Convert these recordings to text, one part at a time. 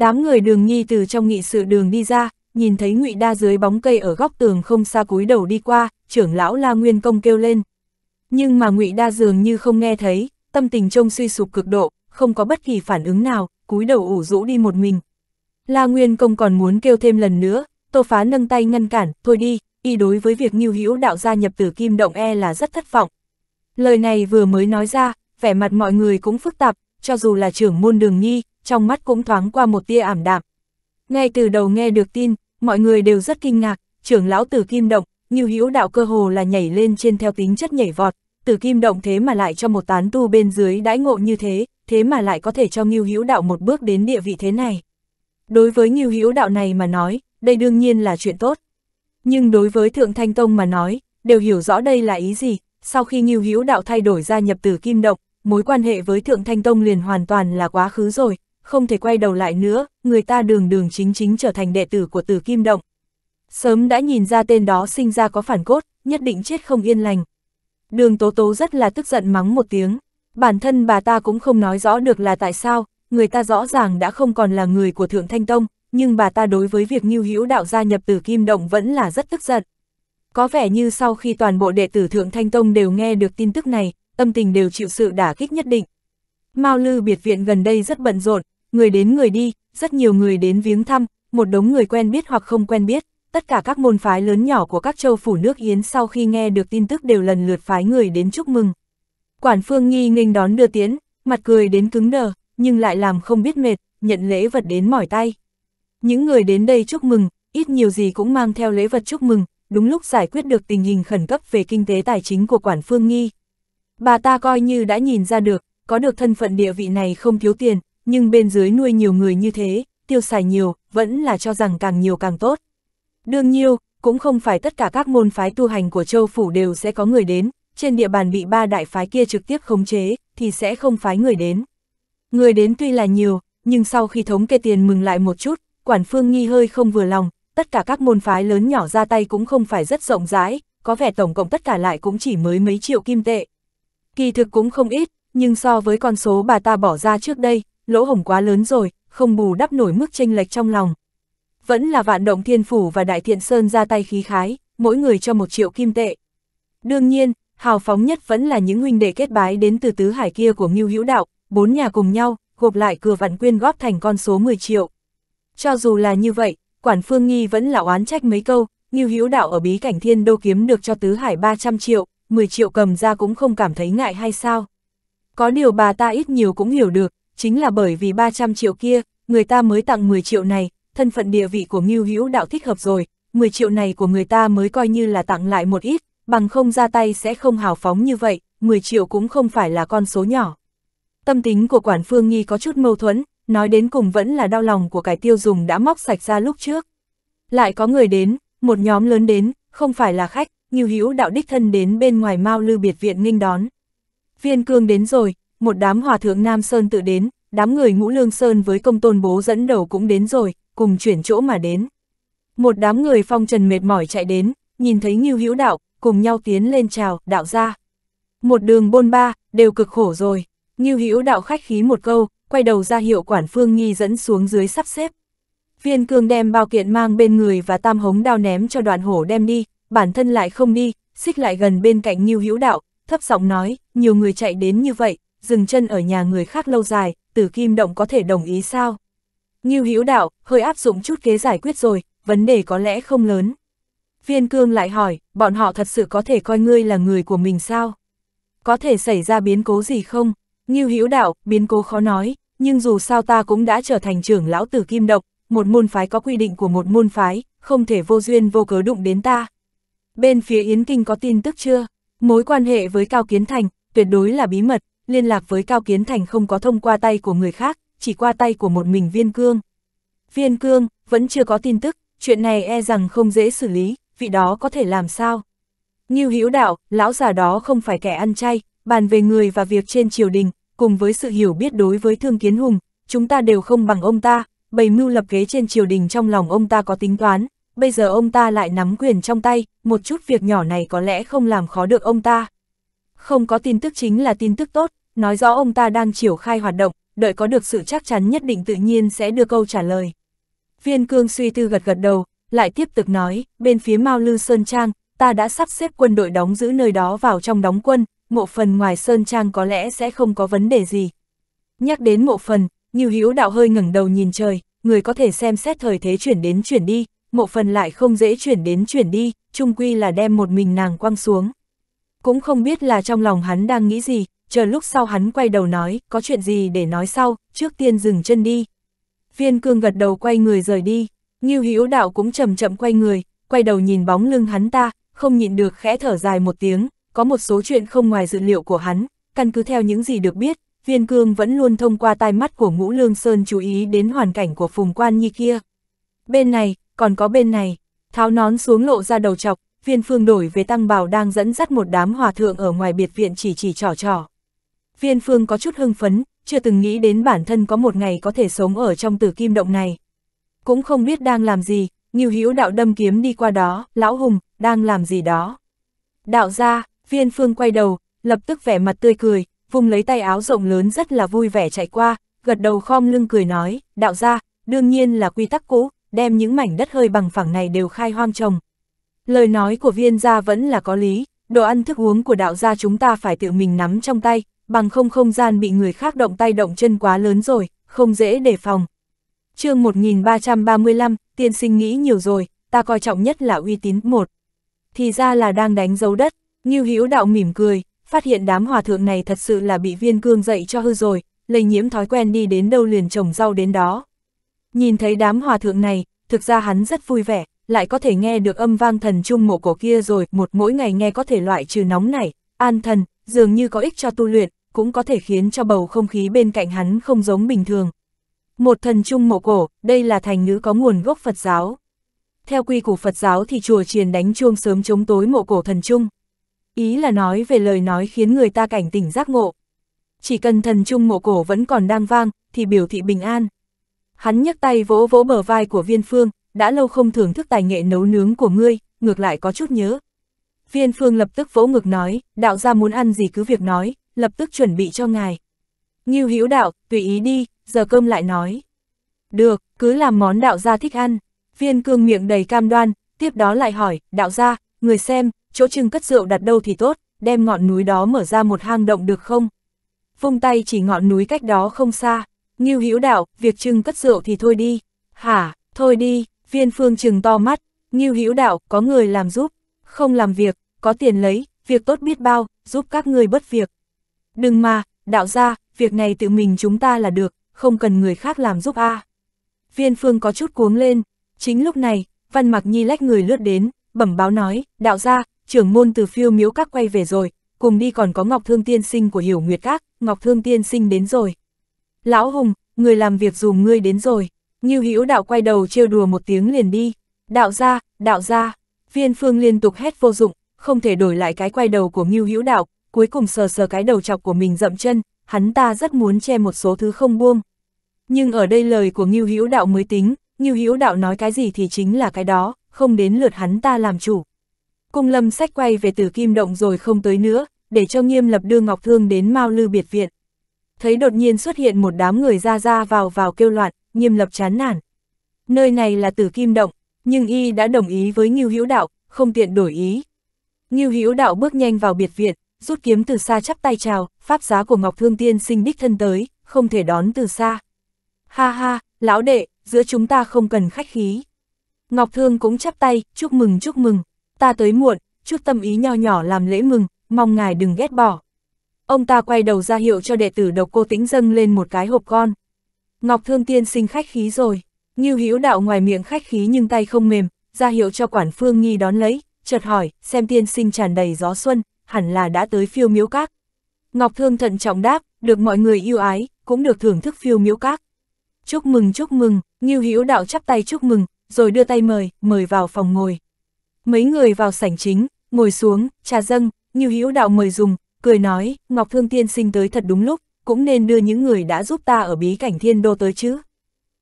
Đám người đường nghi từ trong nghị sự đường đi ra, nhìn thấy ngụy đa dưới bóng cây ở góc tường không xa cúi đầu đi qua, trưởng lão La Nguyên Công kêu lên. Nhưng mà ngụy đa dường như không nghe thấy, tâm tình trông suy sụp cực độ, không có bất kỳ phản ứng nào, cúi đầu ủ rũ đi một mình. La Nguyên Công còn muốn kêu thêm lần nữa, Tô Phá nâng tay ngăn cản, thôi đi, y đối với việc Ngưu Hữu đạo gia nhập tử kim động e là rất thất vọng. Lời này vừa mới nói ra, vẻ mặt mọi người cũng phức tạp, cho dù là trưởng môn đường nhi, trong mắt cũng thoáng qua một tia ảm đạm. Ngay từ đầu nghe được tin, mọi người đều rất kinh ngạc, trưởng lão tử kim động, như hữu đạo cơ hồ là nhảy lên trên theo tính chất nhảy vọt, tử kim động thế mà lại cho một tán tu bên dưới đãi ngộ như thế, thế mà lại có thể cho Ngưu Hữu Đạo một bước đến địa vị thế này. Đối với Ngưu Hữu Đạo này mà nói, đây đương nhiên là chuyện tốt. Nhưng đối với Thượng Thanh Tông mà nói, đều hiểu rõ đây là ý gì, sau khi Ngưu Hữu Đạo thay đổi gia nhập Tử Kim Động, mối quan hệ với Thượng Thanh Tông liền hoàn toàn là quá khứ rồi, không thể quay đầu lại nữa, người ta đường đường chính chính trở thành đệ tử của Tử Kim Động. Sớm đã nhìn ra tên đó sinh ra có phản cốt, nhất định chết không yên lành. Đường Tố Tố rất là tức giận mắng một tiếng, bản thân bà ta cũng không nói rõ được là tại sao, người ta rõ ràng đã không còn là người của Thượng Thanh Tông, nhưng bà ta đối với việc Ngưu Hữu đạo gia nhập Tử Kim Động vẫn là rất tức giận. Có vẻ như sau khi toàn bộ đệ tử Thượng Thanh Tông đều nghe được tin tức này, tâm tình đều chịu sự đả kích nhất định. Mao Lư biệt viện gần đây rất bận rộn, người đến người đi, rất nhiều người đến viếng thăm, một đống người quen biết hoặc không quen biết, tất cả các môn phái lớn nhỏ của các châu phủ nước Yến sau khi nghe được tin tức đều lần lượt phái người đến chúc mừng. Quản phương nghi nghênh đón đưa tiến, mặt cười đến cứng đờ, nhưng lại làm không biết mệt, nhận lễ vật đến mỏi tay. Những người đến đây chúc mừng, ít nhiều gì cũng mang theo lễ vật chúc mừng, đúng lúc giải quyết được tình hình khẩn cấp về kinh tế tài chính của quản phương nghi. Bà ta coi như đã nhìn ra được, có được thân phận địa vị này không thiếu tiền, nhưng bên dưới nuôi nhiều người như thế, tiêu xài nhiều, vẫn là cho rằng càng nhiều càng tốt. Đương nhiêu, cũng không phải tất cả các môn phái tu hành của châu phủ đều sẽ có người đến, trên địa bàn bị ba đại phái kia trực tiếp khống chế, thì sẽ không phái người đến. Người đến tuy là nhiều, nhưng sau khi thống kê tiền mừng lại một chút, quản phương nghi hơi không vừa lòng, tất cả các môn phái lớn nhỏ ra tay cũng không phải rất rộng rãi, có vẻ tổng cộng tất cả lại cũng chỉ mới mấy triệu kim tệ. Kỳ thực cũng không ít, nhưng so với con số bà ta bỏ ra trước đây, lỗ hổng quá lớn rồi, không bù đắp nổi mức chênh lệch trong lòng. Vẫn là vạn động thiên phủ và đại thiện sơn ra tay khí khái, mỗi người cho một triệu kim tệ. Đương nhiên, hào phóng nhất vẫn là những huynh đệ kết bái đến từ tứ hải kia của Ngưu Hữu Đạo, bốn nhà cùng nhau, gộp lại cửa vạn quyên góp thành con số 10 triệu. Cho dù là như vậy, quản phương nghi vẫn là oán trách mấy câu, Ngưu Hữu Đạo ở bí cảnh thiên đô kiếm được cho tứ hải 300 triệu, 10 triệu cầm ra cũng không cảm thấy ngại hay sao. Có điều bà ta ít nhiều cũng hiểu được, chính là bởi vì 300 triệu kia, người ta mới tặng 10 triệu này, thân phận địa vị của Ngưu Hữu Đạo thích hợp rồi, 10 triệu này của người ta mới coi như là tặng lại một ít, bằng không ra tay sẽ không hào phóng như vậy, 10 triệu cũng không phải là con số nhỏ. Tâm tính của Quản Phương Nghi có chút mâu thuẫn, nói đến cùng vẫn là đau lòng của cái tiêu dùng đã móc sạch ra lúc trước. Lại có người đến, một nhóm lớn đến, không phải là khách, Ngưu Hữu Đạo đích thân đến bên ngoài Mao Lư biệt viện nghênh đón. Viên Cương đến rồi, một đám hòa thượng Nam Sơn tự đến, đám người ngũ lương Sơn với công tôn bố dẫn đầu cũng đến rồi, cùng chuyển chỗ mà đến. Một đám người phong trần mệt mỏi chạy đến, nhìn thấy Ngưu Hữu Đạo, cùng nhau tiến lên chào, đạo ra. Một đường bôn ba, đều cực khổ rồi. Ngưu Hữu Đạo khách khí một câu, quay đầu ra hiệu quản Phương Nghi dẫn xuống dưới sắp xếp. Viên Cương đem bao kiện mang bên người và tam hống đao ném cho đoàn hổ đem đi, bản thân lại không đi, xích lại gần bên cạnh Ngưu Hữu Đạo, thấp giọng nói, nhiều người chạy đến như vậy, dừng chân ở nhà người khác lâu dài, tử kim động có thể đồng ý sao? Ngưu Hữu đạo, hơi áp dụng chút kế giải quyết rồi, vấn đề có lẽ không lớn. Viên cương lại hỏi, bọn họ thật sự có thể coi ngươi là người của mình sao? Có thể xảy ra biến cố gì không? Ngưu Hữu đạo, biến cố khó nói, nhưng dù sao ta cũng đã trở thành trưởng lão tử kim Động, một môn phái có quy định của một môn phái, không thể vô duyên vô cớ đụng đến ta. Bên phía Yến Kinh có tin tức chưa? Mối quan hệ với Cao Kiến Thành, tuyệt đối là bí mật liên lạc với Cao Kiến Thành không có thông qua tay của người khác, chỉ qua tay của một mình Viên Cương. Viên Cương, vẫn chưa có tin tức, chuyện này e rằng không dễ xử lý, vị đó có thể làm sao? như Hữu đạo, lão già đó không phải kẻ ăn chay, bàn về người và việc trên triều đình, cùng với sự hiểu biết đối với Thương Kiến Hùng, chúng ta đều không bằng ông ta, bày mưu lập ghế trên triều đình trong lòng ông ta có tính toán, bây giờ ông ta lại nắm quyền trong tay, một chút việc nhỏ này có lẽ không làm khó được ông ta. Không có tin tức chính là tin tức tốt, nói rõ ông ta đang triển khai hoạt động, đợi có được sự chắc chắn nhất định tự nhiên sẽ đưa câu trả lời. Viên cương suy tư gật gật đầu, lại tiếp tục nói, bên phía Mao Lư Sơn Trang, ta đã sắp xếp quân đội đóng giữ nơi đó vào trong đóng quân, mộ phần ngoài Sơn Trang có lẽ sẽ không có vấn đề gì. Nhắc đến mộ phần, Nhiêu Hữu đạo hơi ngẩng đầu nhìn trời, người có thể xem xét thời thế chuyển đến chuyển đi, mộ phần lại không dễ chuyển đến chuyển đi, chung quy là đem một mình nàng quăng xuống. Cũng không biết là trong lòng hắn đang nghĩ gì, chờ lúc sau hắn quay đầu nói, có chuyện gì để nói sau, trước tiên dừng chân đi. Viên cương gật đầu quay người rời đi, Ngưu Hữu Đạo cũng chậm chậm quay người, quay đầu nhìn bóng lưng hắn ta, không nhịn được khẽ thở dài một tiếng, có một số chuyện không ngoài dự liệu của hắn, căn cứ theo những gì được biết, Viên Cương vẫn luôn thông qua tai mắt của Ngũ Lương Sơn chú ý đến hoàn cảnh của Phùng Quan Nhi kia. Bên này, còn có bên này, tháo nón xuống lộ ra đầu chọc, Viên Phương đổi về tăng bào đang dẫn dắt một đám hòa thượng ở ngoài biệt viện chỉ chỉ trò trò. Viên Phương có chút hưng phấn, chưa từng nghĩ đến bản thân có một ngày có thể sống ở trong tử kim động này. Cũng không biết đang làm gì, Ngưu Hữu đạo đâm kiếm đi qua đó, lão hùng, đang làm gì đó. Đạo ra, Viên Phương quay đầu, lập tức vẻ mặt tươi cười, vùng lấy tay áo rộng lớn rất là vui vẻ chạy qua, gật đầu khom lưng cười nói, đạo ra, đương nhiên là quy tắc cũ, đem những mảnh đất hơi bằng phẳng này đều khai hoang trồng. Lời nói của viên gia vẫn là có lý, đồ ăn thức uống của đạo gia chúng ta phải tự mình nắm trong tay, bằng không không gian bị người khác động tay động chân quá lớn rồi, không dễ đề phòng. chương 1335, tiên sinh nghĩ nhiều rồi, ta coi trọng nhất là uy tín một. Thì ra là đang đánh dấu đất, như hữu đạo mỉm cười, phát hiện đám hòa thượng này thật sự là bị viên cương dạy cho hư rồi, lây nhiễm thói quen đi đến đâu liền trồng rau đến đó. Nhìn thấy đám hòa thượng này, thực ra hắn rất vui vẻ, lại có thể nghe được âm vang thần trung mộ cổ kia rồi, một mỗi ngày nghe có thể loại trừ nóng này, an thần, dường như có ích cho tu luyện, cũng có thể khiến cho bầu không khí bên cạnh hắn không giống bình thường. Một thần trung mộ cổ, đây là thành ngữ có nguồn gốc Phật giáo. Theo quy củ Phật giáo thì chùa triền đánh chuông sớm chống tối mộ cổ thần trung. Ý là nói về lời nói khiến người ta cảnh tỉnh giác ngộ. Chỉ cần thần trung mộ cổ vẫn còn đang vang, thì biểu thị bình an. Hắn nhấc tay vỗ vỗ bờ vai của viên phương, đã lâu không thưởng thức tài nghệ nấu nướng của ngươi, ngược lại có chút nhớ. Viên phương lập tức vỗ ngực nói, đạo gia muốn ăn gì cứ việc nói, lập tức chuẩn bị cho ngài. Ngưu Hữu đạo, tùy ý đi, giờ cơm lại nói. Được, cứ làm món đạo gia thích ăn. Viên cương miệng đầy cam đoan, tiếp đó lại hỏi, đạo gia, người xem, chỗ trưng cất rượu đặt đâu thì tốt, đem ngọn núi đó mở ra một hang động được không? Vung tay chỉ ngọn núi cách đó không xa, Ngưu Hữu đạo, việc trưng cất rượu thì thôi đi. Hả, thôi đi, viên phương trừng to mắt, Ngưu Hữu đạo, có người làm giúp, không làm việc, có tiền lấy, việc tốt biết bao, giúp các người bất việc. Đừng mà, đạo gia, việc này tự mình chúng ta là được, không cần người khác làm giúp a. À. Viên phương có chút cuống lên, chính lúc này, văn mặc nhi lách người lướt đến, bẩm báo nói, đạo gia, trưởng môn từ phiêu miếu các quay về rồi, cùng đi còn có Ngọc Thương Tiên Sinh của Hiểu Nguyệt Các, Ngọc Thương Tiên Sinh đến rồi. Lão Hùng, người làm việc dùm ngươi đến rồi, Ngưu Hữu đạo quay đầu trêu đùa một tiếng liền đi, đạo gia, đạo gia, viên phương liên tục hét vô dụng, không thể đổi lại cái quay đầu của Ngưu Hữu đạo, cuối cùng sờ sờ cái đầu chọc của mình rậm chân, hắn ta rất muốn che một số thứ không buông. Nhưng ở đây lời của Ngưu Hữu Đạo mới tính, Ngưu Hữu Đạo nói cái gì thì chính là cái đó, không đến lượt hắn ta làm chủ. Cung lâm sách quay về Tử kim động rồi không tới nữa, để cho nghiêm lập đưa Ngọc Thương đến Mao Lư Biệt Viện. Thấy đột nhiên xuất hiện một đám người ra ra vào vào kêu loạn, nghiêm lập chán nản. Nơi này là tử kim động, nhưng y đã đồng ý với Ngưu Hữu Đạo, không tiện đổi ý. Ngưu Hữu Đạo bước nhanh vào biệt viện, rút kiếm từ xa chắp tay chào, pháp giá của Ngọc Thương Tiên sinh đích thân tới, không thể đón từ xa. Ha ha, lão đệ, giữa chúng ta không cần khách khí. Ngọc Thương cũng chắp tay, chúc mừng chúc mừng, ta tới muộn, chút tâm ý nho nhỏ làm lễ mừng, mong ngài đừng ghét bỏ. Ông ta quay đầu ra hiệu cho đệ tử độc cô tĩnh dâng lên một cái hộp con. Ngọc Thương Tiên sinh khách khí rồi, như Hữu Đạo ngoài miệng khách khí nhưng tay không mềm, ra hiệu cho quản phương nghi đón lấy, chợt hỏi, xem tiên sinh tràn đầy gió xuân, hẳn là đã tới phiêu miếu các. Ngọc Thương thận trọng đáp, được mọi người yêu ái, cũng được thưởng thức phiêu miếu các. Chúc mừng chúc mừng, Nghiêu Hữu Đạo chắp tay chúc mừng, rồi đưa tay mời, mời vào phòng ngồi. Mấy người vào sảnh chính, ngồi xuống, trà dâng, Nghiêu Hữu Đạo mời dùng, cười nói, Ngọc Thương Tiên sinh tới thật đúng lúc, cũng nên đưa những người đã giúp ta ở bí cảnh thiên đô tới chứ.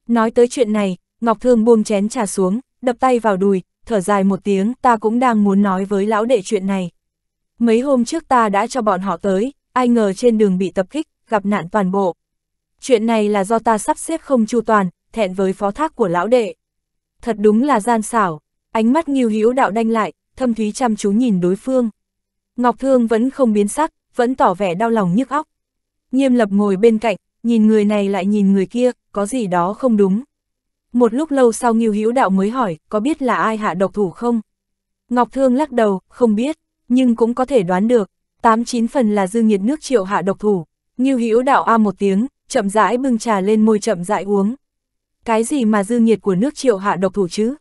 Nói tới chuyện này, Ngọc Thương buông chén trà xuống, đập tay vào đùi, thở dài một tiếng, ta cũng đang muốn nói với lão đệ chuyện này mấy hôm trước ta đã cho bọn họ tới, ai ngờ trên đường bị tập kích, gặp nạn toàn bộ. Chuyện này là do ta sắp xếp không chu toàn, thẹn với phó thác của lão đệ. Thật đúng là gian xảo, ánh mắt nghiêu hữu đạo đanh lại, thâm thúy chăm chú nhìn đối phương. Ngọc Thương vẫn không biến sắc, vẫn tỏ vẻ đau lòng nhức óc. Nghiêm lập ngồi bên cạnh, nhìn người này lại nhìn người kia, có gì đó không đúng. Một lúc lâu sau nghiêu hữu đạo mới hỏi, có biết là ai hạ độc thủ không? Ngọc Thương lắc đầu, không biết nhưng cũng có thể đoán được, tám chín phần là dư nhiệt nước triệu hạ độc thủ. Như hữu đạo a một tiếng, chậm rãi bưng trà lên môi chậm rãi uống. Cái gì mà dư nhiệt của nước triệu hạ độc thủ chứ?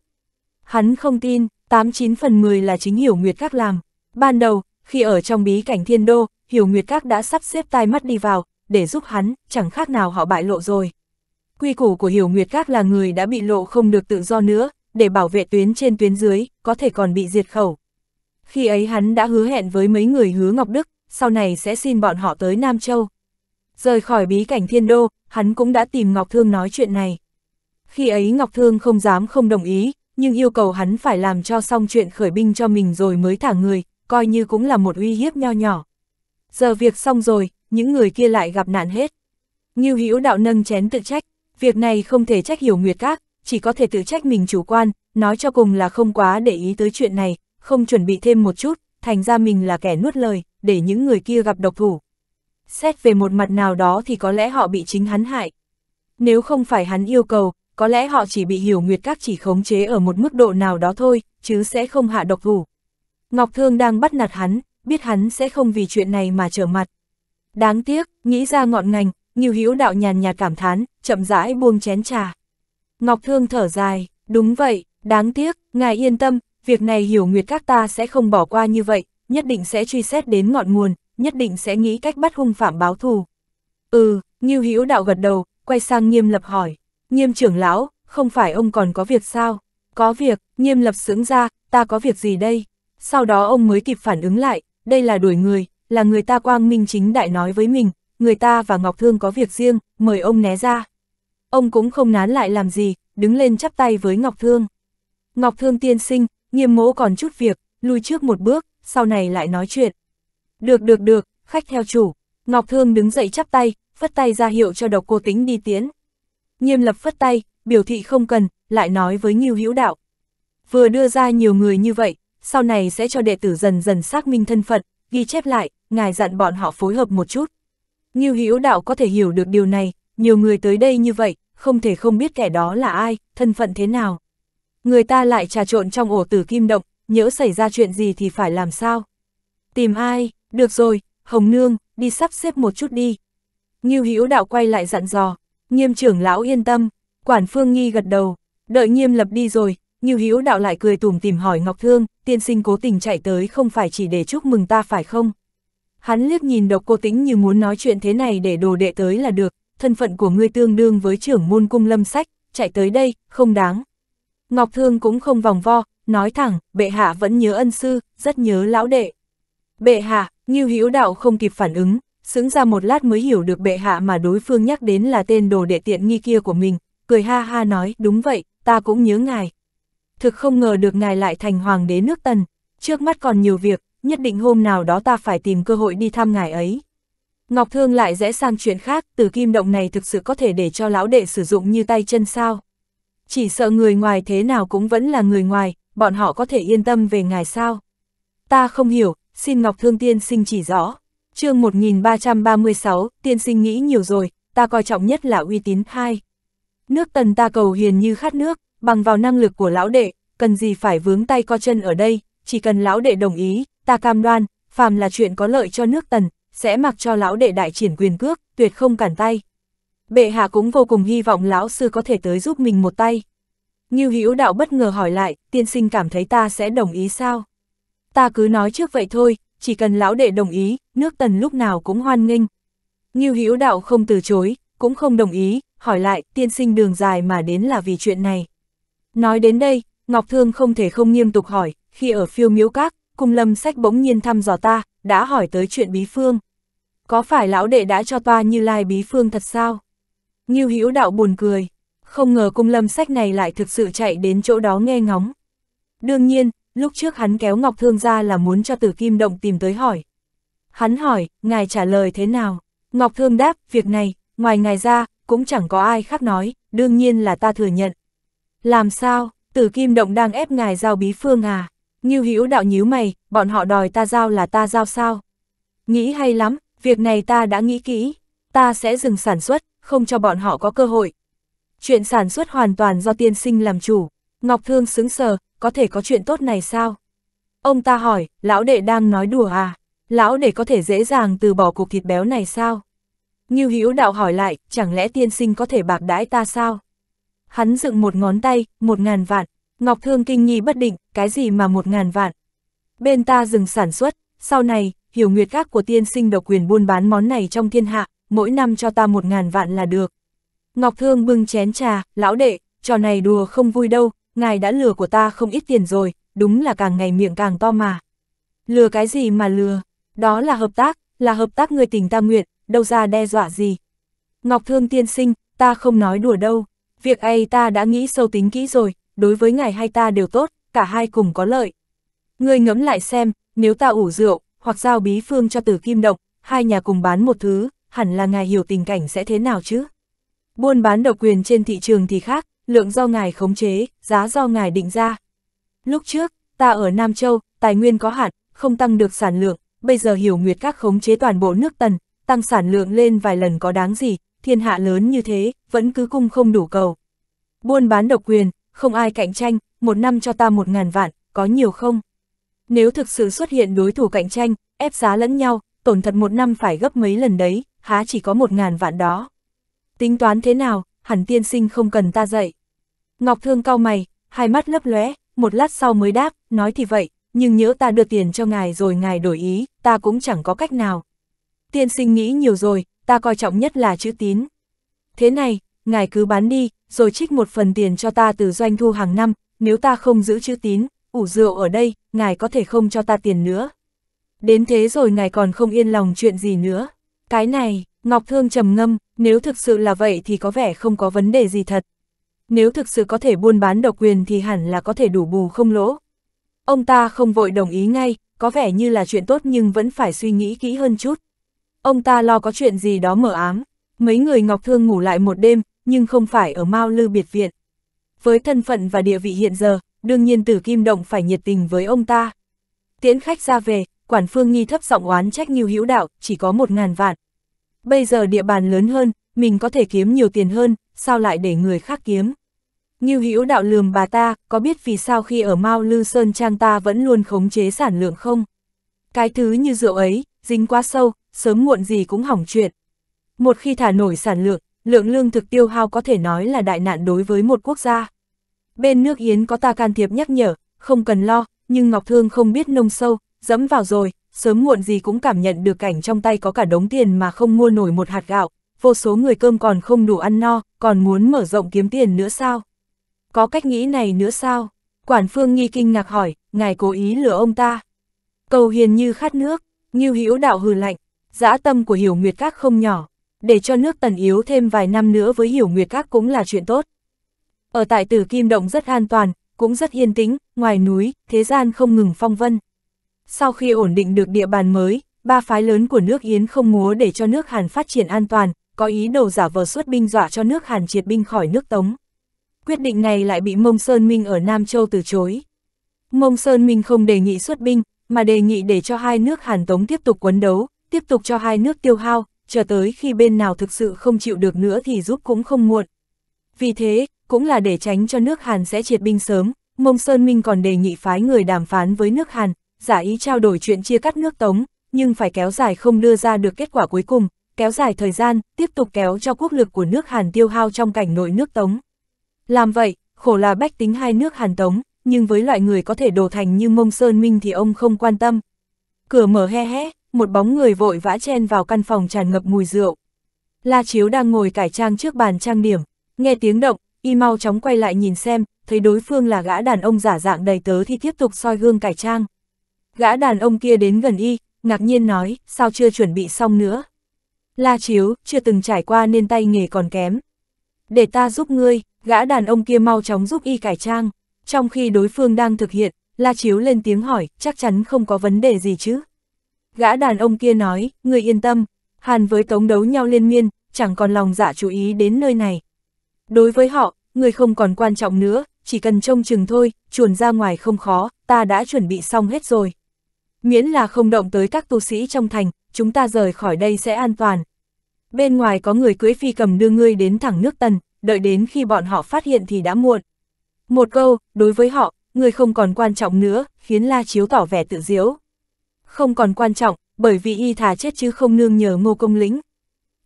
Hắn không tin, tám chín phần 10 là chính Hiểu Nguyệt Các làm. Ban đầu, khi ở trong bí cảnh thiên đô, Hiểu Nguyệt Các đã sắp xếp tai mắt đi vào, để giúp hắn, chẳng khác nào họ bại lộ rồi. Quy củ của Hiểu Nguyệt Các là người đã bị lộ không được tự do nữa, để bảo vệ tuyến trên tuyến dưới, có thể còn bị diệt khẩu. Khi ấy hắn đã hứa hẹn với mấy người hứa Ngọc Đức, sau này sẽ xin bọn họ tới Nam Châu. Rời khỏi bí cảnh thiên đô, hắn cũng đã tìm Ngọc Thương nói chuyện này. Khi ấy Ngọc Thương không dám không đồng ý, nhưng yêu cầu hắn phải làm cho xong chuyện khởi binh cho mình rồi mới thả người, coi như cũng là một uy hiếp nho nhỏ. Giờ việc xong rồi, những người kia lại gặp nạn hết. Như Hữu đạo nâng chén tự trách, việc này không thể trách hiểu Nguyệt Các, chỉ có thể tự trách mình chủ quan, nói cho cùng là không quá để ý tới chuyện này, không chuẩn bị thêm một chút, thành ra mình là kẻ nuốt lời, để những người kia gặp độc thủ. Xét về một mặt nào đó thì có lẽ họ bị chính hắn hại. Nếu không phải hắn yêu cầu, có lẽ họ chỉ bị hiểu nguyệt các chỉ khống chế ở một mức độ nào đó thôi, chứ sẽ không hạ độc thủ. Ngọc Thương đang bắt nạt hắn, biết hắn sẽ không vì chuyện này mà trở mặt. Đáng tiếc, nghĩ ra ngọn ngành, Nghiêu Hữu đạo nhàn nhạt cảm thán, chậm rãi buông chén trà. Ngọc Thương thở dài, đúng vậy, đáng tiếc, ngài yên tâm, việc này hiểu nguyệt các ta sẽ không bỏ qua như vậy, nhất định sẽ truy xét đến ngọn nguồn, nhất định sẽ nghĩ cách bắt hung phạm báo thù. Ừ, Ngưu Hữu đạo gật đầu, quay sang nghiêm lập hỏi, nghiêm trưởng lão, không phải ông còn có việc sao? Có việc, nghiêm lập sướng ra, ta có việc gì đây? Sau đó ông mới kịp phản ứng lại, đây là đuổi người, là người ta quang minh chính đại nói với mình, người ta và Ngọc Thương có việc riêng, mời ông né ra. Ông cũng không nán lại làm gì, đứng lên chắp tay với Ngọc Thương. Ngọc Thương tiên sinh, nghiêm mỗ còn chút việc, lui trước một bước, sau này lại nói chuyện. Được được được, khách theo chủ. Ngọc Thương đứng dậy chắp tay, phất tay ra hiệu cho độc cô tính đi tiến. Nghiêm lập phất tay, biểu thị không cần, lại nói với Nghiêu Hữu Đạo. Vừa đưa ra nhiều người như vậy, sau này sẽ cho đệ tử dần dần xác minh thân phận, ghi chép lại, ngài dặn bọn họ phối hợp một chút. Nghiêu Hữu Đạo có thể hiểu được điều này, nhiều người tới đây như vậy, không thể không biết kẻ đó là ai, thân phận thế nào. Người ta lại trà trộn trong ổ tử kim động, nhỡ xảy ra chuyện gì thì phải làm sao? Tìm ai? Được rồi, Hồng Nương, đi sắp xếp một chút đi. Nghiêu Hữu đạo quay lại dặn dò, nghiêm trưởng lão yên tâm, quản phương nghi gật đầu, đợi nghiêm lập đi rồi, Nghiêu Hữu đạo lại cười tủm tìm hỏi Ngọc Thương, tiên sinh cố tình chạy tới không phải chỉ để chúc mừng ta phải không? Hắn liếc nhìn độc cô tĩnh như muốn nói chuyện thế này để đồ đệ tới là được, thân phận của ngươi tương đương với trưởng môn cung lâm sách, chạy tới đây, không đáng. Ngọc Thương cũng không vòng vo, nói thẳng, bệ hạ vẫn nhớ ân sư, rất nhớ lão đệ. Bệ hạ, Ngưu Hữu Đạo không kịp phản ứng, sững ra một lát mới hiểu được bệ hạ mà đối phương nhắc đến là tên đồ đệ tiện nghi kia của mình, cười ha ha nói, đúng vậy, ta cũng nhớ ngài. Thực không ngờ được ngài lại thành hoàng đế nước tần, trước mắt còn nhiều việc, nhất định hôm nào đó ta phải tìm cơ hội đi thăm ngài ấy. Ngọc Thương lại rẽ sang chuyện khác, từ kim động này thực sự có thể để cho lão đệ sử dụng như tay chân sao? Chỉ sợ người ngoài thế nào cũng vẫn là người ngoài, bọn họ có thể yên tâm về ngài sao. Ta không hiểu, xin Ngọc Thương Tiên sinh chỉ rõ. chương 1336, tiên sinh nghĩ nhiều rồi, ta coi trọng nhất là uy tín hai. Nước tần ta cầu hiền như khát nước, bằng vào năng lực của lão đệ, cần gì phải vướng tay co chân ở đây, chỉ cần lão đệ đồng ý, ta cam đoan, phàm là chuyện có lợi cho nước tần, sẽ mặc cho lão đệ đại triển quyền cước, tuyệt không cản tay. Bệ hạ cũng vô cùng hy vọng lão sư có thể tới giúp mình một tay. Như hữu đạo bất ngờ hỏi lại, tiên sinh cảm thấy ta sẽ đồng ý sao? Ta cứ nói trước vậy thôi, chỉ cần lão đệ đồng ý, nước tần lúc nào cũng hoan nghênh. Như hữu đạo không từ chối, cũng không đồng ý, hỏi lại, tiên sinh đường dài mà đến là vì chuyện này. Nói đến đây, Ngọc Thương không thể không nghiêm túc hỏi, khi ở phiêu miếu các, cung lâm sách bỗng nhiên thăm dò ta, đã hỏi tới chuyện bí phương. Có phải lão đệ đã cho toa như lai bí phương thật sao? Ngưu Hữu Đạo buồn cười, không ngờ cung lâm sách này lại thực sự chạy đến chỗ đó nghe ngóng. Đương nhiên, lúc trước hắn kéo Ngọc Thương ra là muốn cho Tử Kim Động tìm tới hỏi. Hắn hỏi, ngài trả lời thế nào? Ngọc Thương đáp, việc này, ngoài ngài ra, cũng chẳng có ai khác nói, đương nhiên là ta thừa nhận. Làm sao, Tử Kim Động đang ép ngài giao bí phương à? Ngưu Hữu Đạo nhíu mày, bọn họ đòi ta giao là ta giao sao? Nghĩ hay lắm, việc này ta đã nghĩ kỹ, ta sẽ dừng sản xuất, không cho bọn họ có cơ hội. Chuyện sản xuất hoàn toàn do tiên sinh làm chủ, Ngọc Thương xứng sờ, có thể có chuyện tốt này sao? Ông ta hỏi, lão đệ đang nói đùa à? Lão đệ có thể dễ dàng từ bỏ cục thịt béo này sao? Như Hữu đạo hỏi lại, chẳng lẽ tiên sinh có thể bạc đãi ta sao? Hắn dựng một ngón tay, một ngàn vạn. Ngọc Thương kinh nghi bất định, cái gì mà một ngàn vạn? Bên ta dừng sản xuất, sau này, hiểu nguyệt các của tiên sinh độc quyền buôn bán món này trong thiên hạ, mỗi năm cho ta một ngàn vạn là được. Ngọc Thương bưng chén trà, lão đệ, trò này đùa không vui đâu, ngài đã lừa của ta không ít tiền rồi, đúng là càng ngày miệng càng to mà. Lừa cái gì mà lừa, đó là hợp tác, là hợp tác người tình ta nguyện, đâu ra đe dọa gì. Ngọc Thương tiên sinh, ta không nói đùa đâu, việc ấy ta đã nghĩ sâu tính kỹ rồi, đối với ngài hay ta đều tốt, cả hai cùng có lợi. Ngươi ngẫm lại xem, nếu ta ủ rượu, hoặc giao bí phương cho tử kim động, hai nhà cùng bán một thứ, hẳn là ngài hiểu tình cảnh sẽ thế nào chứ? Buôn bán độc quyền trên thị trường thì khác, lượng do ngài khống chế, giá do ngài định ra. Lúc trước, ta ở Nam Châu, tài nguyên có hạn, không tăng được sản lượng, bây giờ hiểu nguyệt các khống chế toàn bộ nước tần, tăng sản lượng lên vài lần có đáng gì, thiên hạ lớn như thế, vẫn cứ cung không đủ cầu. Buôn bán độc quyền, không ai cạnh tranh, một năm cho ta một ngàn vạn, có nhiều không? Nếu thực sự xuất hiện đối thủ cạnh tranh, ép giá lẫn nhau, tổn thật một năm phải gấp mấy lần đấy, há chỉ có một ngàn vạn đó. Tính toán thế nào, hẳn tiên sinh không cần ta dạy. Ngọc Thương cau mày, hai mắt lấp lóe, một lát sau mới đáp, nói thì vậy, nhưng nhớ ta đưa tiền cho ngài rồi ngài đổi ý, ta cũng chẳng có cách nào. Tiên sinh nghĩ nhiều rồi, ta coi trọng nhất là chữ tín. Thế này, ngài cứ bán đi, rồi trích một phần tiền cho ta từ doanh thu hàng năm, nếu ta không giữ chữ tín, ủ rượu ở đây, ngài có thể không cho ta tiền nữa. Đến thế rồi ngài còn không yên lòng chuyện gì nữa. Cái này, Ngọc Thương trầm ngâm, nếu thực sự là vậy thì có vẻ không có vấn đề gì thật. Nếu thực sự có thể buôn bán độc quyền thì hẳn là có thể đủ bù không lỗ. Ông ta không vội đồng ý ngay, có vẻ như là chuyện tốt nhưng vẫn phải suy nghĩ kỹ hơn chút. Ông ta lo có chuyện gì đó mở ám. Mấy người Ngọc Thương ngủ lại một đêm, nhưng không phải ở Mao Lư Biệt Viện. Với thân phận và địa vị hiện giờ, đương nhiên Tử Kim Động phải nhiệt tình với ông ta. Tiễn khách ra về, quản phương nghi thấp giọng oán trách Ngưu Hữu Đạo, chỉ có một ngàn vạn. Bây giờ địa bàn lớn hơn, mình có thể kiếm nhiều tiền hơn, sao lại để người khác kiếm? Ngưu Hữu Đạo lườm bà ta, có biết vì sao khi ở Mao Lư Sơn Trang ta vẫn luôn khống chế sản lượng không? Cái thứ như rượu ấy, dính quá sâu, sớm muộn gì cũng hỏng chuyện. Một khi thả nổi sản lượng, lượng lương thực tiêu hao có thể nói là đại nạn đối với một quốc gia. Bên nước Yến có ta can thiệp nhắc nhở, không cần lo, nhưng Ngọc Thương không biết nông sâu, dẫm vào rồi, sớm muộn gì cũng cảm nhận được cảnh trong tay có cả đống tiền mà không mua nổi một hạt gạo, vô số người cơm còn không đủ ăn no, còn muốn mở rộng kiếm tiền nữa sao? Có cách nghĩ này nữa sao? Quản phương nghi kinh ngạc hỏi, ngài cố ý lừa ông ta. Cầu hiền như khát nước, như hữu đạo hừ lạnh, dã tâm của hiểu nguyệt các không nhỏ, để cho nước tần yếu thêm vài năm nữa với hiểu nguyệt các cũng là chuyện tốt. Ở tại tử kim động rất an toàn, cũng rất yên tĩnh, ngoài núi, thế gian không ngừng phong vân. Sau khi ổn định được địa bàn mới, ba phái lớn của nước Yến không múa để cho nước Hàn phát triển an toàn, có ý đồ giả vờ xuất binh dọa cho nước Hàn triệt binh khỏi nước Tống. Quyết định này lại bị Mông Sơn Minh ở Nam Châu từ chối. Mông Sơn Minh không đề nghị xuất binh, mà đề nghị để cho hai nước Hàn Tống tiếp tục quấn đấu, tiếp tục cho hai nước tiêu hao, chờ tới khi bên nào thực sự không chịu được nữa thì giúp cũng không muộn. Vì thế, cũng là để tránh cho nước Hàn sẽ triệt binh sớm, Mông Sơn Minh còn đề nghị phái người đàm phán với nước Hàn, giả ý trao đổi chuyện chia cắt nước Tống, nhưng phải kéo dài không đưa ra được kết quả cuối cùng, kéo dài thời gian, tiếp tục kéo cho quốc lực của nước Hàn tiêu hao trong cảnh nội nước Tống. Làm vậy, khổ là bách tính hai nước Hàn Tống, nhưng với loại người có thể đổ thành như mông sơn minh thì ông không quan tâm. Cửa mở he he, một bóng người vội vã chen vào căn phòng tràn ngập mùi rượu. La Chiếu đang ngồi cải trang trước bàn trang điểm, nghe tiếng động, y mau chóng quay lại nhìn xem, thấy đối phương là gã đàn ông giả dạng đầy tớ thì tiếp tục soi gương cải trang. Gã đàn ông kia đến gần y, ngạc nhiên nói, sao chưa chuẩn bị xong nữa. La chiếu, chưa từng trải qua nên tay nghề còn kém. Để ta giúp ngươi, gã đàn ông kia mau chóng giúp y cải trang. Trong khi đối phương đang thực hiện, La chiếu lên tiếng hỏi, chắc chắn không có vấn đề gì chứ. Gã đàn ông kia nói, ngươi yên tâm, Hàn với tống đấu nhau liên miên, chẳng còn lòng dạ chú ý đến nơi này. Đối với họ, người không còn quan trọng nữa, chỉ cần trông chừng thôi, chuồn ra ngoài không khó, ta đã chuẩn bị xong hết rồi. Miễn là không động tới các tu sĩ trong thành, chúng ta rời khỏi đây sẽ an toàn. Bên ngoài có người cưỡi phi cầm đưa ngươi đến thẳng nước tần, đợi đến khi bọn họ phát hiện thì đã muộn. Một câu, đối với họ, người không còn quan trọng nữa, khiến La Chiếu tỏ vẻ tự diếu Không còn quan trọng, bởi vì y thà chết chứ không nương nhờ ngô công lĩnh.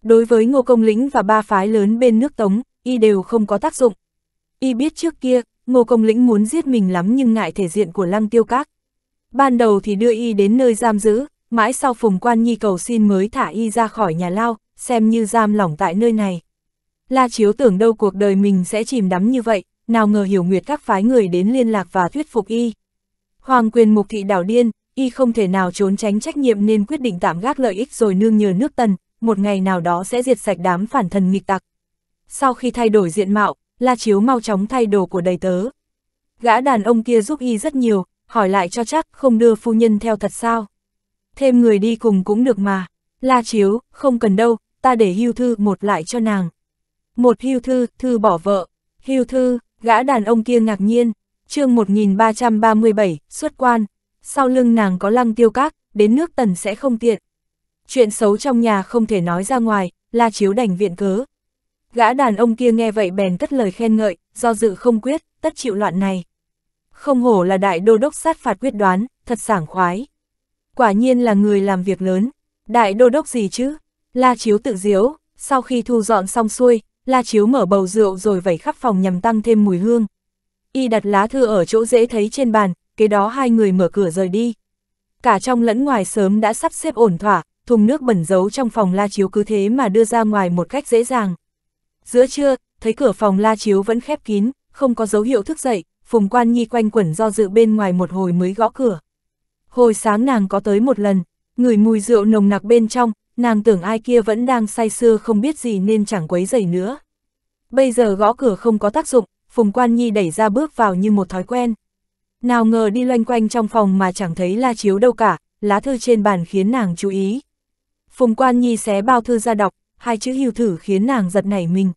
Đối với ngô công lĩnh và ba phái lớn bên nước Tống, y đều không có tác dụng. Y biết trước kia, ngô công lĩnh muốn giết mình lắm nhưng ngại thể diện của lăng tiêu các, ban đầu thì đưa y đến nơi giam giữ, mãi sau Phùng Quan Nhi cầu xin mới thả y ra khỏi nhà lao, xem như giam lỏng tại nơi này. La Chiếu tưởng đâu cuộc đời mình sẽ chìm đắm như vậy, nào ngờ hiểu nguyệt các phái người đến liên lạc và thuyết phục y. Hoàng quyền mục thị đảo điên, y không thể nào trốn tránh trách nhiệm nên quyết định tạm gác lợi ích rồi nương nhờ nước tần, một ngày nào đó sẽ diệt sạch đám phản thần nghịch tặc. Sau khi thay đổi diện mạo, La Chiếu mau chóng thay đồ của đầy tớ. Gã đàn ông kia giúp y rất nhiều, hỏi lại cho chắc, không đưa phu nhân theo thật sao. Thêm người đi cùng cũng được mà, la chiếu, không cần đâu, ta để hưu thư một lại cho nàng. Một hưu thư, thư bỏ vợ, hưu thư, gã đàn ông kia ngạc nhiên, chương 1337, xuất quan, sau lưng nàng có lăng tiêu các, đến nước tần sẽ không tiện. Chuyện xấu trong nhà không thể nói ra ngoài, la chiếu đành viện cớ. Gã đàn ông kia nghe vậy bèn cất lời khen ngợi, do dự không quyết, tất chịu loạn này. Không hổ là đại đô đốc sát phạt quyết đoán, thật sảng khoái. Quả nhiên là người làm việc lớn. Đại đô đốc gì chứ? La Chiếu tự diếu, sau khi thu dọn xong xuôi, La Chiếu mở bầu rượu rồi vẩy khắp phòng nhằm tăng thêm mùi hương. Y đặt lá thư ở chỗ dễ thấy trên bàn, kế đó hai người mở cửa rời đi. Cả trong lẫn ngoài sớm đã sắp xếp ổn thỏa, thùng nước bẩn giấu trong phòng La Chiếu cứ thế mà đưa ra ngoài một cách dễ dàng. Giữa trưa, thấy cửa phòng La Chiếu vẫn khép kín, không có dấu hiệu thức dậy, Phùng Quan Nhi quanh quẩn do dự bên ngoài một hồi mới gõ cửa. Hồi sáng nàng có tới một lần, người mùi rượu nồng nặc bên trong, nàng tưởng ai kia vẫn đang say sưa không biết gì nên chẳng quấy rầy nữa. Bây giờ gõ cửa không có tác dụng, Phùng Quan Nhi đẩy ra bước vào như một thói quen. Nào ngờ đi loanh quanh trong phòng mà chẳng thấy la chiếu đâu cả, lá thư trên bàn khiến nàng chú ý. Phùng Quan Nhi xé bao thư ra đọc, hai chữ hưu thử khiến nàng giật nảy mình.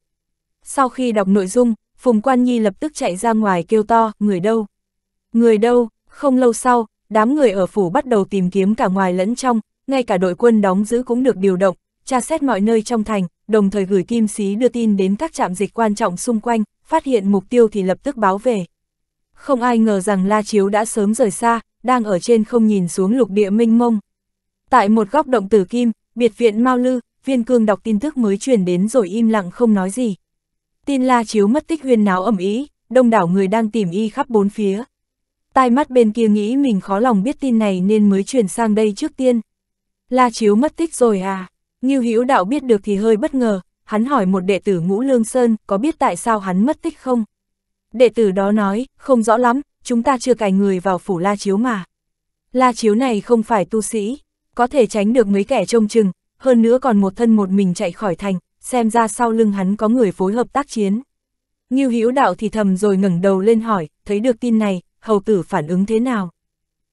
Sau khi đọc nội dung, Phùng Quan Nhi lập tức chạy ra ngoài kêu to, người đâu? Người đâu? Không lâu sau, đám người ở phủ bắt đầu tìm kiếm cả ngoài lẫn trong, ngay cả đội quân đóng giữ cũng được điều động, tra xét mọi nơi trong thành, đồng thời gửi kim sĩ đưa tin đến các trạm dịch quan trọng xung quanh, phát hiện mục tiêu thì lập tức báo về. Không ai ngờ rằng La Chiếu đã sớm rời xa, đang ở trên không nhìn xuống lục địa minh mông. Tại một góc động tử kim, biệt viện Mao Lư, viên cương đọc tin tức mới truyền đến rồi im lặng không nói gì. Tin la chiếu mất tích huyên náo ẩm ý, đông đảo người đang tìm y khắp bốn phía. Tai mắt bên kia nghĩ mình khó lòng biết tin này nên mới chuyển sang đây trước tiên. La chiếu mất tích rồi à? Ngưu Hữu Đạo biết được thì hơi bất ngờ, hắn hỏi một đệ tử Ngũ Lương Sơn có biết tại sao hắn mất tích không? Đệ tử đó nói, không rõ lắm, chúng ta chưa cài người vào phủ La Chiếu mà. La Chiếu này không phải tu sĩ, có thể tránh được mấy kẻ trông chừng, hơn nữa còn một thân một mình chạy khỏi thành, xem ra sau lưng hắn có người phối hợp tác chiến. Ngưu Hữu Đạo thì thầm rồi ngẩng đầu lên hỏi, thấy được tin này, hầu tử phản ứng thế nào?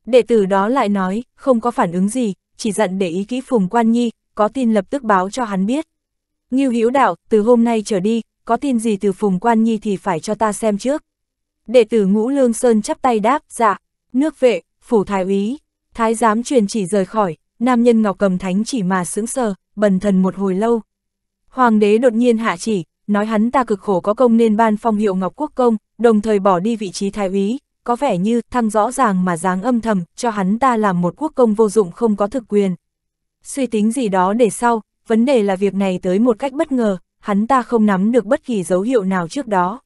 Đệ tử đó lại nói, không có phản ứng gì, chỉ dặn để ý kỹ Phùng Quan Nhi, có tin lập tức báo cho hắn biết. Ngưu Hữu Đạo, từ hôm nay trở đi, có tin gì từ Phùng Quan Nhi thì phải cho ta xem trước. Đệ tử Ngũ Lương Sơn chắp tay đáp, dạ, nước vệ, phủ thái úy, thái giám truyền chỉ rời khỏi, nam nhân ngọc cầm thánh chỉ mà sững sờ, bần thần một hồi lâu, Hoàng đế đột nhiên hạ chỉ, nói hắn ta cực khổ có công nên ban phong hiệu Ngọc Quốc Công, đồng thời bỏ đi vị trí thái úy, có vẻ như thăng rõ ràng mà dáng âm thầm, cho hắn ta làm một quốc công vô dụng không có thực quyền. Suy tính gì đó để sau, vấn đề là việc này tới một cách bất ngờ, hắn ta không nắm được bất kỳ dấu hiệu nào trước đó.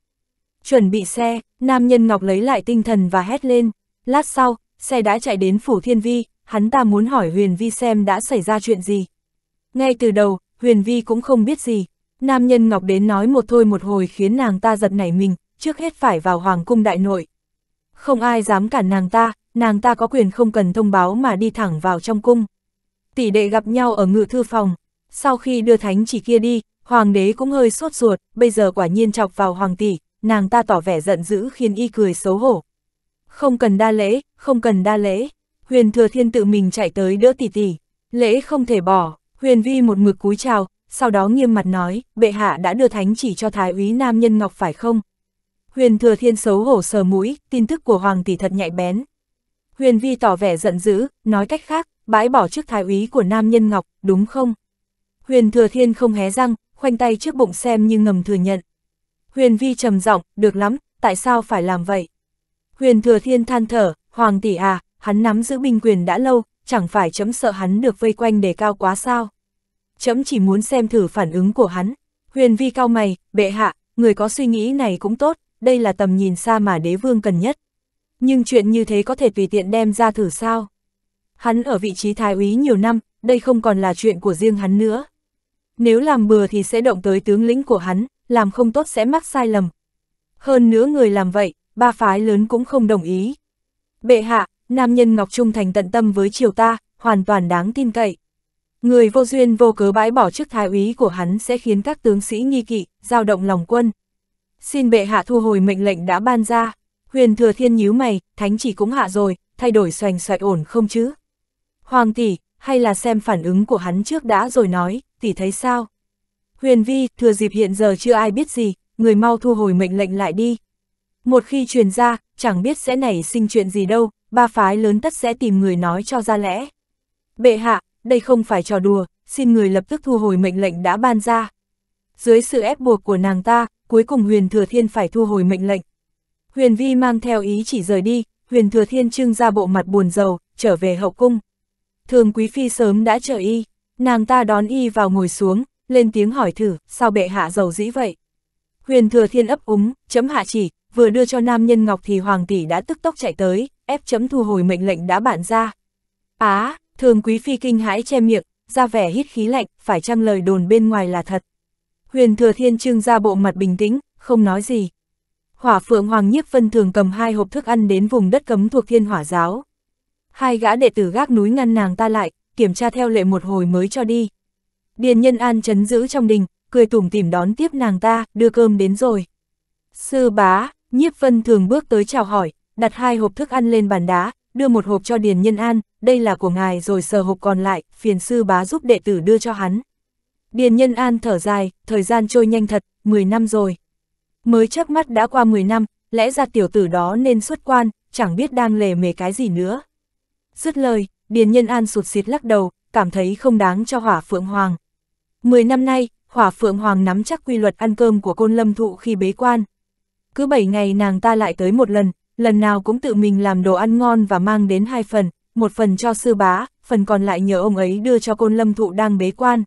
Chuẩn bị xe, nam nhân Ngọc lấy lại tinh thần và hét lên, lát sau, xe đã chạy đến Phủ Thiên Vi, hắn ta muốn hỏi Huyền Vi xem đã xảy ra chuyện gì. Ngay từ đầu, Huyền Vi cũng không biết gì. Nam nhân Ngọc đến nói một thôi một hồi khiến nàng ta giật nảy mình, trước hết phải vào Hoàng cung đại nội. Không ai dám cản nàng ta, nàng ta có quyền không cần thông báo mà đi thẳng vào trong cung. Tỷ đệ gặp nhau ở ngự thư phòng, sau khi đưa thánh chỉ kia đi, hoàng đế cũng hơi sốt ruột, bây giờ quả nhiên chọc vào hoàng tỷ, nàng ta tỏ vẻ giận dữ khiến y cười xấu hổ. Không cần đa lễ, không cần đa lễ, huyền thừa thiên tự mình chạy tới đỡ tỷ tỷ, lễ không thể bỏ, Huyền Vi một mực cúi chào, sau đó nghiêm mặt nói, bệ hạ đã đưa thánh chỉ cho thái úy nam nhân ngọc phải không? Huyền Thừa Thiên xấu hổ sờ mũi, tin tức của Hoàng tỷ thật nhạy bén. Huyền Vi tỏ vẻ giận dữ, nói cách khác, bãi bỏ chức thái úy của nam nhân ngọc, đúng không? Huyền Thừa Thiên không hé răng, khoanh tay trước bụng xem như ngầm thừa nhận. Huyền Vi trầm giọng, được lắm, tại sao phải làm vậy? Huyền Thừa Thiên than thở, Hoàng tỷ à, hắn nắm giữ binh quyền đã lâu, chẳng phải chấm sợ hắn được vây quanh để cao quá sao? chấm chỉ muốn xem thử phản ứng của hắn. Huyền vi cao mày, bệ hạ, người có suy nghĩ này cũng tốt, đây là tầm nhìn xa mà đế vương cần nhất. Nhưng chuyện như thế có thể tùy tiện đem ra thử sao? Hắn ở vị trí thái úy nhiều năm, đây không còn là chuyện của riêng hắn nữa. Nếu làm bừa thì sẽ động tới tướng lĩnh của hắn, làm không tốt sẽ mắc sai lầm. Hơn nữa người làm vậy, ba phái lớn cũng không đồng ý. Bệ hạ, nam nhân Ngọc Trung Thành tận tâm với triều ta, hoàn toàn đáng tin cậy. Người vô duyên vô cớ bãi bỏ chức thái úy của hắn sẽ khiến các tướng sĩ nghi kỵ, dao động lòng quân. Xin bệ hạ thu hồi mệnh lệnh đã ban ra. Huyền thừa thiên nhíu mày, thánh chỉ cũng hạ rồi, thay đổi xoành xoạch ổn không chứ? Hoàng tỷ, hay là xem phản ứng của hắn trước đã rồi nói, tỷ thấy sao? Huyền vi, thừa dịp hiện giờ chưa ai biết gì, người mau thu hồi mệnh lệnh lại đi. Một khi truyền ra, chẳng biết sẽ nảy sinh chuyện gì đâu, ba phái lớn tất sẽ tìm người nói cho ra lẽ. Bệ hạ, đây không phải trò đùa, xin người lập tức thu hồi mệnh lệnh đã ban ra. Dưới sự ép buộc của nàng ta, cuối cùng Huyền Thừa Thiên phải thu hồi mệnh lệnh. Huyền Vi mang theo ý chỉ rời đi, Huyền Thừa Thiên trưng ra bộ mặt buồn rầu, trở về hậu cung. Thường Quý Phi sớm đã chờ y, nàng ta đón y vào ngồi xuống, lên tiếng hỏi thử, sao bệ hạ giàu dĩ vậy? Huyền Thừa Thiên ấp úng, chấm hạ chỉ, vừa đưa cho nam nhân ngọc thì hoàng tỷ đã tức tốc chạy tới, ép chấm thu hồi mệnh lệnh đã bản ra. Á, à, Thường quý phi kinh hãi che miệng, ra vẻ hít khí lạnh, phải chăng lời đồn bên ngoài là thật. Huyền thừa thiên trưng ra bộ mặt bình tĩnh, không nói gì. Hỏa phượng hoàng nhiếp vân thường cầm hai hộp thức ăn đến vùng đất cấm thuộc thiên hỏa giáo. Hai gã đệ tử gác núi ngăn nàng ta lại, kiểm tra theo lệ một hồi mới cho đi. Điền nhân an chấn giữ trong đình, cười tủm tỉm đón tiếp nàng ta, đưa cơm đến rồi. Sư bá, nhiếp vân thường bước tới chào hỏi, đặt hai hộp thức ăn lên bàn đá, đưa một hộp cho Điền Nhân An, đây là của ngài rồi sờ hộp còn lại, phiền sư bá giúp đệ tử đưa cho hắn. Điền Nhân An thở dài, thời gian trôi nhanh thật, 10 năm rồi. Mới chớp mắt đã qua 10 năm, lẽ ra tiểu tử đó nên xuất quan, chẳng biết đang lề mề cái gì nữa. Dứt lời, Điền Nhân An sụt xịt lắc đầu, cảm thấy không đáng cho hỏa phượng hoàng. 10 năm nay, hỏa phượng hoàng nắm chắc quy luật ăn cơm của côn lâm thụ khi bế quan. Cứ 7 ngày nàng ta lại tới một lần, lần nào cũng tự mình làm đồ ăn ngon và mang đến hai phần, một phần cho sư bá, phần còn lại nhờ ông ấy đưa cho côn lâm thụ đang bế quan.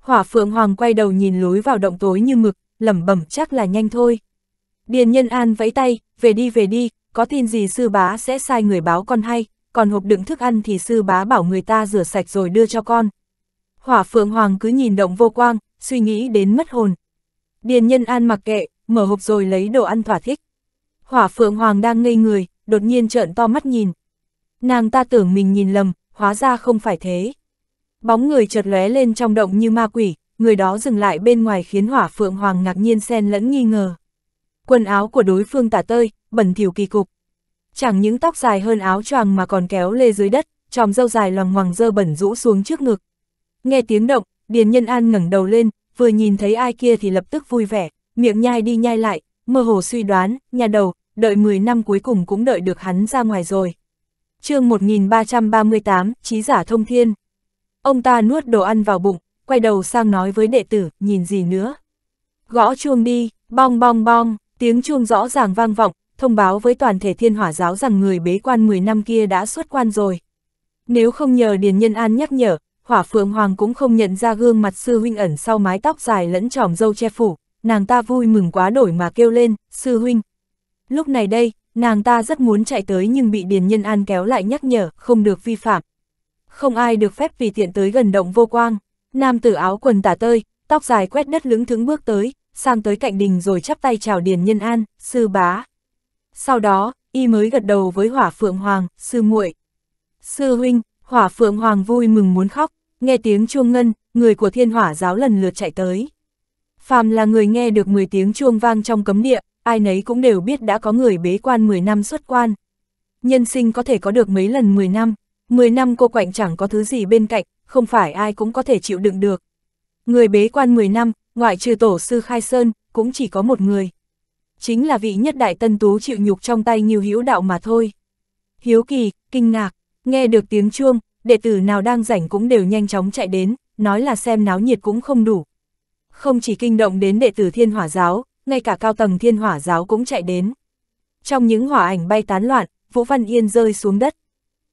Hỏa Phượng Hoàng quay đầu nhìn lối vào động tối như mực, lẩm bẩm chắc là nhanh thôi. Điền Nhân An vẫy tay, về đi về đi, có tin gì sư bá sẽ sai người báo con hay, còn hộp đựng thức ăn thì sư bá bảo người ta rửa sạch rồi đưa cho con. Hỏa Phượng Hoàng cứ nhìn động vô quang, suy nghĩ đến mất hồn. Điền Nhân An mặc kệ, mở hộp rồi lấy đồ ăn thỏa thích hỏa phượng hoàng đang ngây người, đột nhiên trợn to mắt nhìn. Nàng ta tưởng mình nhìn lầm, hóa ra không phải thế. Bóng người chợt lóe lên trong động như ma quỷ, người đó dừng lại bên ngoài khiến hỏa phượng hoàng ngạc nhiên xen lẫn nghi ngờ. Quần áo của đối phương tả tơi, bẩn thỉu kỳ cục. Chẳng những tóc dài hơn áo choàng mà còn kéo lê dưới đất, tròm râu dài loằng ngoằng dơ bẩn rũ xuống trước ngực. Nghe tiếng động, Điền Nhân An ngẩng đầu lên, vừa nhìn thấy ai kia thì lập tức vui vẻ, miệng nhai đi nhai lại, mơ hồ suy đoán, nhà đầu, đợi 10 năm cuối cùng cũng đợi được hắn ra ngoài rồi. chương 1338, trí giả thông thiên. Ông ta nuốt đồ ăn vào bụng, quay đầu sang nói với đệ tử, nhìn gì nữa. Gõ chuông đi, bong bong bong, tiếng chuông rõ ràng vang vọng, thông báo với toàn thể thiên hỏa giáo rằng người bế quan 10 năm kia đã xuất quan rồi. Nếu không nhờ Điền Nhân An nhắc nhở, hỏa phượng hoàng cũng không nhận ra gương mặt sư huynh ẩn sau mái tóc dài lẫn tròm dâu che phủ, nàng ta vui mừng quá đổi mà kêu lên, sư huynh. Lúc này đây, nàng ta rất muốn chạy tới nhưng bị Điền Nhân An kéo lại nhắc nhở, không được vi phạm. Không ai được phép vì tiện tới gần động vô quang, nam tử áo quần tả tơi, tóc dài quét đất lững thững bước tới, sang tới cạnh đình rồi chắp tay chào Điền Nhân An, sư bá. Sau đó, y mới gật đầu với Hỏa Phượng Hoàng, sư muội. Sư huynh, Hỏa Phượng Hoàng vui mừng muốn khóc, nghe tiếng chuông ngân, người của thiên hỏa giáo lần lượt chạy tới. Phàm là người nghe được 10 tiếng chuông vang trong cấm địa, ai nấy cũng đều biết đã có người bế quan 10 năm xuất quan. Nhân sinh có thể có được mấy lần 10 năm, 10 năm cô quạnh chẳng có thứ gì bên cạnh, không phải ai cũng có thể chịu đựng được. Người bế quan 10 năm, ngoại trừ tổ sư Khai Sơn, cũng chỉ có một người. Chính là vị nhất đại tân tú chịu nhục trong tay nhiều Hiếu đạo mà thôi. Hiếu kỳ, kinh ngạc, nghe được tiếng chuông, đệ tử nào đang rảnh cũng đều nhanh chóng chạy đến, nói là xem náo nhiệt cũng không đủ, không chỉ kinh động đến đệ tử thiên hỏa giáo, ngay cả cao tầng thiên hỏa giáo cũng chạy đến. Trong những hỏa ảnh bay tán loạn, Vũ Văn Yên rơi xuống đất.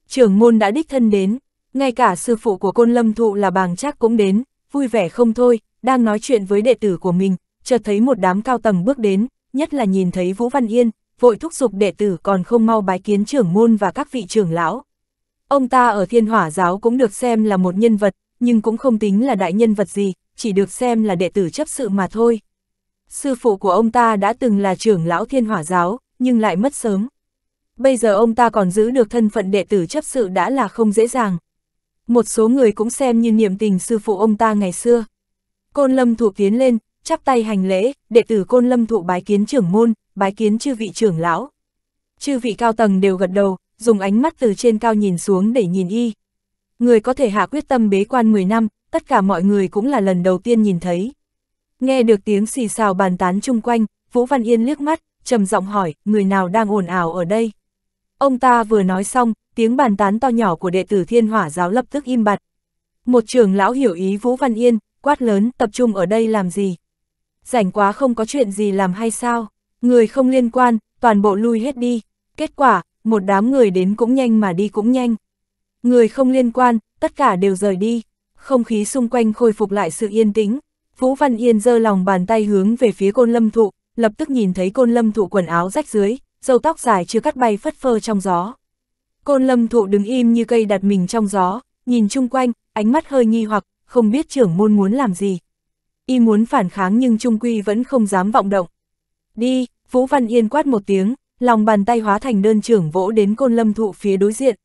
Trưởng môn đã đích thân đến, ngay cả sư phụ của côn lâm thụ là bàng chắc cũng đến, vui vẻ không thôi, đang nói chuyện với đệ tử của mình, chợt thấy một đám cao tầng bước đến, nhất là nhìn thấy Vũ Văn Yên, vội thúc giục đệ tử còn không mau bái kiến trưởng môn và các vị trưởng lão. Ông ta ở thiên hỏa giáo cũng được xem là một nhân vật, nhưng cũng không tính là đại nhân vật gì, chỉ được xem là đệ tử chấp sự mà thôi. Sư phụ của ông ta đã từng là trưởng lão thiên hỏa giáo, nhưng lại mất sớm. Bây giờ ông ta còn giữ được thân phận đệ tử chấp sự đã là không dễ dàng. Một số người cũng xem như niềm tình sư phụ ông ta ngày xưa. Côn lâm thụ tiến lên, chắp tay hành lễ, đệ tử côn lâm thụ bái kiến trưởng môn, bái kiến chư vị trưởng lão. Chư vị cao tầng đều gật đầu, dùng ánh mắt từ trên cao nhìn xuống để nhìn y. Người có thể hạ quyết tâm bế quan 10 năm, tất cả mọi người cũng là lần đầu tiên nhìn thấy. Nghe được tiếng xì xào bàn tán chung quanh, Vũ Văn Yên liếc mắt, trầm giọng hỏi, người nào đang ồn ào ở đây? Ông ta vừa nói xong, tiếng bàn tán to nhỏ của đệ tử thiên hỏa giáo lập tức im bặt. Một trưởng lão hiểu ý Vũ Văn Yên, quát lớn tập trung ở đây làm gì? Rảnh quá không có chuyện gì làm hay sao? Người không liên quan, toàn bộ lui hết đi. Kết quả, một đám người đến cũng nhanh mà đi cũng nhanh. Người không liên quan, tất cả đều rời đi không khí xung quanh khôi phục lại sự yên tĩnh. Vũ Văn Yên giơ lòng bàn tay hướng về phía côn lâm thụ, lập tức nhìn thấy côn lâm thụ quần áo rách dưới, dâu tóc dài chưa cắt bay phất phơ trong gió. Côn lâm thụ đứng im như cây đặt mình trong gió, nhìn chung quanh, ánh mắt hơi nghi hoặc, không biết trưởng môn muốn làm gì. Y muốn phản kháng nhưng trung quy vẫn không dám vọng động. Đi, Vũ Văn Yên quát một tiếng, lòng bàn tay hóa thành đơn trưởng vỗ đến côn lâm thụ phía đối diện.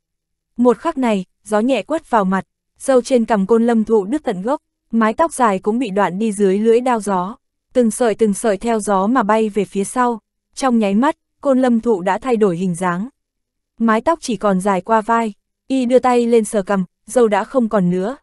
Một khắc này, gió nhẹ quất vào mặt, Dâu trên cằm côn lâm thụ đứt tận gốc, mái tóc dài cũng bị đoạn đi dưới lưỡi đao gió, từng sợi từng sợi theo gió mà bay về phía sau. Trong nháy mắt, côn lâm thụ đã thay đổi hình dáng. Mái tóc chỉ còn dài qua vai, y đưa tay lên sờ cầm, dâu đã không còn nữa.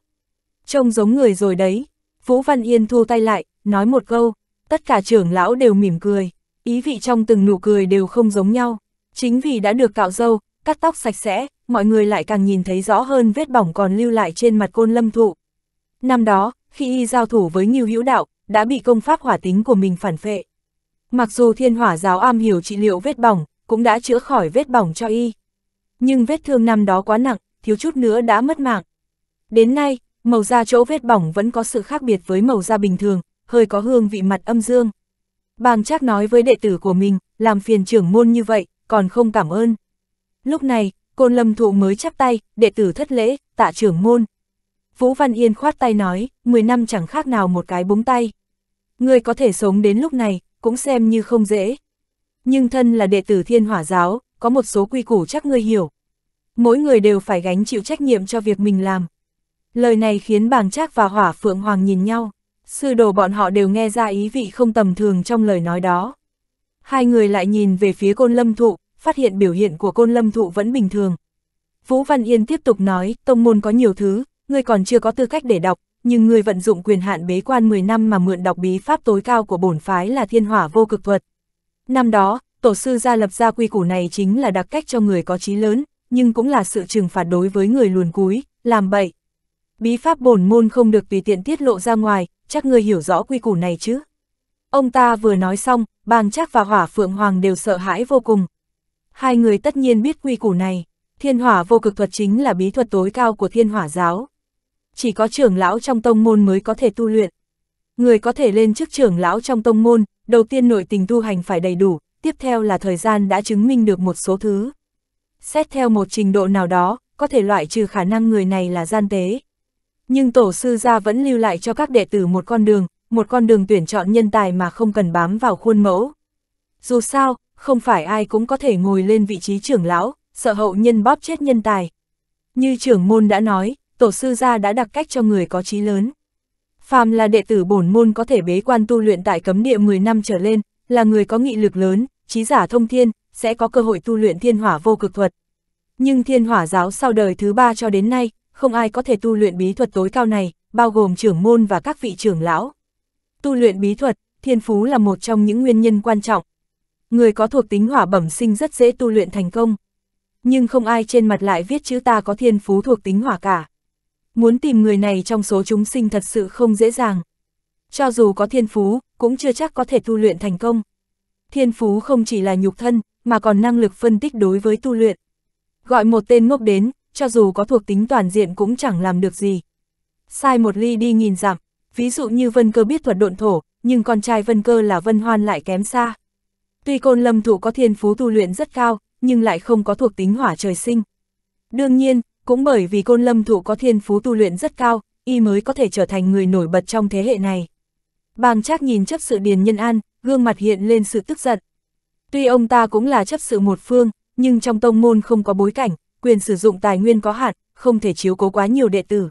Trông giống người rồi đấy. Vũ Văn Yên thu tay lại, nói một câu, tất cả trưởng lão đều mỉm cười, ý vị trong từng nụ cười đều không giống nhau. Chính vì đã được cạo dâu, cắt tóc sạch sẽ, mọi người lại càng nhìn thấy rõ hơn vết bỏng còn lưu lại trên mặt côn lâm thụ. Năm đó, khi y giao thủ với Ngưu Hữu Đạo, đã bị công pháp hỏa tính của mình phản phệ. Mặc dù thiên hỏa giáo am hiểu trị liệu vết bỏng, cũng đã chữa khỏi vết bỏng cho y. Nhưng vết thương năm đó quá nặng, thiếu chút nữa đã mất mạng. Đến nay, màu da chỗ vết bỏng vẫn có sự khác biệt với màu da bình thường, hơi có hương vị mặt âm dương. Bàng Trác nói với đệ tử của mình, làm phiền trưởng môn như vậy, còn không cảm ơn. Lúc này, Côn lâm thụ mới chắp tay, đệ tử thất lễ, tạ trưởng môn. Vũ Văn Yên khoát tay nói, 10 năm chẳng khác nào một cái búng tay. Người có thể sống đến lúc này, cũng xem như không dễ. Nhưng thân là đệ tử thiên hỏa giáo, có một số quy củ chắc ngươi hiểu. Mỗi người đều phải gánh chịu trách nhiệm cho việc mình làm. Lời này khiến bàng trác và hỏa phượng hoàng nhìn nhau. Sư đồ bọn họ đều nghe ra ý vị không tầm thường trong lời nói đó. Hai người lại nhìn về phía côn lâm thụ, phát hiện biểu hiện của côn lâm thụ vẫn bình thường. Vũ Văn Yên tiếp tục nói, tông môn có nhiều thứ, ngươi còn chưa có tư cách để đọc, nhưng ngươi vận dụng quyền hạn bế quan 10 năm mà mượn đọc bí pháp tối cao của bổn phái là thiên hỏa vô cực thuật. Năm đó, tổ sư gia lập ra quy củ này chính là đặc cách cho người có trí lớn, nhưng cũng là sự trừng phạt đối với người luồn cúi, làm bậy. Bí pháp bổn môn không được tùy tiện tiết lộ ra ngoài, chắc ngươi hiểu rõ quy củ này chứ. Ông ta vừa nói xong, bàng chắc và hỏa phượng hoàng đều sợ hãi vô cùng, Hai người tất nhiên biết quy củ này, thiên hỏa vô cực thuật chính là bí thuật tối cao của thiên hỏa giáo. Chỉ có trưởng lão trong tông môn mới có thể tu luyện. Người có thể lên chức trưởng lão trong tông môn, đầu tiên nội tình tu hành phải đầy đủ, tiếp theo là thời gian đã chứng minh được một số thứ. Xét theo một trình độ nào đó, có thể loại trừ khả năng người này là gian tế. Nhưng tổ sư gia vẫn lưu lại cho các đệ tử một con đường, một con đường tuyển chọn nhân tài mà không cần bám vào khuôn mẫu. Dù sao, không phải ai cũng có thể ngồi lên vị trí trưởng lão, sợ hậu nhân bóp chết nhân tài. Như trưởng môn đã nói, tổ sư gia đã đặc cách cho người có trí lớn. Phàm là đệ tử bổn môn có thể bế quan tu luyện tại cấm địa 10 năm trở lên, là người có nghị lực lớn, trí giả thông thiên, sẽ có cơ hội tu luyện thiên hỏa vô cực thuật. Nhưng thiên hỏa giáo sau đời thứ ba cho đến nay, không ai có thể tu luyện bí thuật tối cao này, bao gồm trưởng môn và các vị trưởng lão. Tu luyện bí thuật, thiên phú là một trong những nguyên nhân quan trọng, người có thuộc tính hỏa bẩm sinh rất dễ tu luyện thành công. Nhưng không ai trên mặt lại viết chữ ta có thiên phú thuộc tính hỏa cả. Muốn tìm người này trong số chúng sinh thật sự không dễ dàng. Cho dù có thiên phú, cũng chưa chắc có thể tu luyện thành công. Thiên phú không chỉ là nhục thân, mà còn năng lực phân tích đối với tu luyện. Gọi một tên ngốc đến, cho dù có thuộc tính toàn diện cũng chẳng làm được gì. Sai một ly đi nghìn dặm, ví dụ như Vân Cơ biết thuật độn thổ, nhưng con trai Vân Cơ là Vân Hoan lại kém xa. Tuy côn lâm thụ có thiên phú tu luyện rất cao, nhưng lại không có thuộc tính hỏa trời sinh. Đương nhiên, cũng bởi vì côn lâm thụ có thiên phú tu luyện rất cao, y mới có thể trở thành người nổi bật trong thế hệ này. Bàng Trác nhìn chấp sự Điền Nhân An, gương mặt hiện lên sự tức giận. Tuy ông ta cũng là chấp sự một phương, nhưng trong tông môn không có bối cảnh, quyền sử dụng tài nguyên có hạn, không thể chiếu cố quá nhiều đệ tử.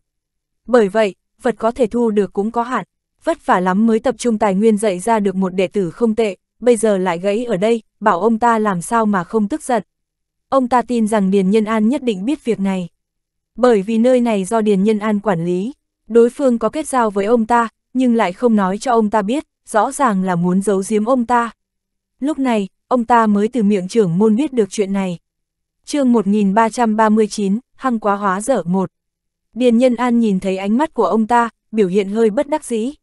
Bởi vậy, vật có thể thu được cũng có hạn, vất vả lắm mới tập trung tài nguyên dạy ra được một đệ tử không tệ, bây giờ lại gãy ở đây, bảo ông ta làm sao mà không tức giận. Ông ta tin rằng Điền Nhân An nhất định biết việc này. Bởi vì nơi này do Điền Nhân An quản lý, đối phương có kết giao với ông ta, nhưng lại không nói cho ông ta biết, rõ ràng là muốn giấu giếm ông ta. Lúc này, ông ta mới từ miệng trưởng môn biết được chuyện này. chương 1339, Hăng Quá Hóa Dở 1 Điền Nhân An nhìn thấy ánh mắt của ông ta, biểu hiện hơi bất đắc dĩ.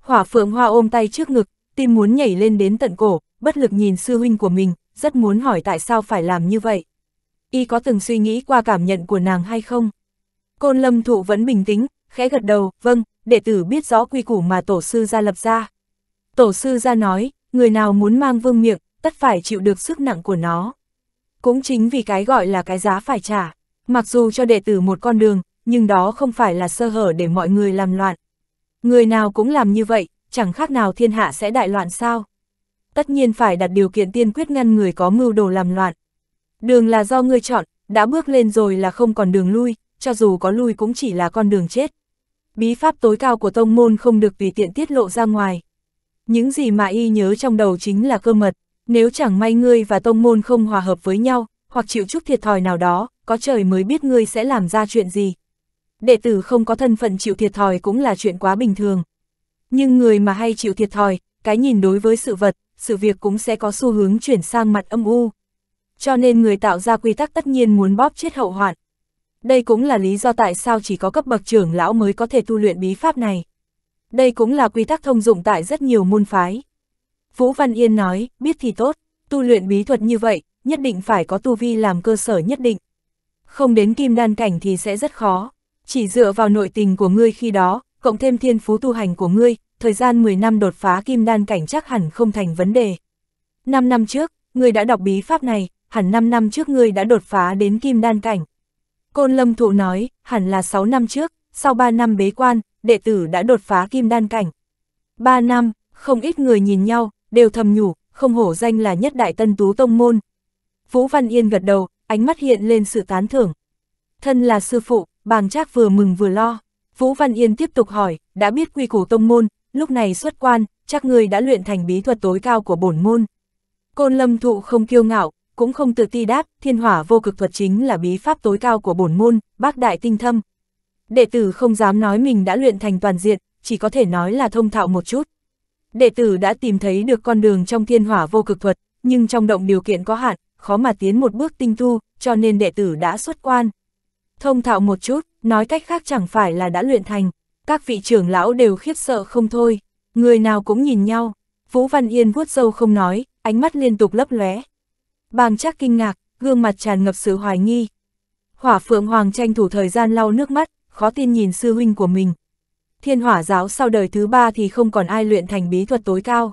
Hỏa Phượng Hoa ôm tay trước ngực, tim muốn nhảy lên đến tận cổ, bất lực nhìn sư huynh của mình, rất muốn hỏi tại sao phải làm như vậy. Y có từng suy nghĩ qua cảm nhận của nàng hay không? Côn lâm thụ vẫn bình tĩnh, khẽ gật đầu, vâng, đệ tử biết rõ quy củ mà tổ sư ra lập ra. Tổ sư ra nói, người nào muốn mang vương miệng, tất phải chịu được sức nặng của nó. Cũng chính vì cái gọi là cái giá phải trả, mặc dù cho đệ tử một con đường, nhưng đó không phải là sơ hở để mọi người làm loạn. Người nào cũng làm như vậy, chẳng khác nào thiên hạ sẽ đại loạn sao. Tất nhiên phải đặt điều kiện tiên quyết ngăn người có mưu đồ làm loạn. Đường là do ngươi chọn, đã bước lên rồi là không còn đường lui, cho dù có lui cũng chỉ là con đường chết. Bí pháp tối cao của tông môn không được tùy tiện tiết lộ ra ngoài. Những gì mà y nhớ trong đầu chính là cơ mật, nếu chẳng may ngươi và tông môn không hòa hợp với nhau, hoặc chịu chút thiệt thòi nào đó, có trời mới biết ngươi sẽ làm ra chuyện gì. Đệ tử không có thân phận chịu thiệt thòi cũng là chuyện quá bình thường. Nhưng người mà hay chịu thiệt thòi, cái nhìn đối với sự vật, sự việc cũng sẽ có xu hướng chuyển sang mặt âm u. Cho nên người tạo ra quy tắc tất nhiên muốn bóp chết hậu hoạn. Đây cũng là lý do tại sao chỉ có cấp bậc trưởng lão mới có thể tu luyện bí pháp này. Đây cũng là quy tắc thông dụng tại rất nhiều môn phái. Vũ Văn Yên nói, biết thì tốt, tu luyện bí thuật như vậy, nhất định phải có tu vi làm cơ sở nhất định. Không đến kim đan cảnh thì sẽ rất khó, chỉ dựa vào nội tình của ngươi khi đó, cộng thêm thiên phú tu hành của ngươi, thời gian 10 năm đột phá kim đan cảnh chắc hẳn không thành vấn đề. 5 năm trước, ngươi đã đọc bí pháp này, hẳn 5 năm trước ngươi đã đột phá đến kim đan cảnh. Côn Lâm Thụ nói, hẳn là 6 năm trước, sau 3 năm bế quan, đệ tử đã đột phá kim đan cảnh. 3 năm, không ít người nhìn nhau, đều thầm nhủ, không hổ danh là nhất đại tân tú tông môn. Vũ Văn Yên gật đầu, ánh mắt hiện lên sự tán thưởng. Thân là sư phụ, bàng trác vừa mừng vừa lo. Vũ Văn Yên tiếp tục hỏi, đã biết quy củ tông môn, lúc này xuất quan, chắc người đã luyện thành bí thuật tối cao của bổn môn. Côn lâm thụ không kiêu ngạo, cũng không tự ti đáp, thiên hỏa vô cực thuật chính là bí pháp tối cao của bổn môn, bác đại tinh thâm. Đệ tử không dám nói mình đã luyện thành toàn diện, chỉ có thể nói là thông thạo một chút. Đệ tử đã tìm thấy được con đường trong thiên hỏa vô cực thuật, nhưng trong động điều kiện có hạn, khó mà tiến một bước tinh tu, cho nên đệ tử đã xuất quan. Thông thạo một chút, nói cách khác chẳng phải là đã luyện thành, các vị trưởng lão đều khiếp sợ không thôi, người nào cũng nhìn nhau, Vũ Văn Yên vuốt râu không nói, ánh mắt liên tục lấp lóe. Bàng chắc kinh ngạc, gương mặt tràn ngập sự hoài nghi. Hỏa Phượng Hoàng tranh thủ thời gian lau nước mắt, khó tin nhìn sư huynh của mình. Thiên hỏa giáo sau đời thứ ba thì không còn ai luyện thành bí thuật tối cao.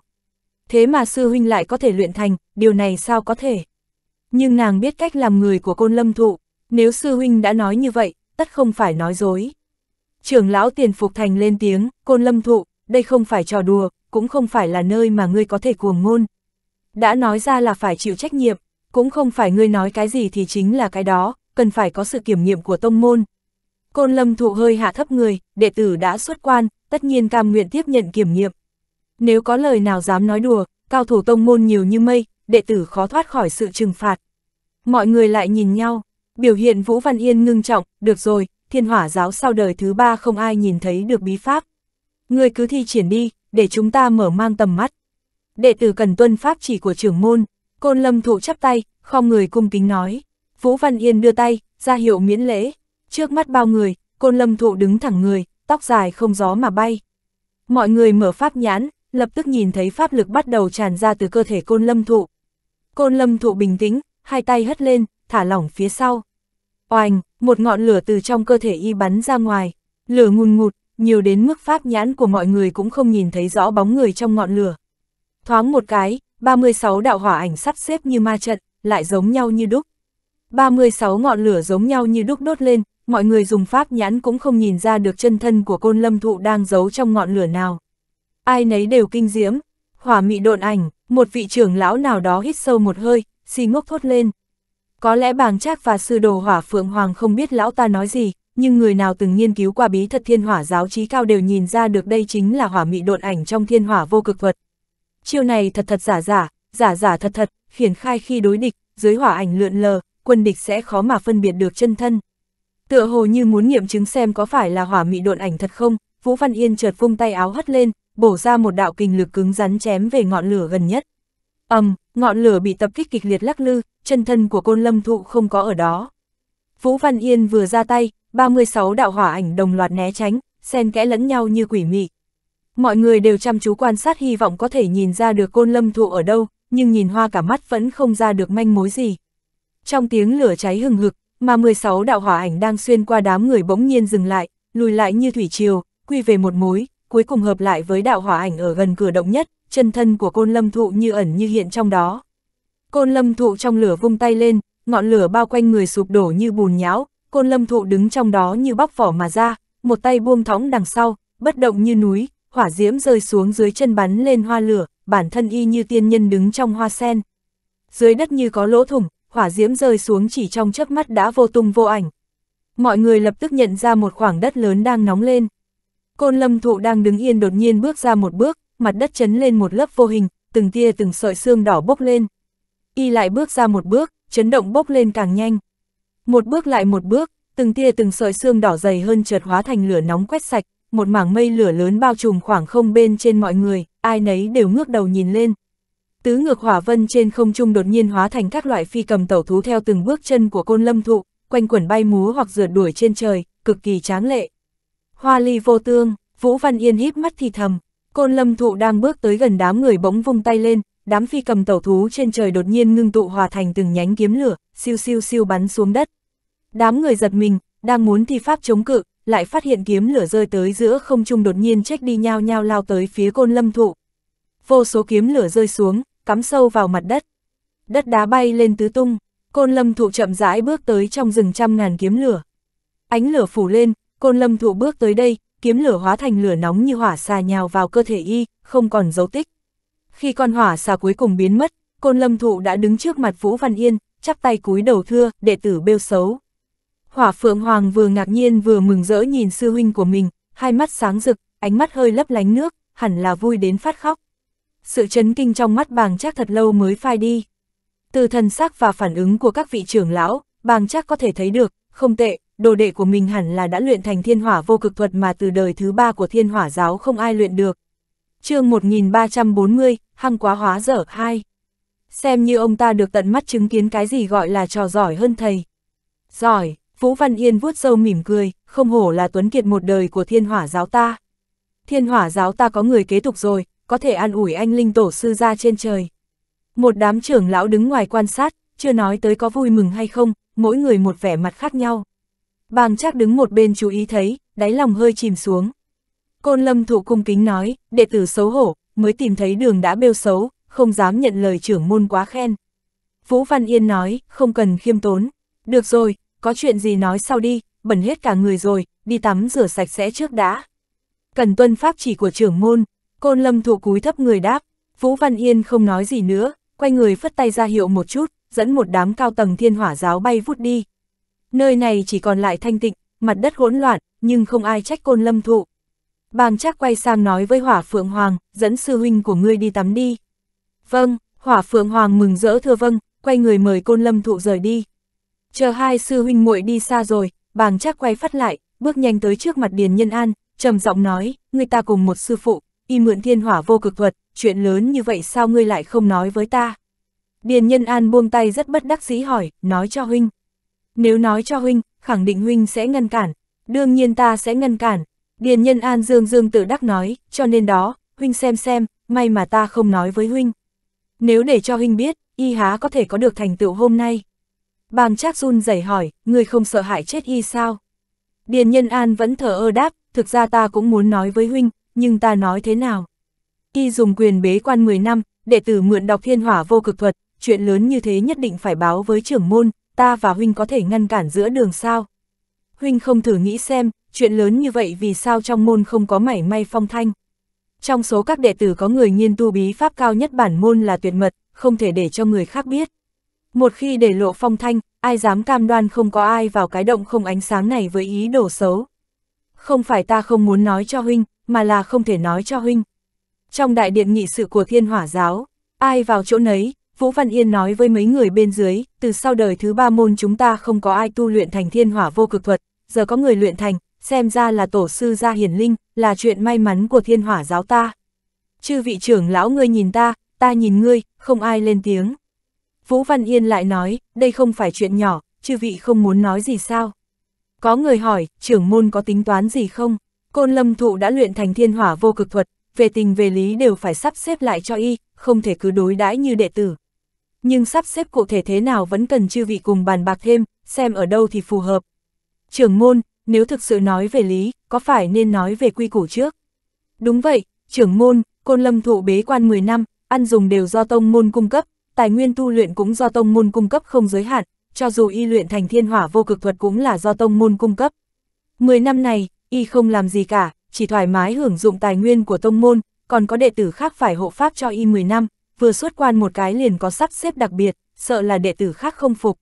Thế mà sư huynh lại có thể luyện thành, điều này sao có thể? Nhưng nàng biết cách làm người của côn lâm thụ, nếu sư huynh đã nói như vậy, tất không phải nói dối. Trưởng lão tiền phục thành lên tiếng, côn lâm thụ, đây không phải trò đùa, cũng không phải là nơi mà ngươi có thể cuồng ngôn. Đã nói ra là phải chịu trách nhiệm, cũng không phải ngươi nói cái gì thì chính là cái đó, cần phải có sự kiểm nghiệm của tông môn. Côn lâm thụ hơi hạ thấp người, đệ tử đã xuất quan, tất nhiên cam nguyện tiếp nhận kiểm nghiệm. Nếu có lời nào dám nói đùa, cao thủ tông môn nhiều như mây, đệ tử khó thoát khỏi sự trừng phạt. Mọi người lại nhìn nhau, Biểu hiện Vũ Văn Yên ngưng trọng, được rồi, thiên hỏa giáo sau đời thứ ba không ai nhìn thấy được bí pháp. Người cứ thi triển đi, để chúng ta mở mang tầm mắt. Đệ tử cần tuân pháp chỉ của trưởng môn, côn lâm thụ chắp tay, không người cung kính nói. Vũ Văn Yên đưa tay, ra hiệu miễn lễ. Trước mắt bao người, côn lâm thụ đứng thẳng người, tóc dài không gió mà bay. Mọi người mở pháp nhãn, lập tức nhìn thấy pháp lực bắt đầu tràn ra từ cơ thể côn lâm thụ. Côn lâm thụ bình tĩnh, hai tay hất lên, thả lỏng phía sau. Oanh, một ngọn lửa từ trong cơ thể y bắn ra ngoài, lửa ngùn ngụt, nhiều đến mức pháp nhãn của mọi người cũng không nhìn thấy rõ bóng người trong ngọn lửa. Thoáng một cái, 36 đạo hỏa ảnh sắp xếp như ma trận, lại giống nhau như đúc. 36 ngọn lửa giống nhau như đúc đốt lên, mọi người dùng pháp nhãn cũng không nhìn ra được chân thân của côn lâm thụ đang giấu trong ngọn lửa nào. Ai nấy đều kinh diễm, hỏa mị độn ảnh, một vị trưởng lão nào đó hít sâu một hơi, xì ngốc thốt lên. Có lẽ bàng trác và sư đồ hỏa phượng hoàng không biết lão ta nói gì, nhưng người nào từng nghiên cứu qua bí thật thiên hỏa giáo trí cao đều nhìn ra được đây chính là hỏa mị độn ảnh trong thiên hỏa vô cực vật. Chiêu này thật thật giả giả, giả giả thật thật, khiển khai khi đối địch, dưới hỏa ảnh lượn lờ, quân địch sẽ khó mà phân biệt được chân thân. Tựa hồ như muốn nghiệm chứng xem có phải là hỏa mị độn ảnh thật không, Vũ Văn Yên chợt vung tay áo hất lên, bổ ra một đạo kình lực cứng rắn chém về ngọn lửa gần nhất. Ầm, um, ngọn lửa bị tập kích kịch liệt lắc lư, chân thân của côn lâm thụ không có ở đó. Vũ Văn Yên vừa ra tay, 36 đạo hỏa ảnh đồng loạt né tránh, xen kẽ lẫn nhau như quỷ mị. Mọi người đều chăm chú quan sát hy vọng có thể nhìn ra được côn lâm thụ ở đâu, nhưng nhìn hoa cả mắt vẫn không ra được manh mối gì. Trong tiếng lửa cháy hừng hực, mà 16 đạo hỏa ảnh đang xuyên qua đám người bỗng nhiên dừng lại, lùi lại như thủy triều, quy về một mối, cuối cùng hợp lại với đạo hỏa ảnh ở gần cửa động nhất, chân thân của côn lâm thụ như ẩn như hiện trong đó. Côn lâm thụ trong lửa vung tay lên, ngọn lửa bao quanh người sụp đổ như bùn nhão, côn lâm thụ đứng trong đó như bóc vỏ mà ra, một tay buông thõng đằng sau, bất động như núi, hỏa diễm rơi xuống dưới chân bắn lên hoa lửa, bản thân y như tiên nhân đứng trong hoa sen. Dưới đất như có lỗ thủng, hỏa diễm rơi xuống chỉ trong chớp mắt đã vô tung vô ảnh. Mọi người lập tức nhận ra một khoảng đất lớn đang nóng lên. Côn lâm thụ đang đứng yên đột nhiên bước ra một bước, mặt đất chấn lên một lớp vô hình, từng tia từng sợi xương đỏ bốc lên. Y lại bước ra một bước, chấn động bốc lên càng nhanh. Một bước lại một bước, từng tia từng sợi xương đỏ dày hơn chợt hóa thành lửa nóng quét sạch, một mảng mây lửa lớn bao trùm khoảng không bên trên mọi người, ai nấy đều ngước đầu nhìn lên. Tứ ngược hỏa vân trên không trung đột nhiên hóa thành các loại phi cầm tẩu thú theo từng bước chân của côn lâm thụ, quanh quẩn bay múa hoặc rượt đuổi trên trời, cực kỳ tráng lệ. Hoa ly vô tương, Vũ Văn Yên híp mắt thì thầm, Côn lâm thụ đang bước tới gần đám người bỗng vung tay lên, đám phi cầm tẩu thú trên trời đột nhiên ngưng tụ hòa thành từng nhánh kiếm lửa, siêu siêu siêu bắn xuống đất. Đám người giật mình, đang muốn thi pháp chống cự, lại phát hiện kiếm lửa rơi tới giữa không trung đột nhiên trách đi nhau nhau lao tới phía côn lâm thụ. Vô số kiếm lửa rơi xuống, cắm sâu vào mặt đất. Đất đá bay lên tứ tung, côn lâm thụ chậm rãi bước tới trong rừng trăm ngàn kiếm lửa. Ánh lửa phủ lên, côn lâm thụ bước tới đây, kiếm lửa hóa thành lửa nóng như hỏa xà nhào vào cơ thể y, không còn dấu tích. Khi con hỏa xà cuối cùng biến mất, Côn Lâm Thụ đã đứng trước mặt Vũ Văn Yên, chắp tay cúi đầu thưa, đệ tử bêu xấu. Hỏa Phượng Hoàng vừa ngạc nhiên vừa mừng rỡ nhìn sư huynh của mình, hai mắt sáng rực, ánh mắt hơi lấp lánh nước, hẳn là vui đến phát khóc. Sự chấn kinh trong mắt bàng chắc thật lâu mới phai đi. Từ thần sắc và phản ứng của các vị trưởng lão, bàng chắc có thể thấy được, không tệ, đồ đệ của mình hẳn là đã luyện thành thiên hỏa vô cực thuật mà từ đời thứ ba của thiên hỏa giáo không ai luyện được. chương 1340, Hăng quá hóa dở 2. Xem như ông ta được tận mắt chứng kiến cái gì gọi là trò giỏi hơn thầy. Giỏi, Vũ Văn Yên vuốt sâu mỉm cười, không hổ là tuấn kiệt một đời của thiên hỏa giáo ta. Thiên hỏa giáo ta có người kế tục rồi, có thể an ủi anh linh tổ sư ra trên trời. Một đám trưởng lão đứng ngoài quan sát, chưa nói tới có vui mừng hay không, mỗi người một vẻ mặt khác nhau. Bàng Trác đứng một bên chú ý thấy, đáy lòng hơi chìm xuống. Côn Lâm thụ cung kính nói, đệ tử xấu hổ, mới tìm thấy đường đã bêu xấu, không dám nhận lời trưởng môn quá khen. Vũ Văn Yên nói, không cần khiêm tốn. Được rồi, có chuyện gì nói sau đi, bẩn hết cả người rồi, đi tắm rửa sạch sẽ trước đã. Cần tuân pháp chỉ của trưởng môn, Côn Lâm thụ cúi thấp người đáp, Vũ Văn Yên không nói gì nữa, quay người phất tay ra hiệu một chút, dẫn một đám cao tầng thiên hỏa giáo bay vút đi. Nơi này chỉ còn lại thanh tịnh, mặt đất hỗn loạn, nhưng không ai trách côn lâm thụ. Bàng chắc quay sang nói với hỏa phượng hoàng, dẫn sư huynh của ngươi đi tắm đi. Vâng, hỏa phượng hoàng mừng rỡ thưa vâng, quay người mời côn lâm thụ rời đi. Chờ hai sư huynh muội đi xa rồi, bàng chắc quay phát lại, bước nhanh tới trước mặt Điền Nhân An, trầm giọng nói, người ta cùng một sư phụ, y mượn thiên hỏa vô cực thuật, chuyện lớn như vậy sao ngươi lại không nói với ta. Điền Nhân An buông tay rất bất đắc dĩ hỏi, nói cho huynh. Nếu nói cho huynh, khẳng định huynh sẽ ngăn cản, đương nhiên ta sẽ ngăn cản. Điền nhân an dương dương tự đắc nói, cho nên đó, huynh xem xem, may mà ta không nói với huynh. Nếu để cho huynh biết, y há có thể có được thành tựu hôm nay. Bàng Trác run rẩy hỏi, người không sợ hại chết y sao? Điền Nhân An vẫn thở ơ đáp, thực ra ta cũng muốn nói với huynh, nhưng ta nói thế nào? Y dùng quyền bế quan 10 năm, đệ tử mượn đọc thiên hỏa vô cực thuật, chuyện lớn như thế nhất định phải báo với trưởng môn, ta và huynh có thể ngăn cản giữa đường sao? Huynh không thử nghĩ xem, chuyện lớn như vậy vì sao trong môn không có mảy may phong thanh? Trong số các đệ tử có người nghiên tu bí pháp cao nhất bản môn là tuyệt mật, không thể để cho người khác biết. Một khi để lộ phong thanh, ai dám cam đoan không có ai vào cái động không ánh sáng này với ý đồ xấu. Không phải ta không muốn nói cho huynh, mà là không thể nói cho huynh. Trong đại điện nghị sự của thiên hỏa giáo, ai vào chỗ nấy, Vũ Văn Yên nói với mấy người bên dưới, từ sau đời thứ ba môn chúng ta không có ai tu luyện thành thiên hỏa vô cực thuật, giờ có người luyện thành, xem ra là tổ sư gia hiển linh, là chuyện may mắn của thiên hỏa giáo ta. Chư vị trưởng lão ngươi nhìn ta, ta nhìn ngươi, không ai lên tiếng. Vũ Văn Yên lại nói, đây không phải chuyện nhỏ, chư vị không muốn nói gì sao. Có người hỏi, trưởng môn có tính toán gì không? Côn lâm thụ đã luyện thành thiên hỏa vô cực thuật, về tình về lý đều phải sắp xếp lại cho y, không thể cứ đối đãi như đệ tử nhưng sắp xếp cụ thể thế nào vẫn cần chư vị cùng bàn bạc thêm, xem ở đâu thì phù hợp. Trưởng môn, nếu thực sự nói về lý, có phải nên nói về quy củ trước? Đúng vậy, trưởng môn, côn lâm thụ bế quan 10 năm, ăn dùng đều do tông môn cung cấp, tài nguyên tu luyện cũng do tông môn cung cấp không giới hạn, cho dù y luyện thành thiên hỏa vô cực thuật cũng là do tông môn cung cấp. 10 năm này, y không làm gì cả, chỉ thoải mái hưởng dụng tài nguyên của tông môn, còn có đệ tử khác phải hộ pháp cho y 10 năm vừa xuất quan một cái liền có sắp xếp đặc biệt, sợ là đệ tử khác không phục.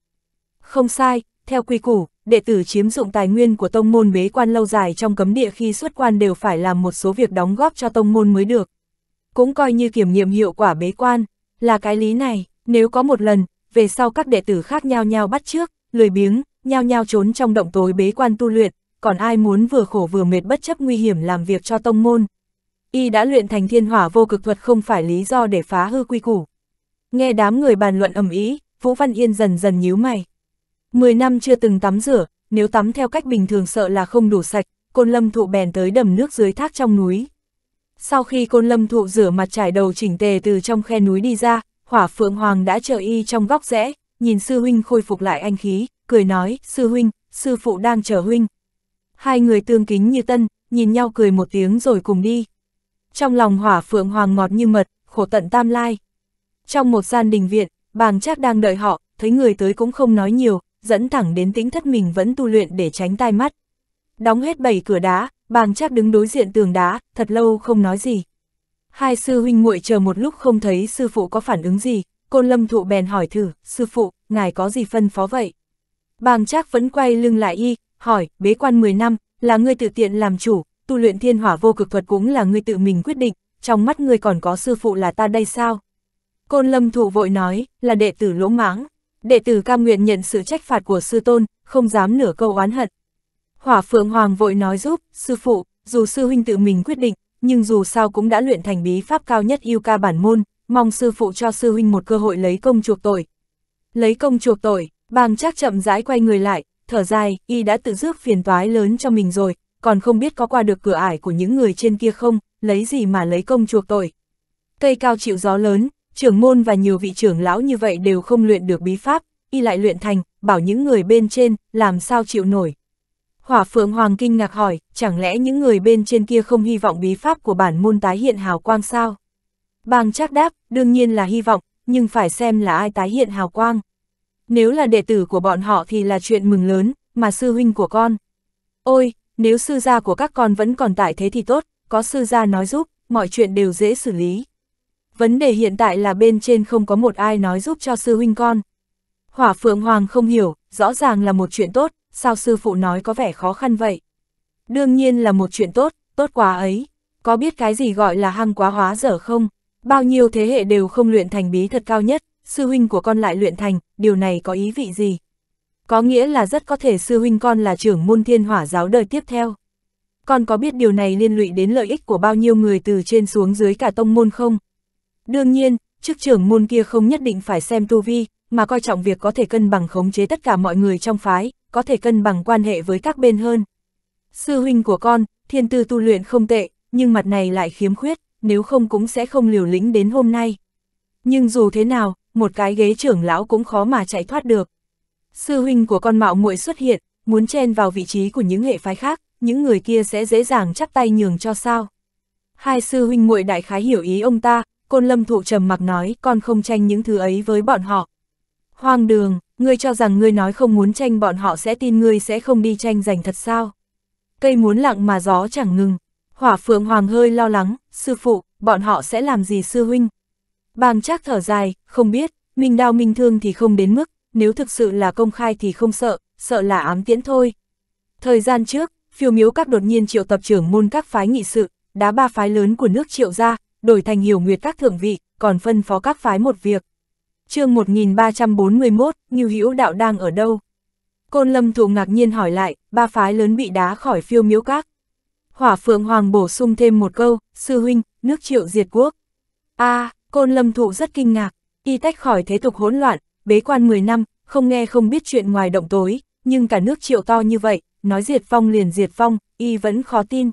Không sai, theo quy củ, đệ tử chiếm dụng tài nguyên của tông môn bế quan lâu dài trong cấm địa khi xuất quan đều phải làm một số việc đóng góp cho tông môn mới được. Cũng coi như kiểm nghiệm hiệu quả bế quan, là cái lý này, nếu có một lần, về sau các đệ tử khác nhau nhau bắt trước, lười biếng, nhau nhau trốn trong động tối bế quan tu luyện, còn ai muốn vừa khổ vừa mệt bất chấp nguy hiểm làm việc cho tông môn, y đã luyện thành thiên hỏa vô cực thuật không phải lý do để phá hư quy củ. Nghe đám người bàn luận ầm ĩ, Vũ Văn Yên dần dần nhíu mày. Mười năm chưa từng tắm rửa, nếu tắm theo cách bình thường sợ là không đủ sạch, côn lâm thụ bèn tới đầm nước dưới thác trong núi. Sau khi côn lâm thụ rửa mặt trải đầu chỉnh tề từ trong khe núi đi ra, hỏa phượng hoàng đã chờ y trong góc rẽ, nhìn sư huynh khôi phục lại anh khí, cười nói, sư huynh, sư phụ đang chờ huynh. Hai người tương kính như tân, nhìn nhau cười một tiếng rồi cùng đi trong lòng hỏa phượng hoàng ngọt như mật, khổ tận tam lai. Trong một gian đình viện, bàng trác đang đợi họ, thấy người tới cũng không nói nhiều, dẫn thẳng đến tính thất mình vẫn tu luyện để tránh tai mắt. Đóng hết bảy cửa đá, bàng trác đứng đối diện tường đá, thật lâu không nói gì. Hai sư huynh muội chờ một lúc không thấy sư phụ có phản ứng gì, côn lâm thụ bèn hỏi thử, sư phụ, ngài có gì phân phó vậy? Bàng trác vẫn quay lưng lại y, hỏi, bế quan 10 năm, là ngươi tự tiện làm chủ, tu luyện thiên hỏa vô cực thuật cũng là ngươi tự mình quyết định, trong mắt ngươi còn có sư phụ là ta đây sao? Côn lâm thụ vội nói, là đệ tử lỗ mãng, đệ tử cam nguyện nhận sự trách phạt của sư tôn, không dám nửa câu oán hận. Hỏa phượng hoàng vội nói giúp, sư phụ, dù sư huynh tự mình quyết định, nhưng dù sao cũng đã luyện thành bí pháp cao nhất yêu ca bản môn, mong sư phụ cho sư huynh một cơ hội lấy công chuộc tội. Lấy công chuộc tội, bàng chắc chậm rãi quay người lại, thở dài, y đã tự rước phiền toái lớn cho mình rồi, còn không biết có qua được cửa ải của những người trên kia không, lấy gì mà lấy công chuộc tội. Cây cao chịu gió lớn, trưởng môn và nhiều vị trưởng lão như vậy đều không luyện được bí pháp, y lại luyện thành, bảo những người bên trên, làm sao chịu nổi. Hỏa Phượng Hoàng kinh ngạc hỏi, chẳng lẽ những người bên trên kia không hy vọng bí pháp của bản môn tái hiện hào quang sao? Bang chắc đáp, đương nhiên là hy vọng, nhưng phải xem là ai tái hiện hào quang. Nếu là đệ tử của bọn họ thì là chuyện mừng lớn, mà sư huynh của con. Ôi, nếu sư gia của các con vẫn còn tại thế thì tốt, có sư gia nói giúp, mọi chuyện đều dễ xử lý. Vấn đề hiện tại là bên trên không có một ai nói giúp cho sư huynh con. Hỏa Phượng Hoàng không hiểu, rõ ràng là một chuyện tốt, sao sư phụ nói có vẻ khó khăn vậy? Đương nhiên là một chuyện tốt, tốt quá ấy. Có biết cái gì gọi là hăng quá hóa dở không? Bao nhiêu thế hệ đều không luyện thành bí thật cao nhất, sư huynh của con lại luyện thành, điều này có ý vị gì? có nghĩa là rất có thể sư huynh con là trưởng môn thiên hỏa giáo đời tiếp theo. Con có biết điều này liên lụy đến lợi ích của bao nhiêu người từ trên xuống dưới cả tông môn không? Đương nhiên, chức trưởng môn kia không nhất định phải xem tu vi, mà coi trọng việc có thể cân bằng khống chế tất cả mọi người trong phái, có thể cân bằng quan hệ với các bên hơn. Sư huynh của con, thiên tư tu luyện không tệ, nhưng mặt này lại khiếm khuyết, nếu không cũng sẽ không liều lĩnh đến hôm nay. Nhưng dù thế nào, một cái ghế trưởng lão cũng khó mà chạy thoát được. Sư huynh của con mạo muội xuất hiện, muốn chen vào vị trí của những hệ phái khác, những người kia sẽ dễ dàng chắp tay nhường cho sao. Hai sư huynh muội đại khái hiểu ý ông ta, côn lâm thụ trầm mặc nói con không tranh những thứ ấy với bọn họ. Hoang đường, ngươi cho rằng ngươi nói không muốn tranh bọn họ sẽ tin ngươi sẽ không đi tranh giành thật sao. Cây muốn lặng mà gió chẳng ngừng, hỏa phượng hoàng hơi lo lắng, sư phụ, bọn họ sẽ làm gì sư huynh. Bàng chắc thở dài, không biết, mình đau mình thương thì không đến mức, nếu thực sự là công khai thì không sợ, sợ là ám tiễn thôi. Thời gian trước, phiêu miếu các đột nhiên triệu tập trưởng môn các phái nghị sự, đá ba phái lớn của nước triệu ra, đổi thành hiểu nguyệt các thượng vị, còn phân phó các phái một việc. chương 1341, như Hữu Đạo đang ở đâu? Côn Lâm thủ ngạc nhiên hỏi lại, ba phái lớn bị đá khỏi phiêu miếu các. Hỏa Phượng Hoàng bổ sung thêm một câu, sư huynh, nước triệu diệt quốc. a à, Côn Lâm Thụ rất kinh ngạc, y tách khỏi thế tục hỗn loạn, bế quan 10 năm, không nghe không biết chuyện ngoài động tối, nhưng cả nước triệu to như vậy, nói diệt phong liền diệt phong, y vẫn khó tin.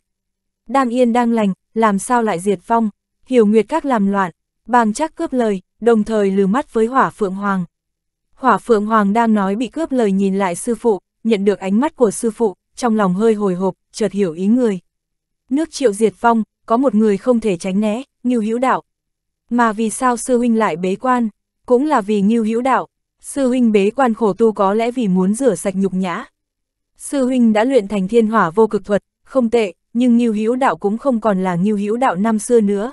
đang yên đang lành, làm sao lại diệt phong, hiểu nguyệt các làm loạn, bàng chắc cướp lời, đồng thời lừ mắt với hỏa phượng hoàng. Hỏa phượng hoàng đang nói bị cướp lời nhìn lại sư phụ, nhận được ánh mắt của sư phụ, trong lòng hơi hồi hộp, chợt hiểu ý người. Nước triệu diệt phong, có một người không thể tránh né, như hữu đạo. Mà vì sao sư huynh lại bế quan? cũng là vì nghiêu hữu đạo, sư huynh bế quan khổ tu có lẽ vì muốn rửa sạch nhục nhã. Sư huynh đã luyện thành thiên hỏa vô cực thuật, không tệ, nhưng nghiêu hữu đạo cũng không còn là nghiêu hữu đạo năm xưa nữa.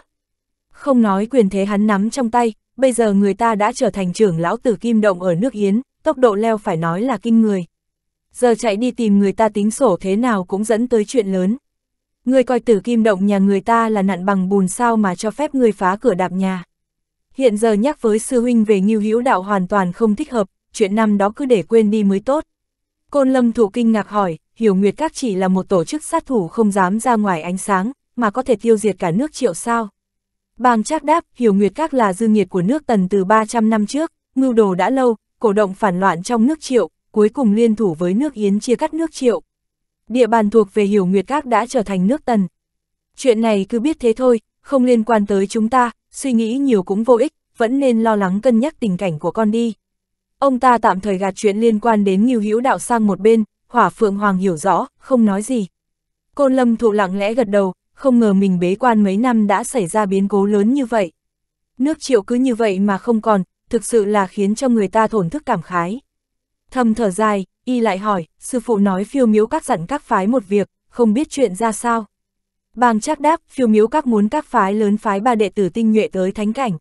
Không nói quyền thế hắn nắm trong tay, bây giờ người ta đã trở thành trưởng lão tử kim động ở nước Yến, tốc độ leo phải nói là kinh người. Giờ chạy đi tìm người ta tính sổ thế nào cũng dẫn tới chuyện lớn. Người coi tử kim động nhà người ta là nạn bằng bùn sao mà cho phép người phá cửa đạp nhà. Hiện giờ nhắc với sư huynh về nghiêu hữu đạo hoàn toàn không thích hợp, chuyện năm đó cứ để quên đi mới tốt. Côn lâm thụ kinh ngạc hỏi, hiểu nguyệt các chỉ là một tổ chức sát thủ không dám ra ngoài ánh sáng, mà có thể tiêu diệt cả nước triệu sao. Bàng trác đáp, hiểu nguyệt các là dư nghiệt của nước tần từ 300 năm trước, ngưu đồ đã lâu, cổ động phản loạn trong nước triệu, cuối cùng liên thủ với nước Yến chia cắt nước triệu. Địa bàn thuộc về hiểu nguyệt các đã trở thành nước tần. Chuyện này cứ biết thế thôi, không liên quan tới chúng ta, suy nghĩ nhiều cũng vô ích, vẫn nên lo lắng cân nhắc tình cảnh của con đi. Ông ta tạm thời gạt chuyện liên quan đến Ngưu Hữu Đạo sang một bên, Hỏa Phượng Hoàng hiểu rõ, không nói gì. Côn Lâm Thụ lặng lẽ gật đầu, không ngờ mình bế quan mấy năm đã xảy ra biến cố lớn như vậy. Nước triệu cứ như vậy mà không còn, thực sự là khiến cho người ta thổn thức cảm khái. Thầm thở dài, y lại hỏi, sư phụ nói phiêu miếu các dặn các phái một việc, không biết chuyện ra sao bàng chắc đáp, phiêu miếu các muốn các phái lớn phái ba đệ tử tinh nhuệ tới thánh cảnh.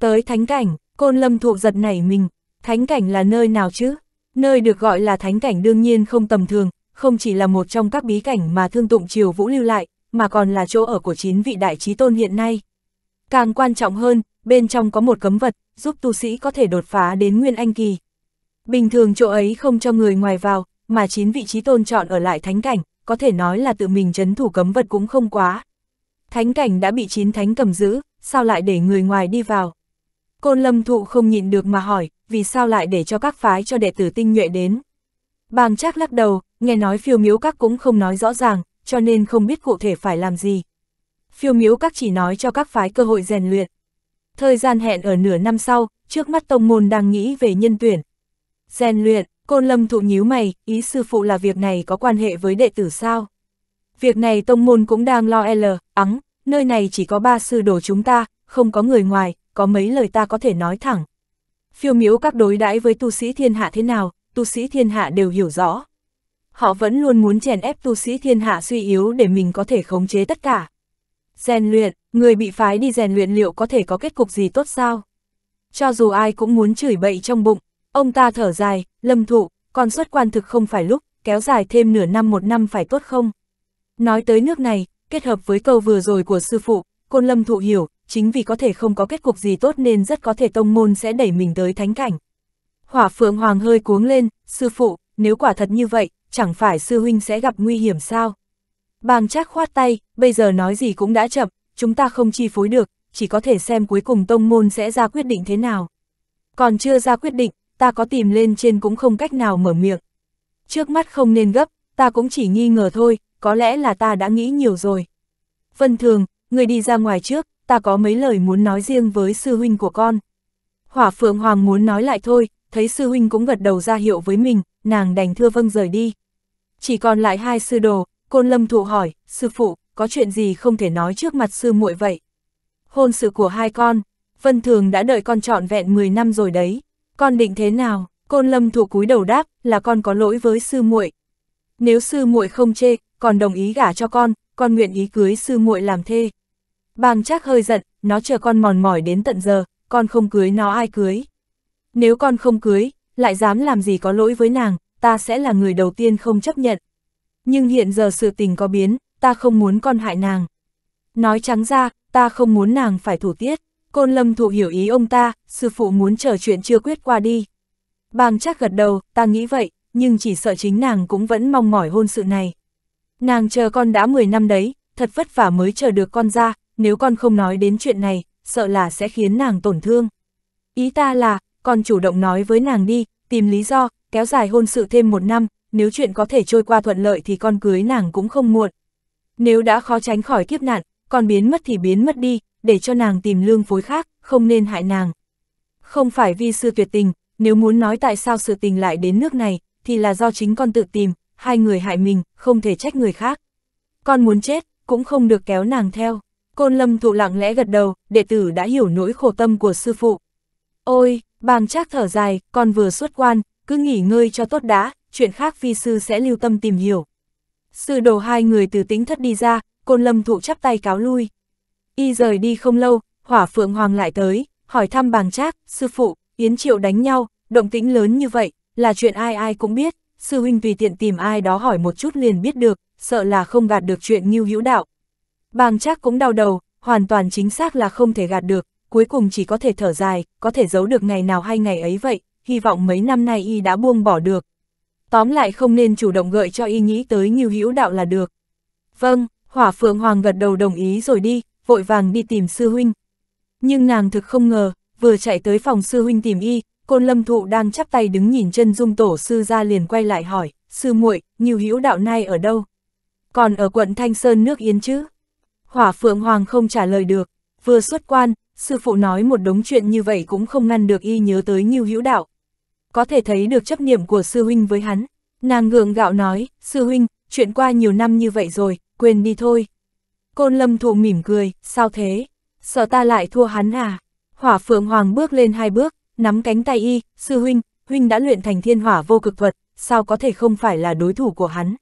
Tới thánh cảnh, côn lâm thuộc giật nảy mình, thánh cảnh là nơi nào chứ? Nơi được gọi là thánh cảnh đương nhiên không tầm thường, không chỉ là một trong các bí cảnh mà thương tụng triều vũ lưu lại, mà còn là chỗ ở của chín vị đại trí tôn hiện nay. Càng quan trọng hơn, bên trong có một cấm vật, giúp tu sĩ có thể đột phá đến nguyên anh kỳ. Bình thường chỗ ấy không cho người ngoài vào, mà chín vị trí tôn chọn ở lại thánh cảnh, có thể nói là tự mình chấn thủ cấm vật cũng không quá. Thánh cảnh đã bị chín thánh cầm giữ, sao lại để người ngoài đi vào? Côn lâm thụ không nhịn được mà hỏi, vì sao lại để cho các phái cho đệ tử tinh nhuệ đến? Bàng chắc lắc đầu, nghe nói phiêu miếu các cũng không nói rõ ràng, cho nên không biết cụ thể phải làm gì. Phiêu miếu các chỉ nói cho các phái cơ hội rèn luyện. Thời gian hẹn ở nửa năm sau, trước mắt tông môn đang nghĩ về nhân tuyển. Rèn luyện, Côn lâm thụ nhíu mày, ý sư phụ là việc này có quan hệ với đệ tử sao? Việc này tông môn cũng đang lo e L, ắng, nơi này chỉ có ba sư đồ chúng ta, không có người ngoài, có mấy lời ta có thể nói thẳng. Phiêu miếu các đối đãi với tu sĩ thiên hạ thế nào, tu sĩ thiên hạ đều hiểu rõ. Họ vẫn luôn muốn chèn ép tu sĩ thiên hạ suy yếu để mình có thể khống chế tất cả. Rèn luyện, người bị phái đi rèn luyện liệu có thể có kết cục gì tốt sao? Cho dù ai cũng muốn chửi bậy trong bụng, Ông ta thở dài, lâm thụ, còn xuất quan thực không phải lúc, kéo dài thêm nửa năm một năm phải tốt không? Nói tới nước này, kết hợp với câu vừa rồi của sư phụ, côn lâm thụ hiểu, chính vì có thể không có kết cục gì tốt nên rất có thể tông môn sẽ đẩy mình tới thánh cảnh. Hỏa phượng hoàng hơi cuống lên, sư phụ, nếu quả thật như vậy, chẳng phải sư huynh sẽ gặp nguy hiểm sao? Bàng trác khoát tay, bây giờ nói gì cũng đã chậm, chúng ta không chi phối được, chỉ có thể xem cuối cùng tông môn sẽ ra quyết định thế nào. Còn chưa ra quyết định, ta có tìm lên trên cũng không cách nào mở miệng. Trước mắt không nên gấp, ta cũng chỉ nghi ngờ thôi, có lẽ là ta đã nghĩ nhiều rồi. Vân Thường, người đi ra ngoài trước, ta có mấy lời muốn nói riêng với sư huynh của con. Hỏa Phượng Hoàng muốn nói lại thôi, thấy sư huynh cũng gật đầu ra hiệu với mình, nàng đành thưa vâng rời đi. Chỉ còn lại hai sư đồ, Côn Lâm thụ hỏi, sư phụ, có chuyện gì không thể nói trước mặt sư muội vậy? Hôn sự của hai con, Vân Thường đã đợi con trọn vẹn 10 năm rồi đấy. Con định thế nào? Côn Lâm Thụ cúi đầu đáp, là con có lỗi với sư muội. Nếu sư muội không chê, còn đồng ý gả cho con, con nguyện ý cưới sư muội làm thê. Bàng Trác hơi giận, nó chờ con mòn mỏi đến tận giờ, con không cưới nó ai cưới. Nếu con không cưới, lại dám làm gì có lỗi với nàng, ta sẽ là người đầu tiên không chấp nhận. Nhưng hiện giờ sự tình có biến, ta không muốn con hại nàng. Nói trắng ra, ta không muốn nàng phải thủ tiết. Côn Lâm thụ hiểu ý ông ta, sư phụ muốn chờ chuyện chưa quyết qua đi. Bàng chắc gật đầu, ta nghĩ vậy, nhưng chỉ sợ chính nàng cũng vẫn mong mỏi hôn sự này. Nàng chờ con đã 10 năm đấy, thật vất vả mới chờ được con ra, nếu con không nói đến chuyện này, sợ là sẽ khiến nàng tổn thương. Ý ta là, con chủ động nói với nàng đi, tìm lý do, kéo dài hôn sự thêm một năm, nếu chuyện có thể trôi qua thuận lợi thì con cưới nàng cũng không muộn. Nếu đã khó tránh khỏi kiếp nạn, con biến mất thì biến mất đi, để cho nàng tìm lương phối khác, không nên hại nàng. Không phải vi sư tuyệt tình, nếu muốn nói tại sao sự tình lại đến nước này, thì là do chính con tự tìm, hai người hại mình, không thể trách người khác. Con muốn chết, cũng không được kéo nàng theo. Côn lâm thụ lặng lẽ gật đầu, đệ tử đã hiểu nỗi khổ tâm của sư phụ. Ôi, bàng trác thở dài, con vừa xuất quan, cứ nghỉ ngơi cho tốt đã, chuyện khác vi sư sẽ lưu tâm tìm hiểu. Sư đồ hai người từ tính thất đi ra, côn lâm thụ chắp tay cáo lui. Y rời đi không lâu, hỏa phượng hoàng lại tới, hỏi thăm bàng trác, sư phụ, Yến Triệu đánh nhau, động tĩnh lớn như vậy, là chuyện ai ai cũng biết, sư huynh tùy tiện tìm ai đó hỏi một chút liền biết được, sợ là không gạt được chuyện nghiêu hữu đạo. Bàng trác cũng đau đầu, hoàn toàn chính xác là không thể gạt được, cuối cùng chỉ có thể thở dài, có thể giấu được ngày nào hay ngày ấy vậy, hy vọng mấy năm nay y đã buông bỏ được. Tóm lại không nên chủ động gợi cho y nghĩ tới nghiêu hữu đạo là được. Vâng, hỏa phượng hoàng gật đầu đồng ý rồi đi, vội vàng đi tìm sư huynh. Nhưng nàng thực không ngờ, vừa chạy tới phòng sư huynh tìm y, côn lâm thụ đang chắp tay đứng nhìn chân dung tổ sư ra liền quay lại hỏi, sư muội nhiều hữu đạo nay ở đâu? Còn ở quận Thanh Sơn nước Yên chứ? Hỏa Phượng Hoàng không trả lời được, vừa xuất quan, sư phụ nói một đống chuyện như vậy cũng không ngăn được y nhớ tới Ngưu Hữu Đạo. Có thể thấy được chấp niệm của sư huynh với hắn, nàng ngượng gạo nói, sư huynh, chuyện qua nhiều năm như vậy rồi, quên đi thôi. Côn lâm thụ mỉm cười, sao thế? Sợ ta lại thua hắn à? Hỏa phượng hoàng bước lên hai bước, nắm cánh tay y, sư huynh, huynh đã luyện thành thiên hỏa vô cực thuật, sao có thể không phải là đối thủ của hắn?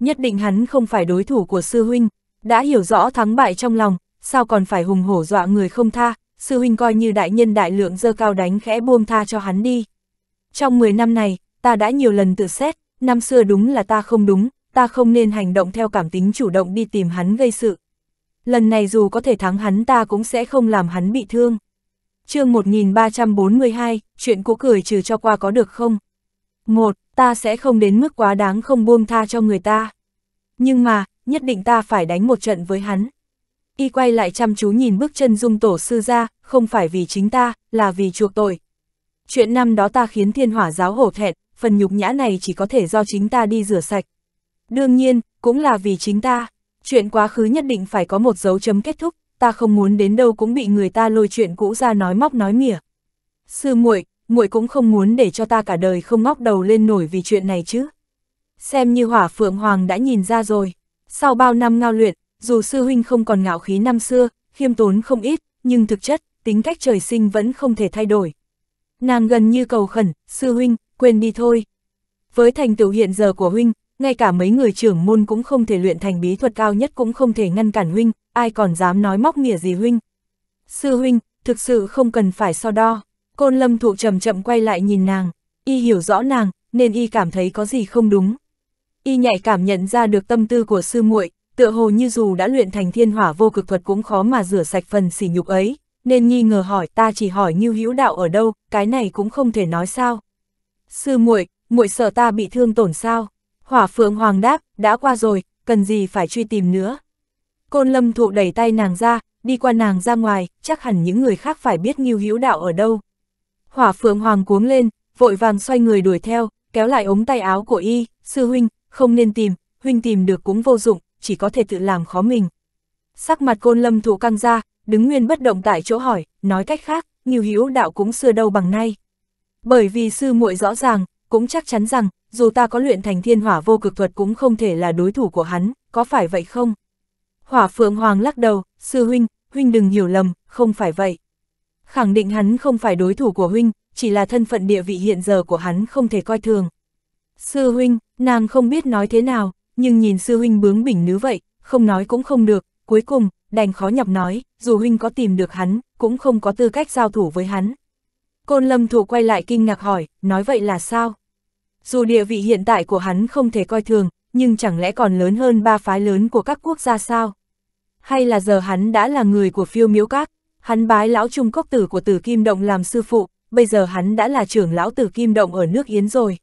Nhất định hắn không phải đối thủ của sư huynh, đã hiểu rõ thắng bại trong lòng, sao còn phải hùng hổ dọa người không tha, sư huynh coi như đại nhân đại lượng dơ cao đánh khẽ buông tha cho hắn đi. Trong 10 năm này, ta đã nhiều lần tự xét, năm xưa đúng là ta không đúng, ta không nên hành động theo cảm tính chủ động đi tìm hắn gây sự lần này dù có thể thắng hắn ta cũng sẽ không làm hắn bị thương. chương 1342, chuyện cũ cười trừ cho qua có được không? Một, ta sẽ không đến mức quá đáng không buông tha cho người ta. Nhưng mà, nhất định ta phải đánh một trận với hắn. Y quay lại chăm chú nhìn bước chân dung tổ sư ra, không phải vì chính ta, là vì chuộc tội. Chuyện năm đó ta khiến thiên hỏa giáo hổ thẹn, phần nhục nhã này chỉ có thể do chính ta đi rửa sạch. Đương nhiên, cũng là vì chính ta chuyện quá khứ nhất định phải có một dấu chấm kết thúc, ta không muốn đến đâu cũng bị người ta lôi chuyện cũ ra nói móc nói mỉa. Sư muội, muội cũng không muốn để cho ta cả đời không ngóc đầu lên nổi vì chuyện này chứ. Xem như hỏa phượng hoàng đã nhìn ra rồi, sau bao năm ngao luyện, dù sư huynh không còn ngạo khí năm xưa, khiêm tốn không ít, nhưng thực chất, tính cách trời sinh vẫn không thể thay đổi. Nàng gần như cầu khẩn, sư huynh, quên đi thôi. Với thành tựu hiện giờ của huynh, ngay cả mấy người trưởng môn cũng không thể luyện thành bí thuật cao nhất cũng không thể ngăn cản huynh, ai còn dám nói móc nghĩa gì huynh. Sư huynh, thực sự không cần phải so đo, côn lâm thụ chậm chậm quay lại nhìn nàng, y hiểu rõ nàng, nên y cảm thấy có gì không đúng. Y nhạy cảm nhận ra được tâm tư của sư muội, tựa hồ như dù đã luyện thành thiên hỏa vô cực thuật cũng khó mà rửa sạch phần sỉ nhục ấy, nên nghi ngờ hỏi ta chỉ hỏi như hữu đạo ở đâu, cái này cũng không thể nói sao. Sư muội, muội sợ ta bị thương tổn sao? Hỏa Phượng Hoàng đáp, đã qua rồi, cần gì phải truy tìm nữa. Côn Lâm Thụ đẩy tay nàng ra, đi qua nàng ra ngoài, chắc hẳn những người khác phải biết Ngưu Hữu Đạo ở đâu. Hỏa Phượng Hoàng cuống lên, vội vàng xoay người đuổi theo, kéo lại ống tay áo của y, "Sư huynh, không nên tìm, huynh tìm được cũng vô dụng, chỉ có thể tự làm khó mình." Sắc mặt Côn Lâm Thụ căng ra, đứng nguyên bất động tại chỗ hỏi, nói cách khác, Ngưu Hữu Đạo cũng xưa đâu bằng nay. Bởi vì sư muội rõ ràng, cũng chắc chắn rằng dù ta có luyện thành thiên hỏa vô cực thuật cũng không thể là đối thủ của hắn, có phải vậy không? Hỏa Phượng Hoàng lắc đầu, sư huynh, huynh đừng hiểu lầm, không phải vậy. Khẳng định hắn không phải đối thủ của huynh, chỉ là thân phận địa vị hiện giờ của hắn không thể coi thường. Sư huynh, nàng không biết nói thế nào, nhưng nhìn sư huynh bướng bỉnh nứ vậy, không nói cũng không được, cuối cùng, đành khó nhọc nói, dù huynh có tìm được hắn, cũng không có tư cách giao thủ với hắn. Côn lâm thủ quay lại kinh ngạc hỏi, nói vậy là sao? Dù địa vị hiện tại của hắn không thể coi thường, nhưng chẳng lẽ còn lớn hơn ba phái lớn của các quốc gia sao? Hay là giờ hắn đã là người của phiêu miếu các, hắn bái lão trung cốc tử của tử Kim Động làm sư phụ, bây giờ hắn đã là trưởng lão tử Kim Động ở nước Yến rồi.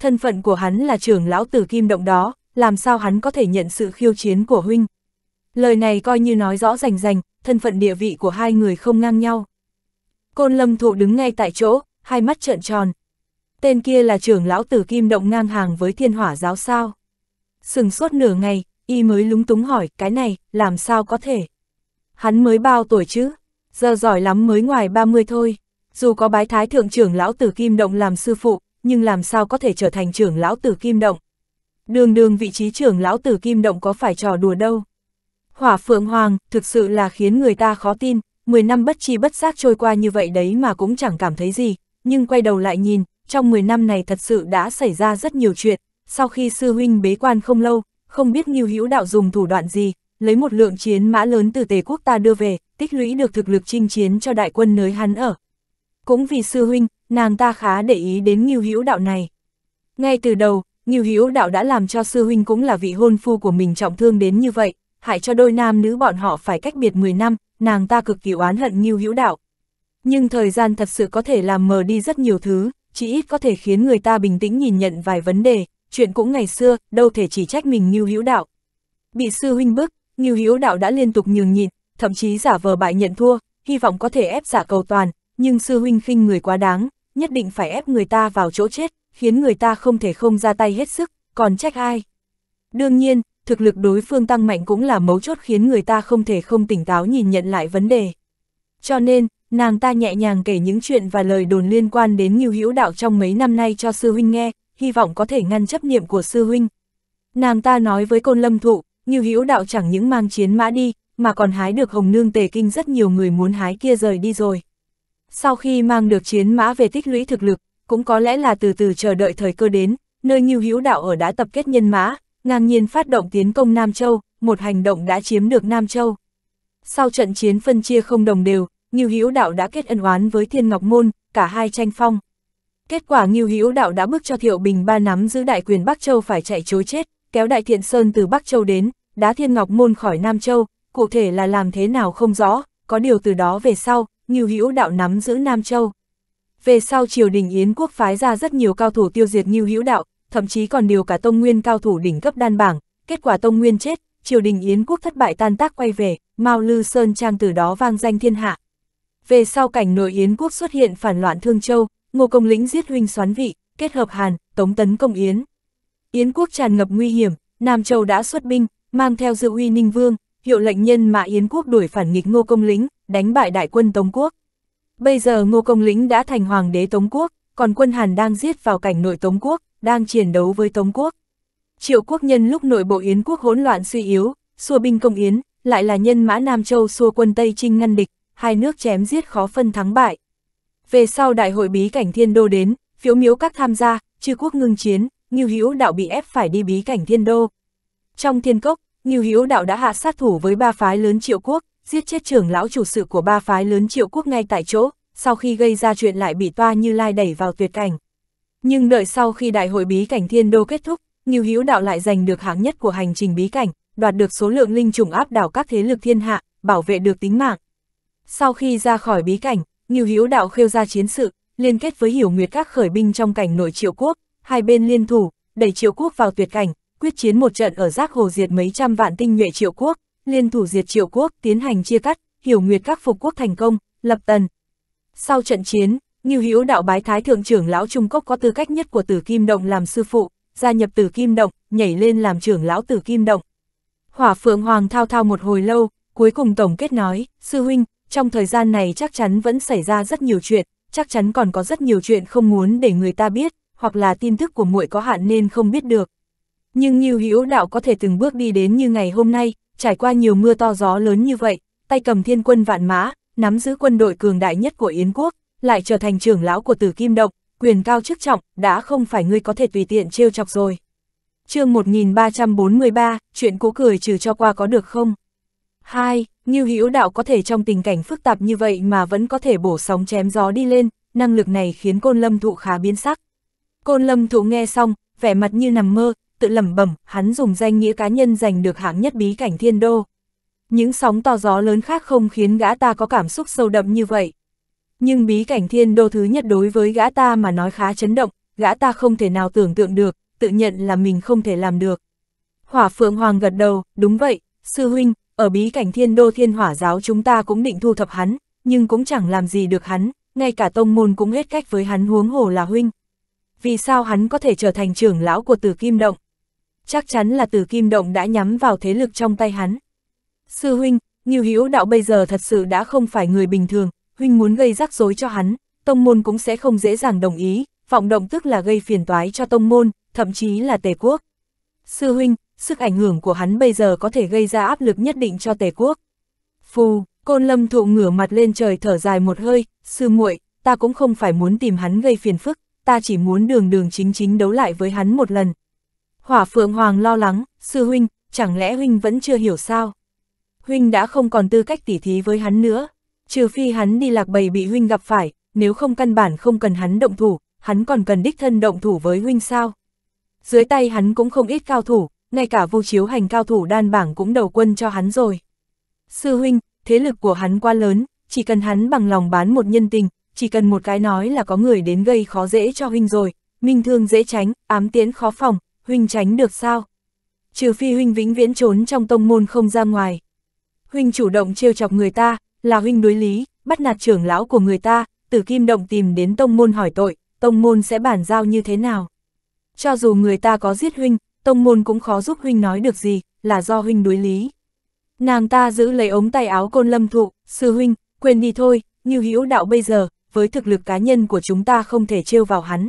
Thân phận của hắn là trưởng lão tử Kim Động đó, làm sao hắn có thể nhận sự khiêu chiến của huynh? Lời này coi như nói rõ rành rành, thân phận địa vị của hai người không ngang nhau. Côn lâm thụ đứng ngay tại chỗ, hai mắt trợn tròn, Tên kia là trưởng lão tử kim động ngang hàng với thiên hỏa giáo sao. Sừng suốt nửa ngày, y mới lúng túng hỏi, cái này, làm sao có thể? Hắn mới bao tuổi chứ? Giờ giỏi lắm mới ngoài 30 thôi. Dù có bái thái thượng trưởng lão tử kim động làm sư phụ, nhưng làm sao có thể trở thành trưởng lão tử kim động? Đường đường vị trí trưởng lão tử kim động có phải trò đùa đâu? Hỏa Phượng Hoàng thực sự là khiến người ta khó tin, 10 năm bất chi bất giác trôi qua như vậy đấy mà cũng chẳng cảm thấy gì, nhưng quay đầu lại nhìn, trong 10 năm này thật sự đã xảy ra rất nhiều chuyện, sau khi sư huynh bế quan không lâu, không biết Ngưu Hữu Đạo dùng thủ đoạn gì, lấy một lượng chiến mã lớn từ Tề quốc ta đưa về, tích lũy được thực lực chinh chiến cho đại quân nơi hắn ở. Cũng vì sư huynh, nàng ta khá để ý đến Ngưu Hữu Đạo này. Ngay từ đầu, Ngưu Hữu Đạo đã làm cho sư huynh cũng là vị hôn phu của mình trọng thương đến như vậy, hại cho đôi nam nữ bọn họ phải cách biệt 10 năm, nàng ta cực kỳ oán hận Ngưu Hữu Đạo. Nhưng thời gian thật sự có thể làm mờ đi rất nhiều thứ, chỉ ít có thể khiến người ta bình tĩnh nhìn nhận vài vấn đề, chuyện cũng ngày xưa, đâu thể chỉ trách mình như hữu đạo. Bị sư huynh bức, như hữu đạo đã liên tục nhường nhịn, thậm chí giả vờ bại nhận thua, hy vọng có thể ép giả cầu toàn, nhưng sư huynh khinh người quá đáng, nhất định phải ép người ta vào chỗ chết, khiến người ta không thể không ra tay hết sức, còn trách ai. Đương nhiên, thực lực đối phương tăng mạnh cũng là mấu chốt khiến người ta không thể không tỉnh táo nhìn nhận lại vấn đề. Cho nên, nàng ta nhẹ nhàng kể những chuyện và lời đồn liên quan đến Ngưu Hữu Đạo trong mấy năm nay cho sư huynh nghe, hy vọng có thể ngăn chấp niệm của sư huynh. Nàng ta nói với Côn Lâm Thụ, Ngưu Hữu Đạo chẳng những mang chiến mã đi, mà còn hái được Hồng Nương Tề Kinh rất nhiều người muốn hái kia rời đi rồi. Sau khi mang được chiến mã về tích lũy thực lực, cũng có lẽ là từ từ chờ đợi thời cơ đến, nơi Ngưu Hữu Đạo ở đã tập kết nhân mã, ngang nhiên phát động tiến công Nam Châu, một hành động đã chiếm được Nam Châu. Sau trận chiến phân chia không đồng đều, Ngưu Hữu Đạo đã kết ân oán với Thiên Ngọc Môn, cả hai tranh phong. Kết quả Ngưu Hữu Đạo đã bức cho Thiệu Bình Ba nắm giữ đại quyền Bắc Châu phải chạy chối chết, kéo Đại Thiện Sơn từ Bắc Châu đến, đá Thiên Ngọc Môn khỏi Nam Châu, cụ thể là làm thế nào không rõ, có điều từ đó về sau, Ngưu Hữu Đạo nắm giữ Nam Châu. Về sau triều đình Yến quốc phái ra rất nhiều cao thủ tiêu diệt Ngưu Hữu Đạo, thậm chí còn điều cả Tông Nguyên cao thủ đỉnh cấp đan bảng, kết quả Tông Nguyên chết, triều đình Yến quốc thất bại tan tác quay về, Mao Lư Sơn Trang từ đó vang danh thiên hạ, về sau cảnh nội Yến quốc xuất hiện phản loạn Thương Châu, Ngô Công Lĩnh giết huynh xoán vị, kết hợp Hàn, tống tấn công Yến. Yến quốc tràn ngập nguy hiểm, Nam Châu đã xuất binh, mang theo dự uy Ninh Vương, hiệu lệnh nhân mà Yến quốc đuổi phản nghịch Ngô Công Lĩnh, đánh bại đại quân Tống quốc. Bây giờ Ngô Công Lĩnh đã thành hoàng đế Tống quốc, còn quân Hàn đang giết vào cảnh nội Tống quốc, đang chiến đấu với Tống quốc. Triệu quốc nhân lúc nội bộ Yến quốc hỗn loạn suy yếu, xua binh công Yến, lại là nhân mã Nam Châu xua quân Tây Trinh ngăn địch, hai nước chém giết khó phân thắng bại. Về sau đại hội bí cảnh thiên đô đến, phiếu miếu các tham gia, chư quốc ngưng chiến, Ngưu Hữu Đạo bị ép phải đi bí cảnh thiên đô. Trong thiên cốc, Ngưu Hữu Đạo đã hạ sát thủ với ba phái lớn triệu quốc, giết chết trưởng lão chủ sự của ba phái lớn triệu quốc ngay tại chỗ, sau khi gây ra chuyện lại bị toa Như Lai đẩy vào tuyệt cảnh. Nhưng đợi sau khi đại hội bí cảnh thiên đô kết thúc, Ngưu Hữu Đạo lại giành được hạng nhất của hành trình bí cảnh, đoạt được số lượng linh trùng áp đảo các thế lực thiên hạ, bảo vệ được tính mạng. Sau khi ra khỏi bí cảnh, Ngưu Hữu Đạo khêu ra chiến sự, liên kết với Hiểu Nguyệt các khởi binh trong cảnh nội Triệu Quốc, hai bên liên thủ, đẩy Triệu Quốc vào tuyệt cảnh, quyết chiến một trận ở Giác Hồ diệt mấy trăm vạn tinh nhuệ Triệu Quốc, liên thủ diệt Triệu Quốc, tiến hành chia cắt, Hiểu Nguyệt các phục quốc thành công, lập tần. Sau trận chiến, Ngưu Hữu Đạo bái thái thượng trưởng lão Trung Cốc có tư cách nhất của Tử Kim Động làm sư phụ, gia nhập Tử Kim Động, nhảy lên làm trưởng lão Tử Kim Động. Hỏa Phượng Hoàng thao thao một hồi lâu, cuối cùng tổng kết nói, sư huynh, trong thời gian này chắc chắn vẫn xảy ra rất nhiều chuyện, chắc chắn còn có rất nhiều chuyện không muốn để người ta biết, hoặc là tin tức của muội có hạn nên không biết được. Nhưng nhiều Hữu Đạo có thể từng bước đi đến như ngày hôm nay, trải qua nhiều mưa to gió lớn như vậy, tay cầm thiên quân vạn mã, nắm giữ quân đội cường đại nhất của Yến quốc, lại trở thành trưởng lão của Tử Kim Động, quyền cao chức trọng, đã không phải ngươi có thể tùy tiện trêu chọc rồi. Chương 1343, chuyện cố cười trừ cho qua có được không? 2. Ngưu hữu đạo có thể trong tình cảnh phức tạp như vậy mà vẫn có thể bổ sóng chém gió đi lên, năng lực này khiến côn lâm thụ khá biến sắc. Côn lâm thụ nghe xong, vẻ mặt như nằm mơ, tự lẩm bẩm, hắn dùng danh nghĩa cá nhân giành được hạng nhất bí cảnh thiên đô. Những sóng to gió lớn khác không khiến gã ta có cảm xúc sâu đậm như vậy. Nhưng bí cảnh thiên đô thứ nhất đối với gã ta mà nói khá chấn động, gã ta không thể nào tưởng tượng được, tự nhận là mình không thể làm được. Hỏa Phượng Hoàng gật đầu, đúng vậy, sư huynh, ở bí cảnh thiên đô thiên hỏa giáo chúng ta cũng định thu thập hắn, nhưng cũng chẳng làm gì được hắn, ngay cả tông môn cũng hết cách với hắn huống hồ là huynh. Vì sao hắn có thể trở thành trưởng lão của tử kim động? Chắc chắn là tử kim động đã nhắm vào thế lực trong tay hắn. Sư huynh, Nghiêu Hữu đạo bây giờ thật sự đã không phải người bình thường, huynh muốn gây rắc rối cho hắn, tông môn cũng sẽ không dễ dàng đồng ý, vọng động tức là gây phiền toái cho tông môn, thậm chí là tề quốc. Sư huynh, sức ảnh hưởng của hắn bây giờ có thể gây ra áp lực nhất định cho tề quốc. Phù, côn lâm thụ ngửa mặt lên trời thở dài một hơi, sư muội ta cũng không phải muốn tìm hắn gây phiền phức, ta chỉ muốn đường đường chính chính đấu lại với hắn một lần. Hỏa Phượng Hoàng lo lắng, sư huynh, chẳng lẽ huynh vẫn chưa hiểu sao? Huynh đã không còn tư cách tỉ thí với hắn nữa, trừ phi hắn đi lạc bầy bị huynh gặp phải, nếu không căn bản không cần hắn động thủ, hắn còn cần đích thân động thủ với huynh sao? Dưới tay hắn cũng không ít cao thủ, ngay cả vô chiếu hành cao thủ đan bảng cũng đầu quân cho hắn rồi. Sư huynh, thế lực của hắn quá lớn, chỉ cần hắn bằng lòng bán một nhân tình, chỉ cần một cái nói là có người đến gây khó dễ cho huynh rồi, minh thương dễ tránh, ám tiến khó phòng, huynh tránh được sao? Trừ phi huynh vĩnh viễn trốn trong tông môn không ra ngoài. Huynh chủ động trêu chọc người ta, là huynh đối lý, bắt nạt trưởng lão của người ta, từ kim động tìm đến tông môn hỏi tội, tông môn sẽ bản giao như thế nào? Cho dù người ta có giết huynh, tông môn cũng khó giúp huynh nói được gì, là do huynh đối lý. Nàng ta giữ lấy ống tay áo côn lâm thụ, sư huynh, quên đi thôi, như hữu đạo bây giờ, với thực lực cá nhân của chúng ta không thể trêu vào hắn.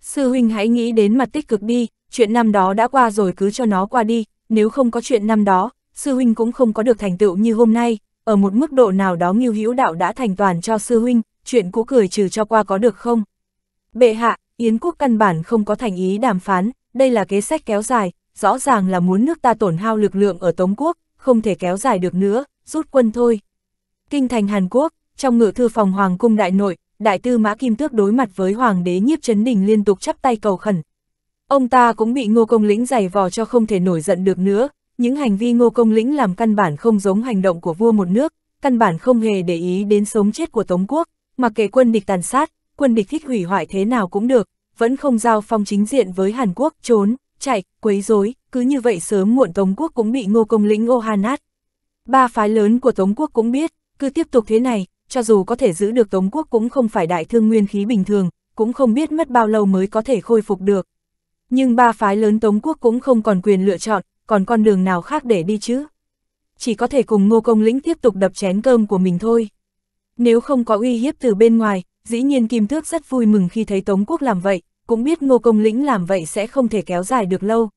Sư huynh hãy nghĩ đến mặt tích cực đi, chuyện năm đó đã qua rồi cứ cho nó qua đi, nếu không có chuyện năm đó, sư huynh cũng không có được thành tựu như hôm nay, ở một mức độ nào đó Như Hữu Đạo đã thành toàn cho sư huynh, chuyện cũ cười trừ cho qua có được không? Bệ hạ, Yến Quốc căn bản không có thành ý đàm phán, đây là kế sách kéo dài, rõ ràng là muốn nước ta tổn hao lực lượng ở Tống Quốc, không thể kéo dài được nữa, rút quân thôi. Kinh thành Hàn Quốc, trong ngự thư phòng Hoàng cung đại nội, đại tư mã kim tước đối mặt với Hoàng đế nhiếp chấn đình liên tục chắp tay cầu khẩn. Ông ta cũng bị ngô công lĩnh giày vò cho không thể nổi giận được nữa, những hành vi ngô công lĩnh làm căn bản không giống hành động của vua một nước, căn bản không hề để ý đến sống chết của Tống Quốc, mặc kệ quân địch tàn sát, quân địch thích hủy hoại thế nào cũng được, vẫn không giao phong chính diện với Hàn Quốc, trốn, chạy, quấy rối, cứ như vậy sớm muộn Tống Quốc cũng bị ngô công lĩnh ô hà nát. Ba phái lớn của Tống Quốc cũng biết, cứ tiếp tục thế này, cho dù có thể giữ được Tống Quốc cũng không phải đại thương nguyên khí bình thường, cũng không biết mất bao lâu mới có thể khôi phục được. Nhưng ba phái lớn Tống Quốc cũng không còn quyền lựa chọn, còn con đường nào khác để đi chứ. Chỉ có thể cùng ngô công lĩnh tiếp tục đập chén cơm của mình thôi. Nếu không có uy hiếp từ bên ngoài, dĩ nhiên Kim thước rất vui mừng khi thấy Tống Quốc làm vậy, cũng biết Ngô Công Lĩnh làm vậy sẽ không thể kéo dài được lâu.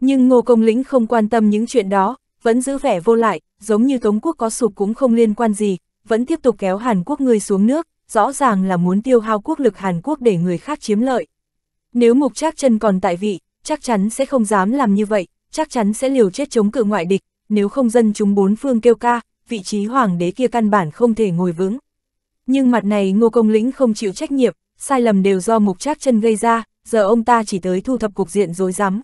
Nhưng Ngô Công Lĩnh không quan tâm những chuyện đó, vẫn giữ vẻ vô lại, giống như Tống Quốc có sụp cũng không liên quan gì, vẫn tiếp tục kéo Hàn Quốc người xuống nước, rõ ràng là muốn tiêu hao quốc lực Hàn Quốc để người khác chiếm lợi. Nếu Mục Trác Chân còn tại vị, chắc chắn sẽ không dám làm như vậy, chắc chắn sẽ liều chết chống cự ngoại địch, nếu không dân chúng bốn phương kêu ca, vị trí hoàng đế kia căn bản không thể ngồi vững. Nhưng mặt này ngô công lĩnh không chịu trách nhiệm, sai lầm đều do mục trác chân gây ra, giờ ông ta chỉ tới thu thập cục diện dối rắm.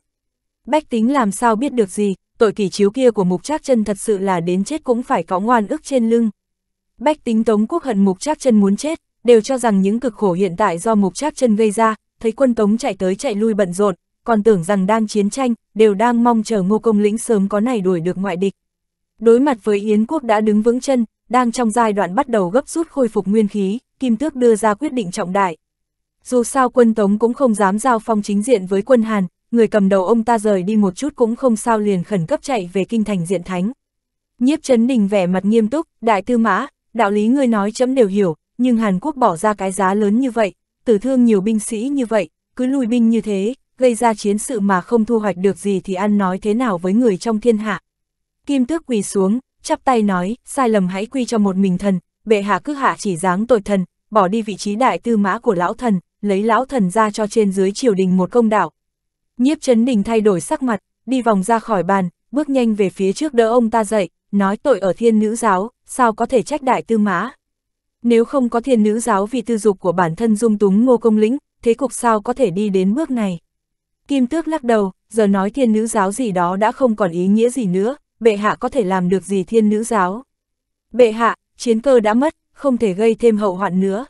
Bách tính làm sao biết được gì, tội kỷ chiếu kia của mục trác chân thật sự là đến chết cũng phải có ngoan ức trên lưng. Bách tính Tống Quốc hận mục trác chân muốn chết, đều cho rằng những cực khổ hiện tại do mục trác chân gây ra, thấy quân Tống chạy tới chạy lui bận rộn, còn tưởng rằng đang chiến tranh, đều đang mong chờ ngô công lĩnh sớm có này đuổi được ngoại địch. Đối mặt với Yến Quốc đã đứng vững chân, đang trong giai đoạn bắt đầu gấp rút khôi phục nguyên khí, Kim Tước đưa ra quyết định trọng đại. Dù sao quân Tống cũng không dám giao phong chính diện với quân Hàn, người cầm đầu ông ta rời đi một chút cũng không sao liền khẩn cấp chạy về kinh thành diện thánh. Nhiếp Trấn Đình vẻ mặt nghiêm túc, đại tư mã, đạo lý ngươi nói chấm đều hiểu, nhưng Hàn Quốc bỏ ra cái giá lớn như vậy, tử thương nhiều binh sĩ như vậy, cứ lùi binh như thế, gây ra chiến sự mà không thu hoạch được gì thì ăn nói thế nào với người trong thiên hạ. Kim Tước quỳ xuống, chắp tay nói, sai lầm hãy quy cho một mình thần, bệ hạ cứ hạ chỉ dáng tội thần, bỏ đi vị trí đại tư mã của lão thần, lấy lão thần ra cho trên dưới triều đình một công đạo Nhiếp chấn đình thay đổi sắc mặt, đi vòng ra khỏi bàn, bước nhanh về phía trước đỡ ông ta dậy, nói tội ở thiên nữ giáo, sao có thể trách đại tư mã. Nếu không có thiên nữ giáo vì tư dục của bản thân dung túng ngô công lĩnh, thế cục sao có thể đi đến bước này. Kim tước lắc đầu, giờ nói thiên nữ giáo gì đó đã không còn ý nghĩa gì nữa, bệ hạ có thể làm được gì thiên nữ giáo. Bệ hạ, chiến cơ đã mất, không thể gây thêm hậu hoạn nữa.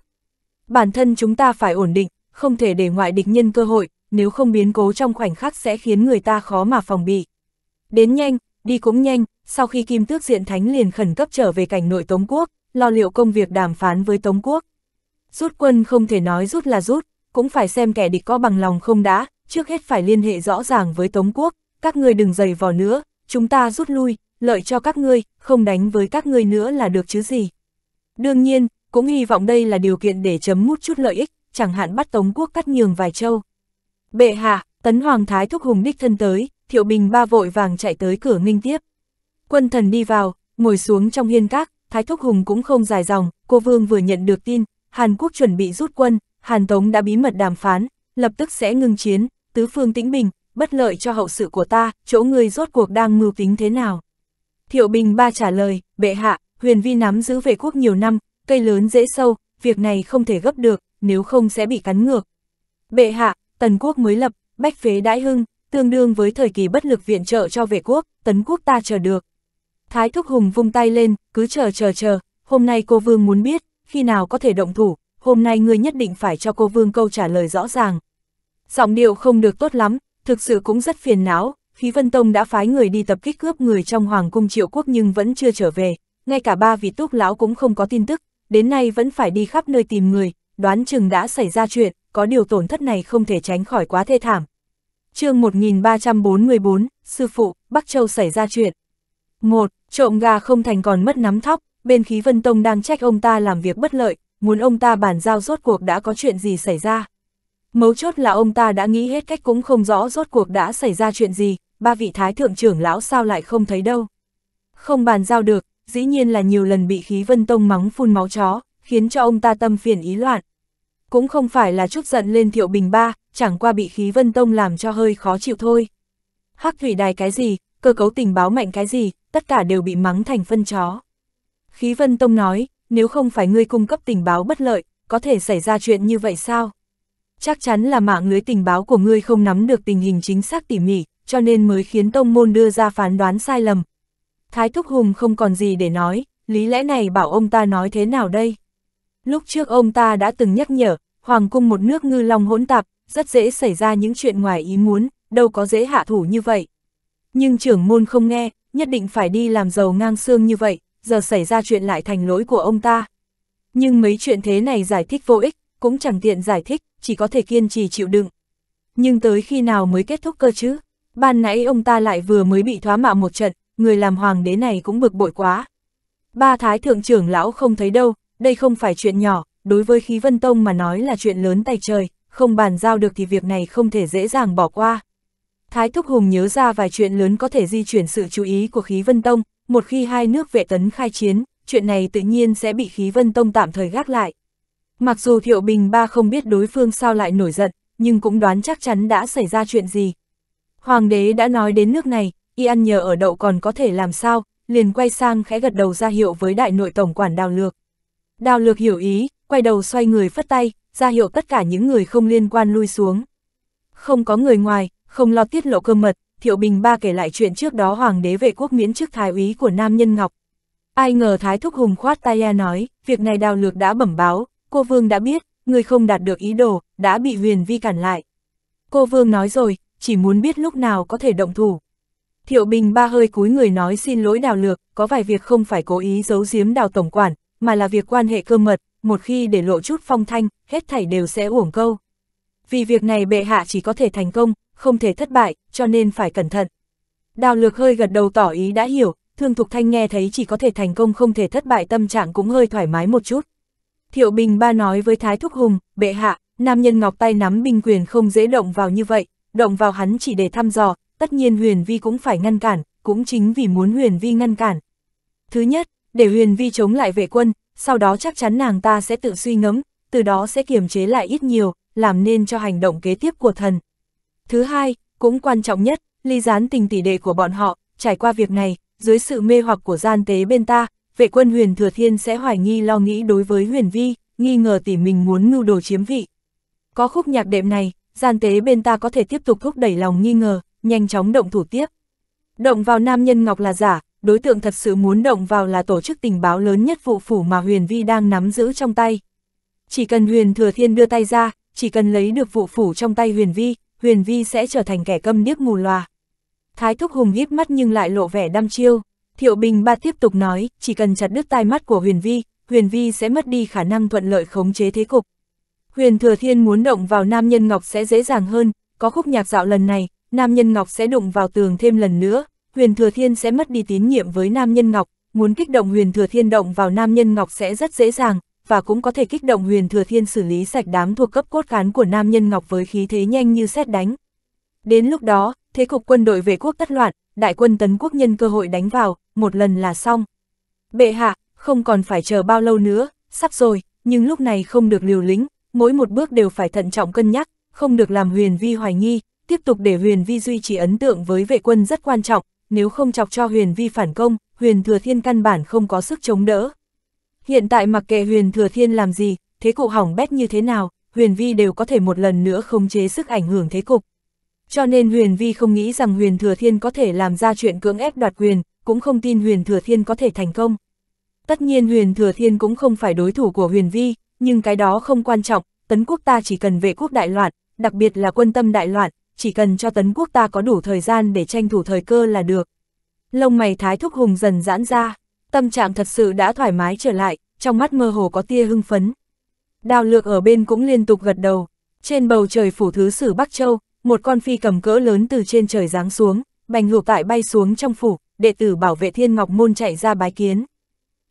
Bản thân chúng ta phải ổn định, không thể để ngoại địch nhân cơ hội, nếu không biến cố trong khoảnh khắc sẽ khiến người ta khó mà phòng bị. Đến nhanh, đi cũng nhanh, sau khi Kim Tước Diện Thánh liền khẩn cấp trở về cảnh nội Tống Quốc, lo liệu công việc đàm phán với Tống Quốc. Rút quân không thể nói rút là rút, cũng phải xem kẻ địch có bằng lòng không đã, trước hết phải liên hệ rõ ràng với Tống Quốc, các người đừng dày vò nữa, chúng ta rút lui, lợi cho các ngươi, không đánh với các ngươi nữa là được chứ gì. Đương nhiên, cũng hy vọng đây là điều kiện để chấm mút chút lợi ích, chẳng hạn bắt Tống quốc cắt nhường vài châu. Bệ hạ, tấn hoàng thái thúc hùng đích thân tới, thiệu bình ba vội vàng chạy tới cửa nghinh tiếp. Quân thần đi vào, ngồi xuống trong hiên các, thái thúc hùng cũng không dài dòng, cô vương vừa nhận được tin, Hàn Quốc chuẩn bị rút quân, Hàn Tống đã bí mật đàm phán, lập tức sẽ ngừng chiến, tứ phương tĩnh bình, bất lợi cho hậu sự của ta, chỗ ngươi rốt cuộc đang mưu tính thế nào? Thiệu Bình Ba trả lời, bệ hạ, huyền vi nắm giữ về quốc nhiều năm, cây lớn dễ sâu, việc này không thể gấp được, nếu không sẽ bị cắn ngược. Bệ hạ, tần quốc mới lập, bách phế đãi hưng, tương đương với thời kỳ bất lực viện trợ cho vệ quốc, tấn quốc ta chờ được. Thái Thúc Hùng vung tay lên, cứ chờ chờ chờ, hôm nay cô Vương muốn biết, khi nào có thể động thủ, hôm nay ngươi nhất định phải cho cô Vương câu trả lời rõ ràng. Giọng điệu không được tốt lắm, thực sự cũng rất phiền não, Khí Vân Tông đã phái người đi tập kích cướp người trong Hoàng cung Triệu Quốc nhưng vẫn chưa trở về, ngay cả ba vị túc lão cũng không có tin tức, đến nay vẫn phải đi khắp nơi tìm người, đoán chừng đã xảy ra chuyện, có điều tổn thất này không thể tránh khỏi quá thê thảm. chương 1344, Sư Phụ, Bắc Châu xảy ra chuyện. một Trộm gà không thành còn mất nắm thóc, bên khí Vân Tông đang trách ông ta làm việc bất lợi, muốn ông ta bàn giao rốt cuộc đã có chuyện gì xảy ra. Mấu chốt là ông ta đã nghĩ hết cách cũng không rõ rốt cuộc đã xảy ra chuyện gì, ba vị thái thượng trưởng lão sao lại không thấy đâu. Không bàn giao được, dĩ nhiên là nhiều lần bị khí vân tông mắng phun máu chó, khiến cho ông ta tâm phiền ý loạn. Cũng không phải là chút giận lên thiệu bình ba, chẳng qua bị khí vân tông làm cho hơi khó chịu thôi. Hắc thủy đài cái gì, cơ cấu tình báo mạnh cái gì, tất cả đều bị mắng thành phân chó. Khí vân tông nói, nếu không phải ngươi cung cấp tình báo bất lợi, có thể xảy ra chuyện như vậy sao? chắc chắn là mạng lưới tình báo của ngươi không nắm được tình hình chính xác tỉ mỉ, cho nên mới khiến tông môn đưa ra phán đoán sai lầm. Thái Thúc Hùng không còn gì để nói, lý lẽ này bảo ông ta nói thế nào đây? Lúc trước ông ta đã từng nhắc nhở, Hoàng cung một nước ngư long hỗn tạp, rất dễ xảy ra những chuyện ngoài ý muốn, đâu có dễ hạ thủ như vậy. Nhưng trưởng môn không nghe, nhất định phải đi làm giàu ngang xương như vậy, giờ xảy ra chuyện lại thành lỗi của ông ta. Nhưng mấy chuyện thế này giải thích vô ích, cũng chẳng tiện giải thích chỉ có thể kiên trì chịu đựng. Nhưng tới khi nào mới kết thúc cơ chứ? Ban nãy ông ta lại vừa mới bị thoá mạo một trận, người làm hoàng đế này cũng bực bội quá. Ba thái thượng trưởng lão không thấy đâu, đây không phải chuyện nhỏ, đối với khí vân tông mà nói là chuyện lớn tay trời, không bàn giao được thì việc này không thể dễ dàng bỏ qua. Thái Thúc Hùng nhớ ra vài chuyện lớn có thể di chuyển sự chú ý của khí vân tông, một khi hai nước vệ tấn khai chiến, chuyện này tự nhiên sẽ bị khí vân tông tạm thời gác lại. Mặc dù Thiệu Bình Ba không biết đối phương sao lại nổi giận, nhưng cũng đoán chắc chắn đã xảy ra chuyện gì. Hoàng đế đã nói đến nước này, y ăn nhờ ở đậu còn có thể làm sao, liền quay sang khẽ gật đầu ra hiệu với đại nội tổng quản đào lược. Đào lược hiểu ý, quay đầu xoay người phất tay, ra hiệu tất cả những người không liên quan lui xuống. Không có người ngoài, không lo tiết lộ cơ mật, Thiệu Bình Ba kể lại chuyện trước đó Hoàng đế vệ quốc miễn chức thái úy của Nam Nhân Ngọc. Ai ngờ Thái Thúc Hùng khoát tay e nói, việc này đào lược đã bẩm báo, cô Vương đã biết, người không đạt được ý đồ, đã bị huyền vi cản lại. Cô Vương nói rồi, chỉ muốn biết lúc nào có thể động thủ. Thiệu Bình ba hơi cúi người nói xin lỗi đào lược, có vài việc không phải cố ý giấu giếm đào tổng quản, mà là việc quan hệ cơ mật, một khi để lộ chút phong thanh, hết thảy đều sẽ uổng câu. Vì việc này bệ hạ chỉ có thể thành công, không thể thất bại, cho nên phải cẩn thận. Đào lược hơi gật đầu tỏ ý đã hiểu, thương thục thanh nghe thấy chỉ có thể thành công không thể thất bại tâm trạng cũng hơi thoải mái một chút. Thiệu Bình Ba nói với Thái Thúc Hùng, bệ hạ, nam nhân ngọc tay nắm binh quyền không dễ động vào như vậy, động vào hắn chỉ để thăm dò, tất nhiên Huyền Vi cũng phải ngăn cản, cũng chính vì muốn Huyền Vi ngăn cản. Thứ nhất, để Huyền Vi chống lại vệ quân, sau đó chắc chắn nàng ta sẽ tự suy ngẫm, từ đó sẽ kiềm chế lại ít nhiều, làm nên cho hành động kế tiếp của thần. Thứ hai, cũng quan trọng nhất, ly gián tình tỷ đệ của bọn họ, trải qua việc này, dưới sự mê hoặc của gian tế bên ta, vệ quân huyền thừa thiên sẽ hoài nghi lo nghĩ đối với huyền vi, nghi ngờ tỉ mình muốn mưu đồ chiếm vị. Có khúc nhạc đệm này, gian tế bên ta có thể tiếp tục thúc đẩy lòng nghi ngờ, nhanh chóng động thủ tiếp. Động vào nam nhân ngọc là giả, đối tượng thật sự muốn động vào là tổ chức tình báo lớn nhất vụ phủ mà huyền vi đang nắm giữ trong tay. Chỉ cần huyền thừa thiên đưa tay ra, chỉ cần lấy được vụ phủ trong tay huyền vi, huyền vi sẽ trở thành kẻ câm điếc mù loà. Thái thúc hùng hít mắt nhưng lại lộ vẻ đăm chiêu. Thiệu Bình Ba tiếp tục nói, chỉ cần chặt đứt tai mắt của Huyền Vi, Huyền Vi sẽ mất đi khả năng thuận lợi khống chế thế cục. Huyền Thừa Thiên muốn động vào Nam Nhân Ngọc sẽ dễ dàng hơn, có khúc nhạc dạo lần này, Nam Nhân Ngọc sẽ đụng vào tường thêm lần nữa, Huyền Thừa Thiên sẽ mất đi tín nhiệm với Nam Nhân Ngọc, muốn kích động Huyền Thừa Thiên động vào Nam Nhân Ngọc sẽ rất dễ dàng, và cũng có thể kích động Huyền Thừa Thiên xử lý sạch đám thuộc cấp cốt cán của Nam Nhân Ngọc với khí thế nhanh như xét đánh. Đến lúc đó, thế cục quân đội vệ quốc tất loạn, đại quân tấn quốc nhân cơ hội đánh vào, một lần là xong. Bệ hạ, không còn phải chờ bao lâu nữa, sắp rồi, nhưng lúc này không được liều lĩnh, mỗi một bước đều phải thận trọng cân nhắc, không được làm huyền vi hoài nghi, tiếp tục để huyền vi duy trì ấn tượng với vệ quân rất quan trọng, nếu không chọc cho huyền vi phản công, huyền thừa thiên căn bản không có sức chống đỡ. Hiện tại mặc kệ huyền thừa thiên làm gì, thế cụ hỏng bét như thế nào, huyền vi đều có thể một lần nữa khống chế sức ảnh hưởng thế cục. Cho nên Huyền Vi không nghĩ rằng Huyền Thừa Thiên có thể làm ra chuyện cưỡng ép đoạt quyền, cũng không tin Huyền Thừa Thiên có thể thành công. Tất nhiên Huyền Thừa Thiên cũng không phải đối thủ của Huyền Vi, nhưng cái đó không quan trọng, tấn quốc ta chỉ cần vệ quốc đại loạn, đặc biệt là quân tâm đại loạn, chỉ cần cho tấn quốc ta có đủ thời gian để tranh thủ thời cơ là được. Lông mày Thái Thúc Hùng dần giãn ra, tâm trạng thật sự đã thoải mái trở lại, trong mắt mơ hồ có tia hưng phấn. Đào lược ở bên cũng liên tục gật đầu, trên bầu trời phủ thứ sử Bắc Châu, một con phi cầm cỡ lớn từ trên trời giáng xuống, bành hụp tại bay xuống trong phủ, đệ tử bảo vệ thiên ngọc môn chạy ra bái kiến.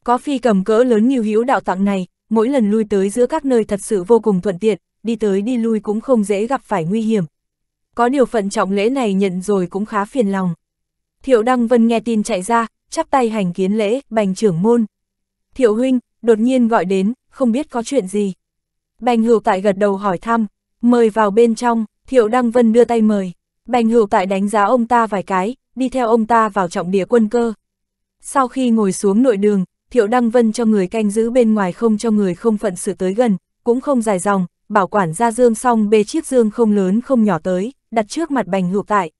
Có phi cầm cỡ lớn nhiều hữu đạo tặng này, mỗi lần lui tới giữa các nơi thật sự vô cùng thuận tiện, đi tới đi lui cũng không dễ gặp phải nguy hiểm. Có điều phận trọng lễ này nhận rồi cũng khá phiền lòng. Thiệu Đăng Vân nghe tin chạy ra, chắp tay hành kiến lễ, bành trưởng môn. Thiệu huynh, đột nhiên gọi đến, không biết có chuyện gì. Bành hữu tại gật đầu hỏi thăm, mời vào bên trong, Thiệu Đăng Vân đưa tay mời, Bành Hữu Tại đánh giá ông ta vài cái, đi theo ông ta vào trọng địa quân cơ. Sau khi ngồi xuống nội đường, Thiệu Đăng Vân cho người canh giữ bên ngoài không cho người không phận sự tới gần, cũng không dài dòng, bảo quản ra dương xong bê chiếc dương không lớn không nhỏ tới, đặt trước mặt Bành Hữu Tại.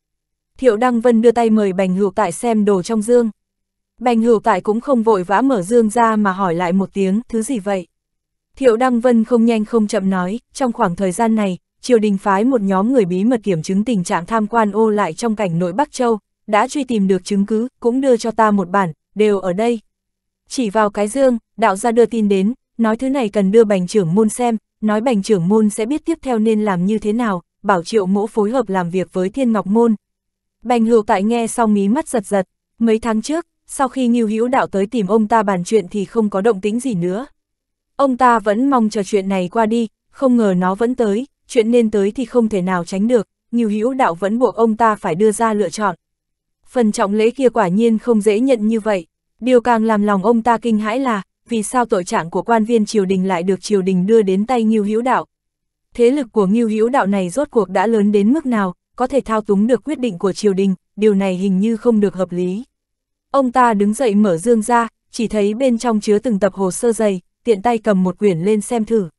Thiệu Đăng Vân đưa tay mời Bành Hữu Tại xem đồ trong dương. Bành Hữu Tại cũng không vội vã mở dương ra mà hỏi lại một tiếng, thứ gì vậy? Thiệu Đăng Vân không nhanh không chậm nói, trong khoảng thời gian này, triều đình phái một nhóm người bí mật kiểm chứng tình trạng tham quan ô lại trong cảnh nội Bắc Châu, đã truy tìm được chứng cứ, cũng đưa cho ta một bản, đều ở đây. Chỉ vào cái dương, đạo gia đưa tin đến, nói thứ này cần đưa bành trưởng môn xem, nói bành trưởng môn sẽ biết tiếp theo nên làm như thế nào, bảo triệu mỗ phối hợp làm việc với thiên ngọc môn. Bành hữu tại nghe xong mí mắt giật giật, mấy tháng trước, sau khi nghiêu hữu đạo tới tìm ông ta bàn chuyện thì không có động tính gì nữa. Ông ta vẫn mong chờ chuyện này qua đi, không ngờ nó vẫn tới, chuyện nên tới thì không thể nào tránh được, nhiều hữu đạo vẫn buộc ông ta phải đưa ra lựa chọn. Phần trọng lễ kia quả nhiên không dễ nhận như vậy, điều càng làm lòng ông ta kinh hãi là, vì sao tội trạng của quan viên triều đình lại được triều đình đưa đến tay Ngưu Hữu Đạo. Thế lực của Ngưu Hữu Đạo này rốt cuộc đã lớn đến mức nào, có thể thao túng được quyết định của triều đình, điều này hình như không được hợp lý. Ông ta đứng dậy mở dương ra, chỉ thấy bên trong chứa từng tập hồ sơ dày, tiện tay cầm một quyển lên xem thử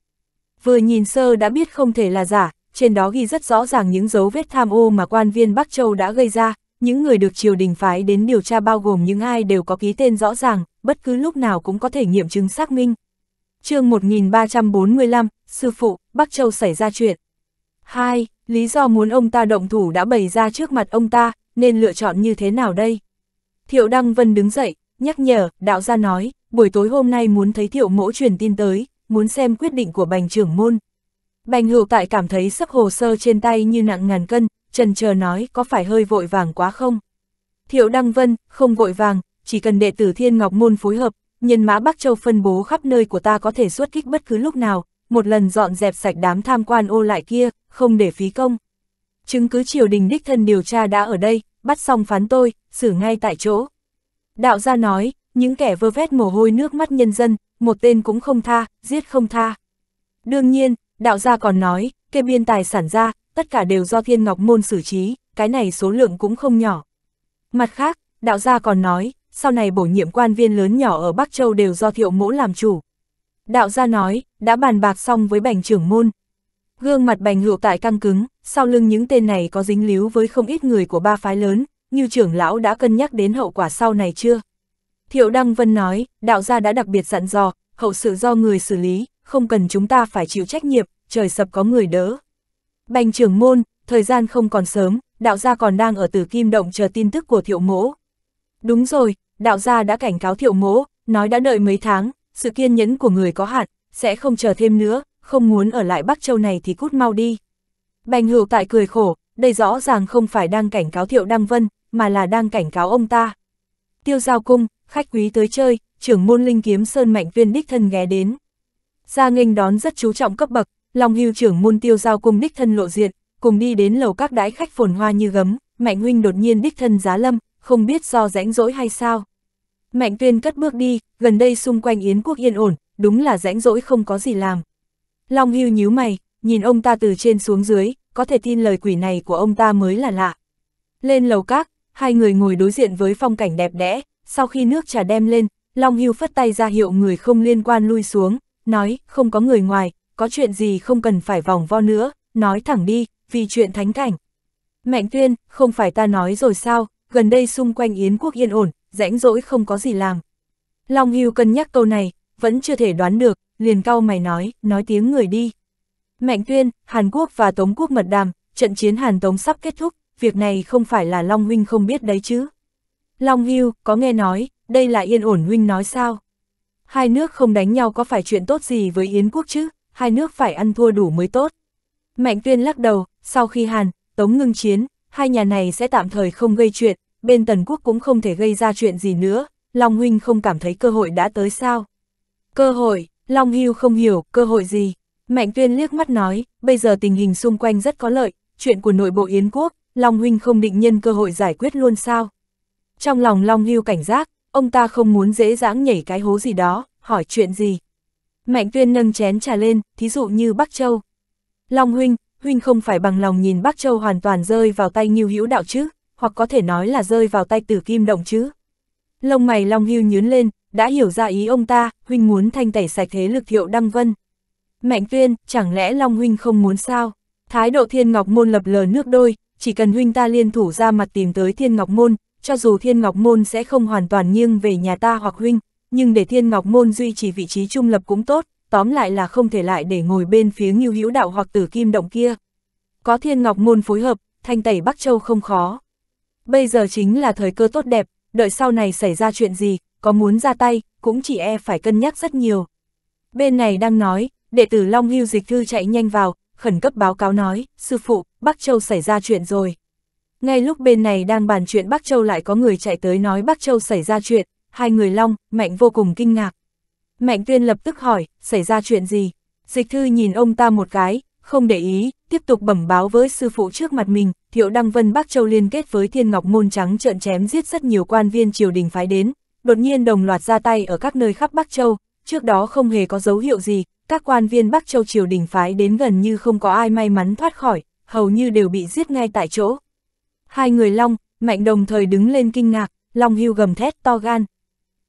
vừa nhìn sơ đã biết không thể là giả, trên đó ghi rất rõ ràng những dấu vết tham ô mà quan viên Bắc Châu đã gây ra, những người được triều đình phái đến điều tra bao gồm những ai đều có ký tên rõ ràng, bất cứ lúc nào cũng có thể nghiệm chứng xác minh. chương 1345, Sư Phụ, Bắc Châu xảy ra chuyện. 2. Lý do muốn ông ta động thủ đã bày ra trước mặt ông ta, nên lựa chọn như thế nào đây? Thiệu Đăng Vân đứng dậy, nhắc nhở, đạo gia nói, buổi tối hôm nay muốn thấy Thiệu Mỗ truyền tin tới, muốn xem quyết định của bành trưởng môn. Bành hữu tại cảm thấy sấp hồ sơ trên tay như nặng ngàn cân, trần chờ nói có phải hơi vội vàng quá không? Thiệu Đăng Vân, không vội vàng, chỉ cần đệ tử Thiên Ngọc Môn phối hợp, nhân mã Bắc Châu phân bố khắp nơi của ta có thể xuất kích bất cứ lúc nào, một lần dọn dẹp sạch đám tham quan ô lại kia, không để phí công. Chứng cứ triều đình đích thân điều tra đã ở đây, bắt xong phán tôi, xử ngay tại chỗ. Đạo gia nói, những kẻ vơ vét mồ hôi nước mắt nhân dân, một tên cũng không tha, giết không tha. Đương nhiên, đạo gia còn nói, kê biên tài sản ra, tất cả đều do thiên ngọc môn xử trí, cái này số lượng cũng không nhỏ. Mặt khác, đạo gia còn nói, sau này bổ nhiệm quan viên lớn nhỏ ở Bắc Châu đều do thiệu mỗ làm chủ. Đạo gia nói, đã bàn bạc xong với bành trưởng môn. Gương mặt bành hữu tại căng cứng, sau lưng những tên này có dính líu với không ít người của ba phái lớn, như trưởng lão đã cân nhắc đến hậu quả sau này chưa? Hiệu Đăng Vân nói, đạo gia đã đặc biệt dặn dò, hậu sự do người xử lý, không cần chúng ta phải chịu trách nhiệm, trời sập có người đỡ. Bành trưởng môn, thời gian không còn sớm, đạo gia còn đang ở tử kim động chờ tin tức của thiệu mỗ. Đúng rồi, đạo gia đã cảnh cáo thiệu mỗ, nói đã đợi mấy tháng, sự kiên nhẫn của người có hạn, sẽ không chờ thêm nữa, không muốn ở lại Bắc Châu này thì cút mau đi. Bành hữu tại cười khổ, đây rõ ràng không phải đang cảnh cáo thiệu Đăng Vân, mà là đang cảnh cáo ông ta. Tiêu giao cung, khách quý tới chơi, trưởng môn linh kiếm sơn mạnh viên đích thân ghé đến. Gia nghênh đón rất chú trọng cấp bậc, Long Hưu trưởng môn tiêu giao cùng đích thân lộ diện, cùng đi đến lầu các đái khách phồn hoa như gấm, Mạnh huynh đột nhiên đích thân giá lâm, không biết do rãnh rỗi hay sao. Mạnh tuyên cất bước đi, gần đây xung quanh Yến quốc yên ổn, đúng là rãnh rỗi không có gì làm. Long Hưu nhíu mày, nhìn ông ta từ trên xuống dưới, có thể tin lời quỷ này của ông ta mới là lạ. Lên lầu các, hai người ngồi đối diện với phong cảnh đẹp đẽ, sau khi nước trà đem lên, Long Hưu phất tay ra hiệu người không liên quan lui xuống, nói, không có người ngoài, có chuyện gì không cần phải vòng vo nữa, nói thẳng đi, vì chuyện thánh cảnh. Mạnh tuyên, không phải ta nói rồi sao, gần đây xung quanh Yến quốc yên ổn, rãnh rỗi không có gì làm. Long Hưu cân nhắc câu này, vẫn chưa thể đoán được, liền cau mày nói, nói tiếng người đi. Mạnh tuyên, Hàn Quốc và Tống quốc mật đàm, trận chiến Hàn Tống sắp kết thúc, việc này không phải là Long Huynh không biết đấy chứ. Long Hưu, có nghe nói, đây là yên ổn huynh nói sao? Hai nước không đánh nhau có phải chuyện tốt gì với Yến quốc chứ, hai nước phải ăn thua đủ mới tốt. Mạnh tuyên lắc đầu, sau khi Hàn, Tống ngưng chiến, hai nhà này sẽ tạm thời không gây chuyện, bên Tần quốc cũng không thể gây ra chuyện gì nữa, Long Huynh không cảm thấy cơ hội đã tới sao? Cơ hội, Long Hưu không hiểu, cơ hội gì? Mạnh tuyên liếc mắt nói, bây giờ tình hình xung quanh rất có lợi, chuyện của nội bộ Yến quốc, Long Huynh không định nhân cơ hội giải quyết luôn sao? Trong lòng Long Hưu cảnh giác, ông ta không muốn dễ dãng nhảy cái hố gì đó, hỏi chuyện gì. Mạnh tuyên nâng chén trà lên, thí dụ như Bắc Châu. Long Huynh, Huynh không phải bằng lòng nhìn Bắc Châu hoàn toàn rơi vào tay Nghiêu Hữu Đạo chứ, hoặc có thể nói là rơi vào tay Tử Kim Động chứ. Lông mày Long Hưu nhướng lên, đã hiểu ra ý ông ta, Huynh muốn thanh tẩy sạch thế lực thiệu Đăng Vân. Mạnh tuyên, chẳng lẽ Long Huynh không muốn sao? Thái độ Thiên Ngọc Môn lập lờ nước đôi, chỉ cần Huynh ta liên thủ ra mặt tìm tới Thiên Ngọc Môn, cho dù Thiên Ngọc Môn sẽ không hoàn toàn nghiêng về nhà ta hoặc huynh, nhưng để Thiên Ngọc Môn duy trì vị trí trung lập cũng tốt, tóm lại là không thể lại để ngồi bên phía Ngưu Hữu Đạo hoặc Tử Kim Động kia. Có Thiên Ngọc Môn phối hợp, thanh tẩy Bắc Châu không khó. Bây giờ chính là thời cơ tốt đẹp, đợi sau này xảy ra chuyện gì, có muốn ra tay, cũng chỉ e phải cân nhắc rất nhiều. Bên này đang nói, đệ tử Long Hưu Dịch Thư chạy nhanh vào, khẩn cấp báo cáo nói, sư phụ, Bắc Châu xảy ra chuyện rồi. Ngay lúc bên này đang bàn chuyện Bắc Châu lại có người chạy tới nói Bắc Châu xảy ra chuyện, hai người long, mạnh vô cùng kinh ngạc. Mạnh tuyên lập tức hỏi, xảy ra chuyện gì? Dịch thư nhìn ông ta một cái, không để ý, tiếp tục bẩm báo với sư phụ trước mặt mình, Thiệu Đăng Vân Bắc Châu liên kết với Thiên Ngọc Môn Trắng trợn chém giết rất nhiều quan viên triều đình phái đến, đột nhiên đồng loạt ra tay ở các nơi khắp Bắc Châu, trước đó không hề có dấu hiệu gì, các quan viên Bắc Châu triều đình phái đến gần như không có ai may mắn thoát khỏi, hầu như đều bị giết ngay tại chỗ, Hai người Long, Mạnh đồng thời đứng lên kinh ngạc, Long hưu gầm thét to gan.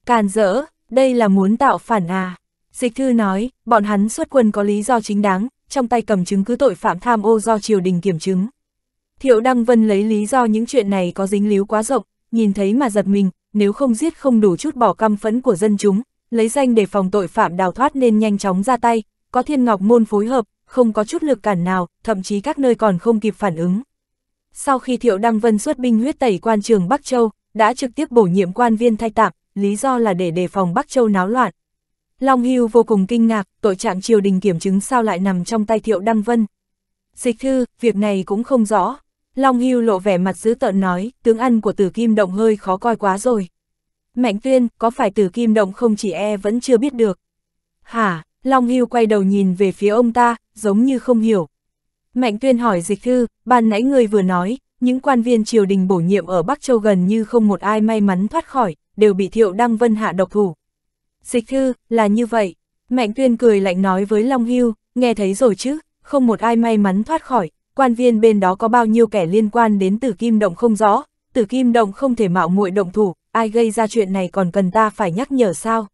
Càn rỡ, đây là muốn tạo phản à. Dịch thư nói, bọn hắn xuất quân có lý do chính đáng, trong tay cầm chứng cứ tội phạm tham ô do triều đình kiểm chứng. Thiệu Đăng Vân lấy lý do những chuyện này có dính líu quá rộng, nhìn thấy mà giật mình, nếu không giết không đủ chút bỏ căm phẫn của dân chúng, lấy danh để phòng tội phạm đào thoát nên nhanh chóng ra tay, có thiên ngọc môn phối hợp, không có chút lực cản nào, thậm chí các nơi còn không kịp phản ứng. Sau khi Thiệu Đăng Vân xuất binh huyết tẩy quan trường Bắc Châu, đã trực tiếp bổ nhiệm quan viên thay tạm, lý do là để đề phòng Bắc Châu náo loạn. Long Hưu vô cùng kinh ngạc, tội trạng triều đình kiểm chứng sao lại nằm trong tay Thiệu Đăng Vân. Dịch thư, việc này cũng không rõ. Long Hưu lộ vẻ mặt dữ tợn nói, tướng ăn của Tử Kim Động hơi khó coi quá rồi. Mạnh tuyên, có phải Tử Kim Động không chỉ e vẫn chưa biết được. Hả, Long Hưu quay đầu nhìn về phía ông ta, giống như không hiểu. Mạnh tuyên hỏi dịch thư, ban nãy người vừa nói, những quan viên triều đình bổ nhiệm ở Bắc Châu gần như không một ai may mắn thoát khỏi, đều bị thiệu đăng vân hạ độc thủ. Dịch thư, là như vậy. Mạnh tuyên cười lạnh nói với Long Hưu, nghe thấy rồi chứ, không một ai may mắn thoát khỏi, quan viên bên đó có bao nhiêu kẻ liên quan đến tử kim động không rõ, tử kim động không thể mạo muội động thủ, ai gây ra chuyện này còn cần ta phải nhắc nhở sao.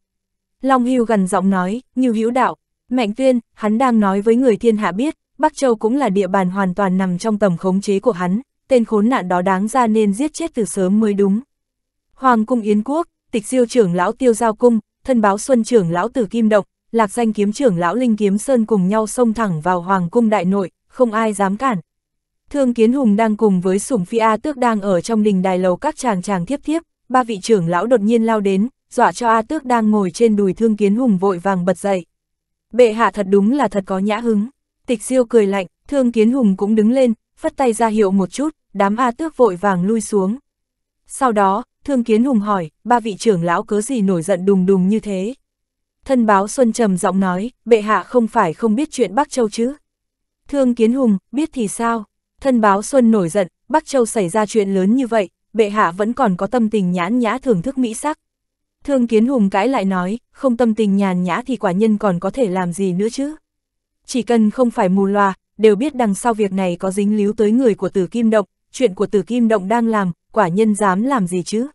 Long Hưu gần giọng nói, như hữu đạo, Mạnh tuyên, hắn đang nói với người thiên hạ biết, Bắc Châu cũng là địa bàn hoàn toàn nằm trong tầm khống chế của hắn, tên khốn nạn đó đáng ra nên giết chết từ sớm mới đúng. Hoàng cung Yến Quốc, tịch diêu trưởng lão tiêu giao cung, thân báo xuân trưởng lão tử kim động, lạc danh kiếm trưởng lão linh kiếm sơn cùng nhau xông thẳng vào hoàng cung đại nội, không ai dám cản. Thương Kiến Hùng đang cùng với sủng phi A tước đang ở trong đình đài lầu các chàng chàng thiếp thiếp, ba vị trưởng lão đột nhiên lao đến, dọa cho A tước đang ngồi trên đùi Thương Kiến Hùng vội vàng bật dậy. Bệ hạ thật đúng là thật có nhã hứng. Tịch Siêu cười lạnh, thương kiến hùng cũng đứng lên, phất tay ra hiệu một chút, đám A tước vội vàng lui xuống. Sau đó, thương kiến hùng hỏi, ba vị trưởng lão cớ gì nổi giận đùng đùng như thế. Thân báo Xuân trầm giọng nói, bệ hạ không phải không biết chuyện Bắc Châu chứ. Thương kiến hùng, biết thì sao? Thân báo Xuân nổi giận, Bắc Châu xảy ra chuyện lớn như vậy, bệ hạ vẫn còn có tâm tình nhãn nhã thưởng thức mỹ sắc. Thương kiến hùng cãi lại nói, không tâm tình nhàn nhã thì quả nhân còn có thể làm gì nữa chứ chỉ cần không phải mù loà, đều biết đằng sau việc này có dính líu tới người của tử kim động, chuyện của tử kim động đang làm, quả nhân dám làm gì chứ.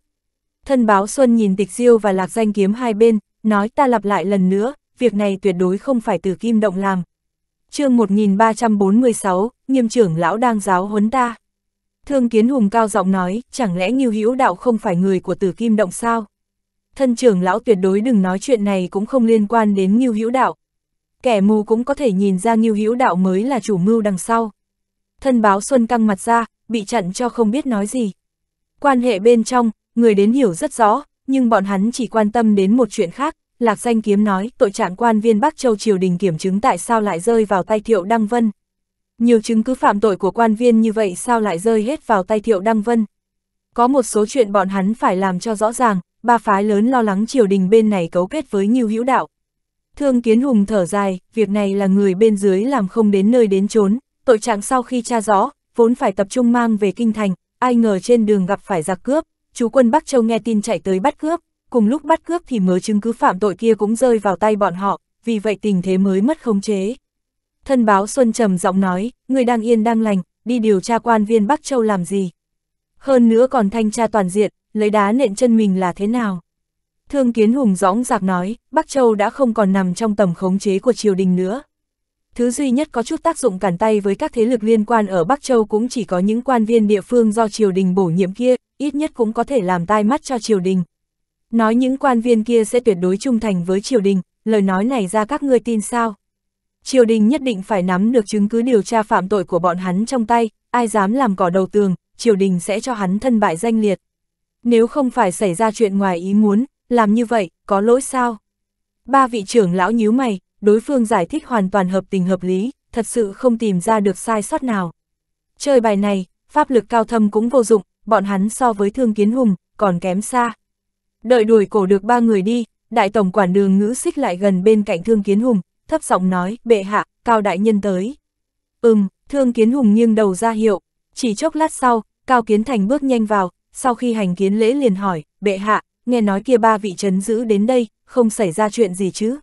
Thân báo Xuân nhìn tịch diêu và lạc danh kiếm hai bên, nói ta lặp lại lần nữa, việc này tuyệt đối không phải tử kim động làm. chương 1346, nghiêm trưởng lão đang giáo huấn ta. Thương Kiến Hùng cao giọng nói, chẳng lẽ Ngưu Hữu Đạo không phải người của Tử Kim Động sao? Thân trưởng lão tuyệt đối đừng nói chuyện này cũng không liên quan đến Ngưu Hữu Đạo, kẻ mù cũng có thể nhìn ra Ngưu Hữu Đạo mới là chủ mưu đằng sau. Thân báo Xuân căng mặt ra, bị chặn cho không biết nói gì. Quan hệ bên trong, người đến hiểu rất rõ, nhưng bọn hắn chỉ quan tâm đến một chuyện khác, Lạc Danh Kiếm nói tội trạng quan viên Bắc Châu Triều Đình kiểm chứng tại sao lại rơi vào tay Thiệu Đăng Vân. Nhiều chứng cứ phạm tội của quan viên như vậy sao lại rơi hết vào tay Thiệu Đăng Vân. Có một số chuyện bọn hắn phải làm cho rõ ràng, ba phái lớn lo lắng triều đình bên này cấu kết với Ngưu Hữu Đạo. Thương Kiến Hùng thở dài, việc này là người bên dưới làm không đến nơi đến chốn, tội trạng sau khi tra rõ, vốn phải tập trung mang về kinh thành, ai ngờ trên đường gặp phải giặc cướp, chú quân Bắc Châu nghe tin chạy tới bắt cướp, cùng lúc bắt cướp thì mớ chứng cứ phạm tội kia cũng rơi vào tay bọn họ, vì vậy tình thế mới mất khống chế. Thân báo Xuân trầm giọng nói, người đang yên đang lành, đi điều tra quan viên Bắc Châu làm gì? Hơn nữa còn thanh tra toàn diện, lấy đá nện chân mình là thế nào? Thương Kiến Hùng dõng dạc nói, Bắc Châu đã không còn nằm trong tầm khống chế của triều đình nữa. Thứ duy nhất có chút tác dụng cản tay với các thế lực liên quan ở Bắc Châu cũng chỉ có những quan viên địa phương do triều đình bổ nhiệm kia, ít nhất cũng có thể làm tai mắt cho triều đình. Nói những quan viên kia sẽ tuyệt đối trung thành với triều đình, lời nói này ra các ngươi tin sao? Triều đình nhất định phải nắm được chứng cứ điều tra phạm tội của bọn hắn trong tay, ai dám làm cỏ đầu tường, triều đình sẽ cho hắn thân bại danh liệt. Nếu không phải xảy ra chuyện ngoài ý muốn, làm như vậy, có lỗi sao? Ba vị trưởng lão nhíu mày, đối phương giải thích hoàn toàn hợp tình hợp lý, thật sự không tìm ra được sai sót nào. Chơi bài này, pháp lực cao thâm cũng vô dụng, bọn hắn so với thương kiến hùng, còn kém xa. Đợi đuổi cổ được ba người đi, đại tổng quản đường ngữ xích lại gần bên cạnh thương kiến hùng, thấp giọng nói, bệ hạ, cao đại nhân tới. Ừm, thương kiến hùng nghiêng đầu ra hiệu, chỉ chốc lát sau, cao kiến thành bước nhanh vào, sau khi hành kiến lễ liền hỏi, bệ hạ, nghe nói kia ba vị chấn giữ đến đây, không xảy ra chuyện gì chứ.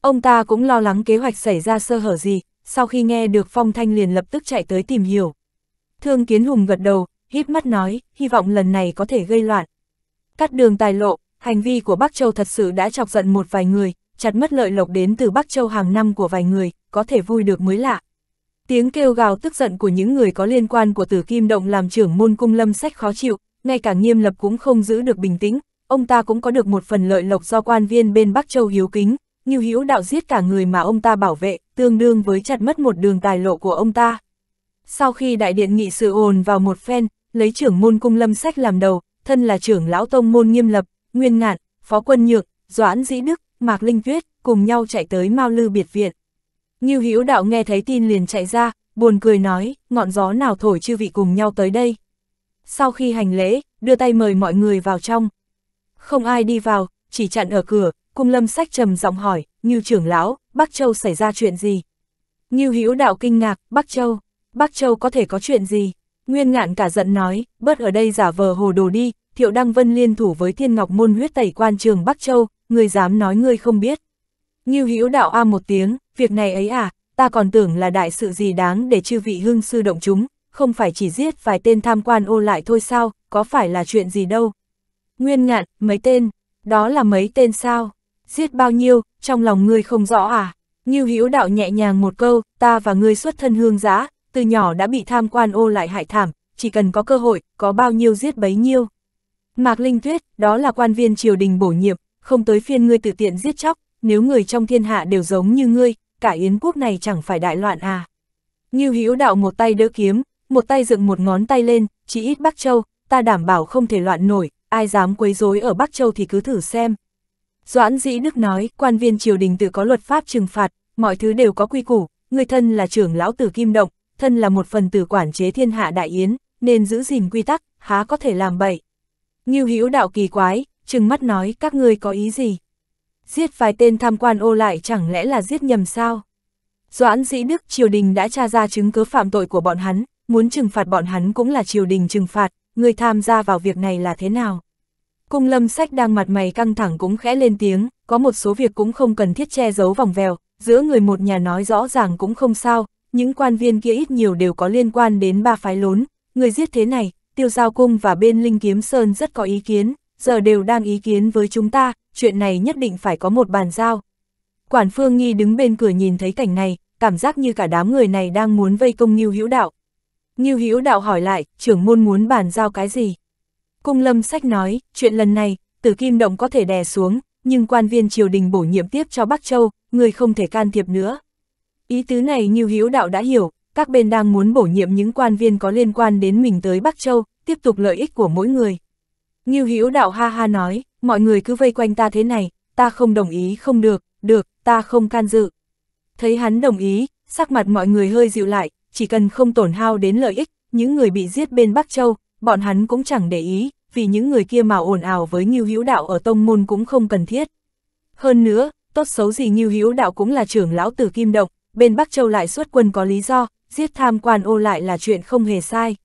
Ông ta cũng lo lắng kế hoạch xảy ra sơ hở gì, sau khi nghe được phong thanh liền lập tức chạy tới tìm hiểu. Thương Kiến Hùng gật đầu, híp mắt nói, hy vọng lần này có thể gây loạn. Cắt đường tài lộ, hành vi của Bắc Châu thật sự đã chọc giận một vài người, chặt mất lợi lộc đến từ Bắc Châu hàng năm của vài người, có thể vui được mới lạ. Tiếng kêu gào tức giận của những người có liên quan của tử kim động làm trưởng môn cung lâm sách khó chịu, ngay cả nghiêm lập cũng không giữ được bình tĩnh, ông ta cũng có được một phần lợi lộc do quan viên bên Bắc Châu hiếu kính, như hữu đạo giết cả người mà ông ta bảo vệ, tương đương với chặt mất một đường tài lộ của ông ta. Sau khi đại điện nghị sự ồn vào một phen, lấy trưởng môn cung lâm sách làm đầu, thân là trưởng lão tông môn nghiêm lập, nguyên ngạn, phó quân nhược, doãn dĩ đức, mạc linh tuyết, cùng nhau chạy tới Mao Lư biệt viện. Ngưu Hữu Đạo nghe thấy tin liền chạy ra, buồn cười nói, ngọn gió nào thổi chư vị cùng nhau tới đây. Sau khi hành lễ, đưa tay mời mọi người vào trong, không ai đi vào, chỉ chặn ở cửa, cung lâm sách trầm giọng hỏi, như trưởng lão, Bắc Châu xảy ra chuyện gì? Như Hữu đạo kinh ngạc, Bắc Châu, Bắc Châu có thể có chuyện gì? Nguyên ngạn cả giận nói, bớt ở đây giả vờ hồ đồ đi, thiệu đăng vân liên thủ với thiên ngọc môn huyết tẩy quan trường Bắc Châu, người dám nói ngươi không biết. Như Hữu đạo a một tiếng, việc này ấy à, ta còn tưởng là đại sự gì đáng để chư vị hương sư động chúng, không phải chỉ giết vài tên tham quan ô lại thôi sao, có phải là chuyện gì đâu, Nguyên ngạn, mấy tên, đó là mấy tên sao? Giết bao nhiêu, trong lòng ngươi không rõ à? như Hữu đạo nhẹ nhàng một câu, ta và ngươi xuất thân hương giá, từ nhỏ đã bị tham quan ô lại hại thảm, chỉ cần có cơ hội, có bao nhiêu giết bấy nhiêu. Mạc Linh Tuyết, đó là quan viên triều đình bổ nhiệm, không tới phiên ngươi tự tiện giết chóc, nếu người trong thiên hạ đều giống như ngươi, cả yến quốc này chẳng phải đại loạn à. như Hữu đạo một tay đỡ kiếm, một tay dựng một ngón tay lên, chỉ ít Bắc Châu, ta đảm bảo không thể loạn nổi, ai dám quấy rối ở Bắc Châu thì cứ thử xem. Doãn dĩ Đức nói, quan viên triều đình tự có luật pháp trừng phạt, mọi thứ đều có quy củ, người thân là trưởng lão tử Kim Động, thân là một phần tử quản chế thiên hạ đại yến, nên giữ gìn quy tắc, há có thể làm bậy. Ngưu Hữu đạo kỳ quái, trừng mắt nói các ngươi có ý gì? Giết vài tên tham quan ô lại chẳng lẽ là giết nhầm sao? Doãn dĩ Đức triều đình đã tra ra chứng cứ phạm tội của bọn hắn, muốn trừng phạt bọn hắn cũng là triều đình trừng phạt, người tham gia vào việc này là thế nào? Cung lâm sách đang mặt mày căng thẳng cũng khẽ lên tiếng, có một số việc cũng không cần thiết che giấu vòng vèo, giữa người một nhà nói rõ ràng cũng không sao, những quan viên kia ít nhiều đều có liên quan đến ba phái lốn, người giết thế này, tiêu giao cung và bên Linh Kiếm Sơn rất có ý kiến, giờ đều đang ý kiến với chúng ta, chuyện này nhất định phải có một bàn giao. Quản Phương Nghi đứng bên cửa nhìn thấy cảnh này, cảm giác như cả đám người này đang muốn vây công Ngưu Hữu Đạo, Ngưu Hữu Đạo hỏi lại, trưởng môn muốn bàn giao cái gì? Cung lâm sách nói, chuyện lần này, tử kim động có thể đè xuống, nhưng quan viên triều đình bổ nhiệm tiếp cho Bắc Châu, người không thể can thiệp nữa. Ý tứ này Ngưu Hữu Đạo đã hiểu, các bên đang muốn bổ nhiệm những quan viên có liên quan đến mình tới Bắc Châu, tiếp tục lợi ích của mỗi người. Ngưu Hữu Đạo ha ha nói, mọi người cứ vây quanh ta thế này, ta không đồng ý không được, được, ta không can dự. Thấy hắn đồng ý, sắc mặt mọi người hơi dịu lại, chỉ cần không tổn hao đến lợi ích, những người bị giết bên Bắc Châu, bọn hắn cũng chẳng để ý, vì những người kia mà ồn ào với Ngưu Hữu Đạo ở tông môn cũng không cần thiết. Hơn nữa, tốt xấu gì Ngưu Hữu Đạo cũng là trưởng lão tử Kim Động, bên Bắc Châu lại xuất quân có lý do, giết tham quan ô lại là chuyện không hề sai.